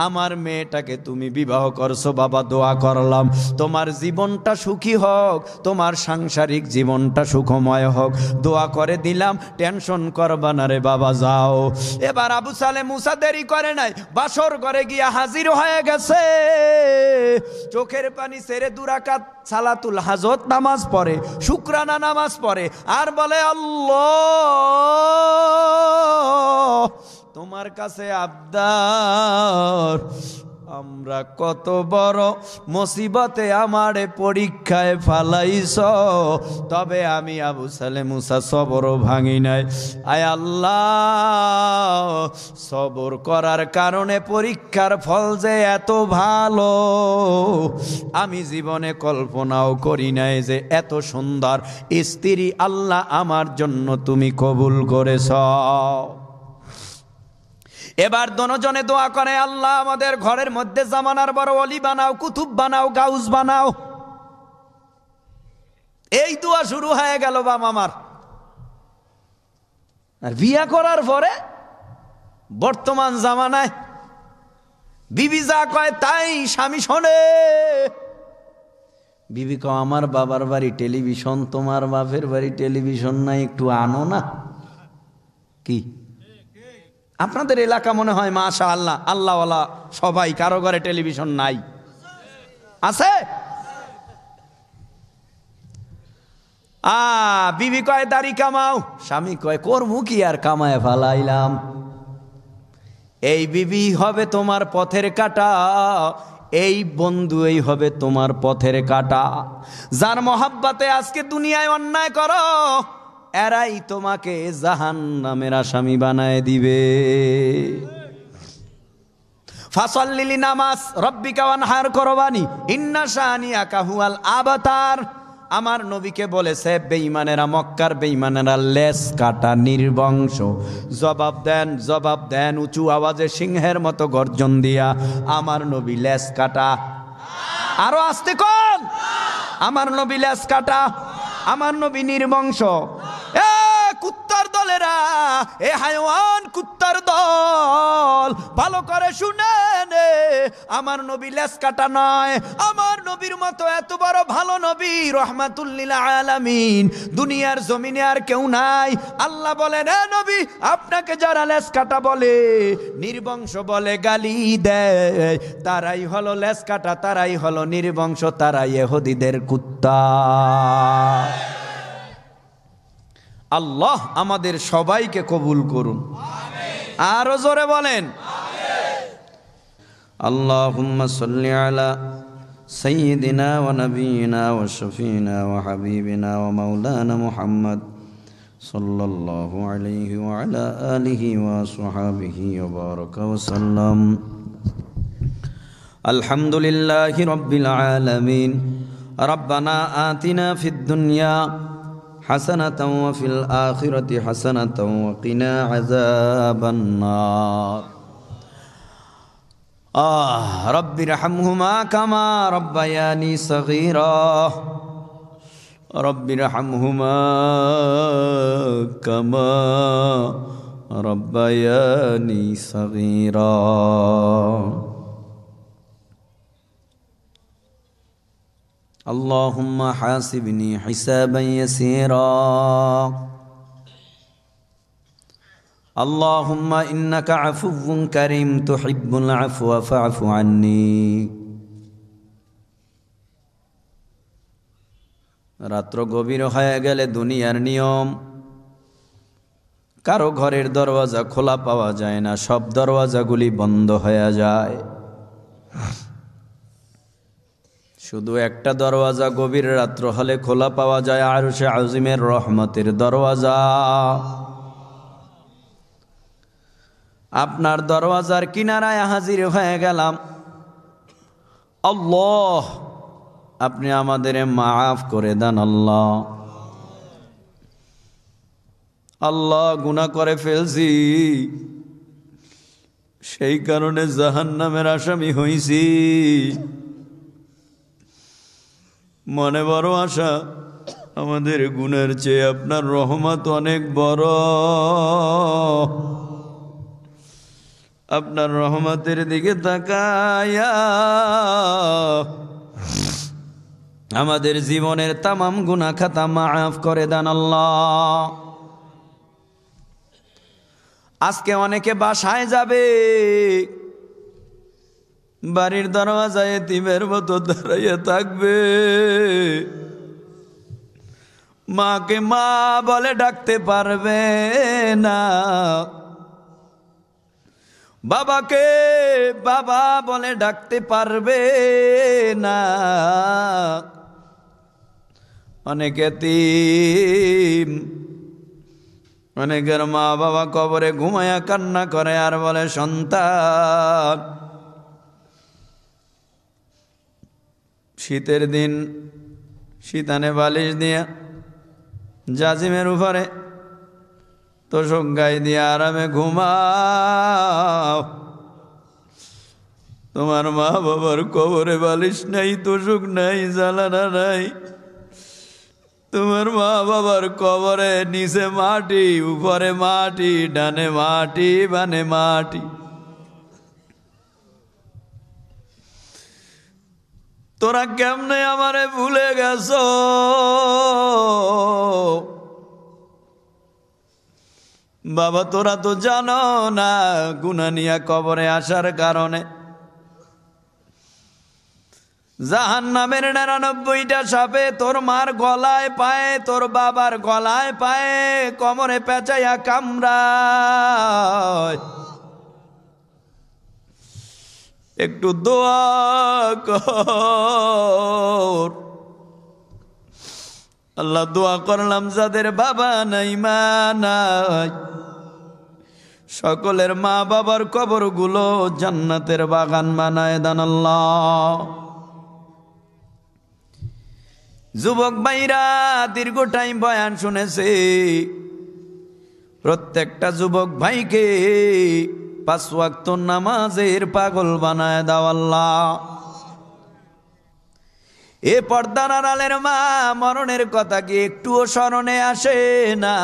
আমার মেয়েটাকে তুমি বিবাহ করছো বাবা দোয়া করলাম তোমার জীবনটা সুখী হোক তোমার সাংসারিক জীবনটা সুখময় হোক দোয়া করে দিলাম টেনশন করবা না রে বাবা যাও এবার আবু সালে মুসা দেরি করে নাই বাসর ঘরে গিয়া হাজির হয়ে গেছে চোখের পানি সেরে দুরাকাত সালাতুল হাজত নামাজ পড়ে শুক্রানা নামাজ পড়ে আর বলে আল্লাহ তোমার কাছে আবদার আমরা কত বড় মুসিবতে আমারে পরীক্ষায় ফালাইছ তবে আমি আবু সালে মুসা সবর ভাঙি নাই আয় আল্লাহ সবর করার কারণে পরীক্ষার ফল যে এত ভালো আমি জীবনে কল্পনাও করি নাই যে এত সুন্দর স্ত্রী আল্লাহ আমার জন্য তুমি কবুল করেছ এবার দনজনে দোয়া করে আল্লাহ আমাদের ঘরের মধ্যে জামানার বড় অলি বানাও কুতুব বানাও গাউজ বানাও এই দোয়া শুরু হয়ে গেল বাম আমার আর বিয়া করার পরে বর্তমান জামানায় বিবি যা কয় তাই স্বামী শোনে বিবি ক আমার বাবার বাড়ি টেলিভিশন তোমার বাপের বাড়ি টেলিভিশন নাই একটু আনো না কি আপনাদের এলাকা মনে হয় মাশা আল্লাহ আল্লাহওয়ালা সবাই কারো ঘরে টেলিভিশন নাই আছে আ বিবি কয় দাড়ি কামাও স্বামী কয় করবো কি আর কামায় ফালাইলাম এই বিবি হবে তোমার পথের কাটা এই বন্ধু এই হবে তোমার পথের কাটা যার মহাব্বাতে আজকে দুনিয়ায় অন্যায় করো এরাই তোমাকে জাহান নামের আসামি বানায় দিবে ফাসল্লিলি নামাজ রব্বি কাওয়ান হার করবানি ইন্না শাহানি আকাহুয়াল আবাতার আমার নবীকে বলেছে বেইমানেরা মক্কার বেইমানেরা লেস কাটা নির্বংশ জবাব দেন জবাব দেন উঁচু আওয়াজে সিংহের মতো গর্জন দিয়া আমার নবী লেস কাটা আরো আসতে কন আমার নবী লেস কাটা আমার নবী নির্বংশ কুত্তার দলেরা এ হায়ওয়ান কুত্তার দল ভালো করে শুনেন আমার নবী লেস কাটা নয় আমার নবীর মতো এত বড় ভালো নবী রহমাতুল্লিলা আলামিন দুনিয়ার জমিনে আর কেউ নাই আল্লাহ বলেন এ নবী আপনাকে যারা লেস কাটা বলে নির্বংশ বলে গালি দেয় তারাই হলো লেস কাটা তারাই হলো নির্বংশ তারাই এহদিদের কুত্তা আল্লাহ আমাদের সবাইকে কবুল করুন আরো জোরে বলেন আল্লাহুম্মা সাল্লি আলা সাইয়্যিদিনা ওয়া নাবিয়িনা ওয়া শাফিনা ওয়া হাবিবিনা ওয়া মাওলানা মুহাম্মদ সাল্লাল্লাহু আলাইহি ওয়া আলা আলিহি ওয়া ربنا آتنا في الدنيا حسنة وفي الآخرة حسنة وقنا عذاب النار آه رب ارحمهما كما ربياني صغيرا رب ارحمهما كما ربياني صغيرا اللهم حاسبني حسابا يسيرا اللهم انك عفو كريم تحب العفو فاعف عني রাত্র গভীর হয়ে গেলে দুনিয়ার নিয়ম কারো ঘরের দরওয়াজা খোলা পাওয়া যায় না সব দরওয়াজাগুলি বন্ধ হয়ে যায় শুধু একটা দরওয়াজা গভীর রাত্র হলে খোলা পাওয়া যায় আর সে আজিমের রহমতের দরওয়াজা আপনার দরওয়াজার কিনারায় হাজির হয়ে গেলাম আল্লাহ আপনি আমাদের মাফ করে দেন আল্লাহ আল্লাহ গুণা করে ফেলছি সেই কারণে জাহান্নামের আসামি হইছি মনে বড় আশা আমাদের গুণের চেয়ে আপনার রহমত অনেক বড় আপনার রহমতের দিকে তাকায়া আমাদের জীবনের তামাম গুণা খাতা মাফ করে দেন আল্লাহ আজকে অনেকে বাসায় যাবে বাড়ির দরওয়াজায় তিমের মতো দাঁড়াইয়া থাকবে মাকে মা বলে ডাকতে পারবে না বাবাকে বাবা বলে ডাকতে পারবে না অনেকে তিম অনেকের মা বাবা কবরে ঘুমায়া কান্না করে আর বলে সন্তান শীতের দিন শীতানে বালিশ দিয়া জাজিমের উপরে তোষক গাই দিয়ে আরামে ঘুমাও তোমার মা বাবার কবরে বালিশ নাই তোষক নাই জ্বালানা নাই তোমার মা বাবার কবরে নিচে মাটি উপরে মাটি ডানে মাটি বানে মাটি তোরা কেমনে আমারে ভুলে গেছ বাবা তোরা তো জানো না গুনানিয়া কবরে আসার কারণে জাহান নামের নিরানব্বইটা সাপে তোর মার গলায় পায়ে তোর বাবার গলায় পায়ে কমরে পেঁচাইয়া কামরা একটু দোয়া কর আল্লাহ দোয়া করলাম যাদের বাবা নাই মা নাই সকলের মা বাবার কবরগুলো জান্নাতের বাগান মানায় দান যুবক ভাইরা দীর্ঘ টাইম বয়ান শুনেছে প্রত্যেকটা যুবক ভাইকে পাঁচ ওয়াক্ত নামাজের পাগল বানায় দাও এ পর্দার আড়ালের মা মরণের কথা কি একটুও স্মরণে আসে না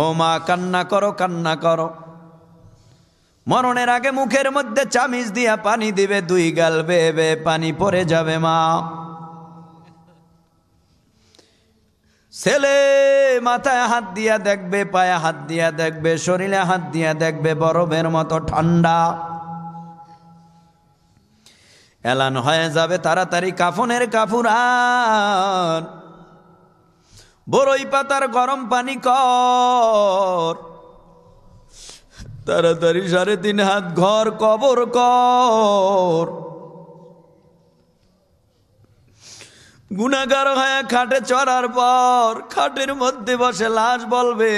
ও মা কান্না করো কান্না করো মরণের আগে মুখের মধ্যে চামিচ দিয়া পানি দিবে দুই গাল বে পানি পরে যাবে মা ছেলে মাথায় হাত দিয়া দেখবে পায়ে হাত দিয়া দেখবে শরীরে হাত দিয়া দেখবে বরফের মতো ঠান্ডা এলান হয়ে যাবে তাড়াতাড়ি কাফনের কাফুরান বরই পাতার গরম পানি কর তাড়াতাড়ি সাড়ে তিন হাত ঘর কবর কর গুণাগার হয়ে খাটে চড়ার পর খাটের মধ্যে বসে লাশ বলবে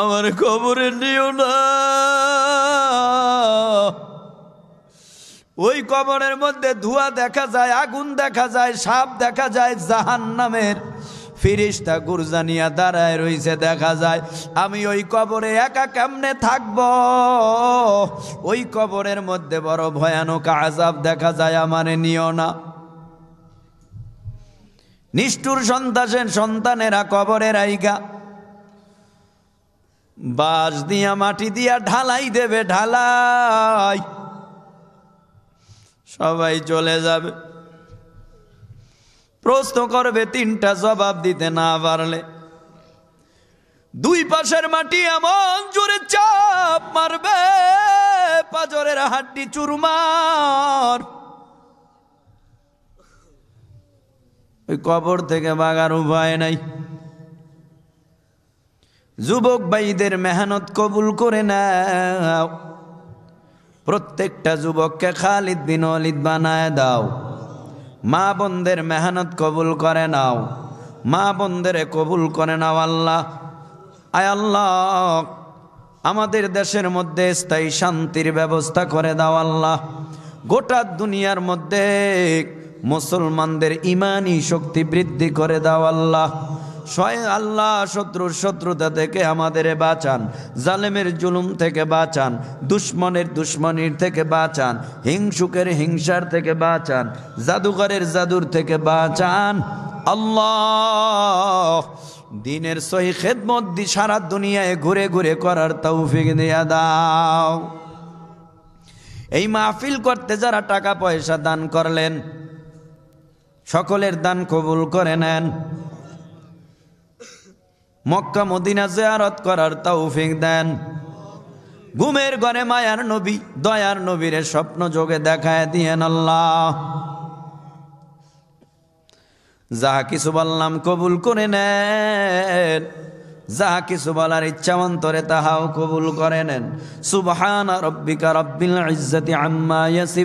আমার কবরে নিও না ওই কবরের মধ্যে ধোঁয়া দেখা যায় আগুন দেখা যায় সাপ দেখা যায় জাহান নামের ফিরিস্তা গুরজানিয়া দাঁড়ায় রয়েছে দেখা যায় আমি ওই কবরে একা কেমনে থাকব ওই কবরের মধ্যে বড় ভয়ানক আজাব দেখা যায় আমারে নিও না নিষ্ঠুর সন্তাসের সন্তানেরা কবরের আইগা বাঁশ দিয়া মাটি দিয়া ঢালাই দেবে ঢালাই সবাই চলে যাবে প্রশ্ন করবে তিনটা জবাব দিতে না পারলে দুই পাশের মাটি এমন জোরে চাপ মারবে পাজরের হাড্ডি চুরমার ওই কবর থেকে বাগার উপায় নাই যুবক ভাইদের মেহনত কবুল করে নাও প্রত্যেকটা যুবককে খালিদ বিন অলিদ বানায় দাও মা বোনদের মেহনত কবুল করে নাও মা বোনদের কবুল করে নাও আল্লাহ আয় আল্লাহ আমাদের দেশের মধ্যে স্থায়ী শান্তির ব্যবস্থা করে দাও আল্লাহ গোটা দুনিয়ার মধ্যে মুসলমানদের ইমানই শক্তি বৃদ্ধি করে দাও আল্লাহ স্বয়ং আল্লাহ শত্রুর শত্রুতা থেকে আমাদের বাঁচান জালেমের জুলুম থেকে বাঁচান দুশ্মনের দুশ্মনির থেকে বাঁচান হিংসুকের হিংসার থেকে বাঁচান জাদুঘরের জাদুর থেকে বাঁচান আল্লাহ দিনের সহি খেদমত দি সারা দুনিয়ায় ঘুরে ঘুরে করার তৌফিক দিয়া দাও এই মাহফিল করতে যারা টাকা পয়সা দান করলেন সকলের দান কবুল করে নেন মক্কা মদিনা জয়ারত করার তৌফিক দেন ঘুমের ঘরে মায়ার নবী দয়ার নবীরে স্বপ্ন যোগে দেখায় দিয়েন আল্লাহ যাহা কিছু বললাম কবুল করে নেন যাহা কিছু বলার ইচ্ছা অন্তরে তাহাও কবুল করে নেন সুবহান রব্বিকা রব্বিল ইজ্জতি আম্মা ইয়াসিফ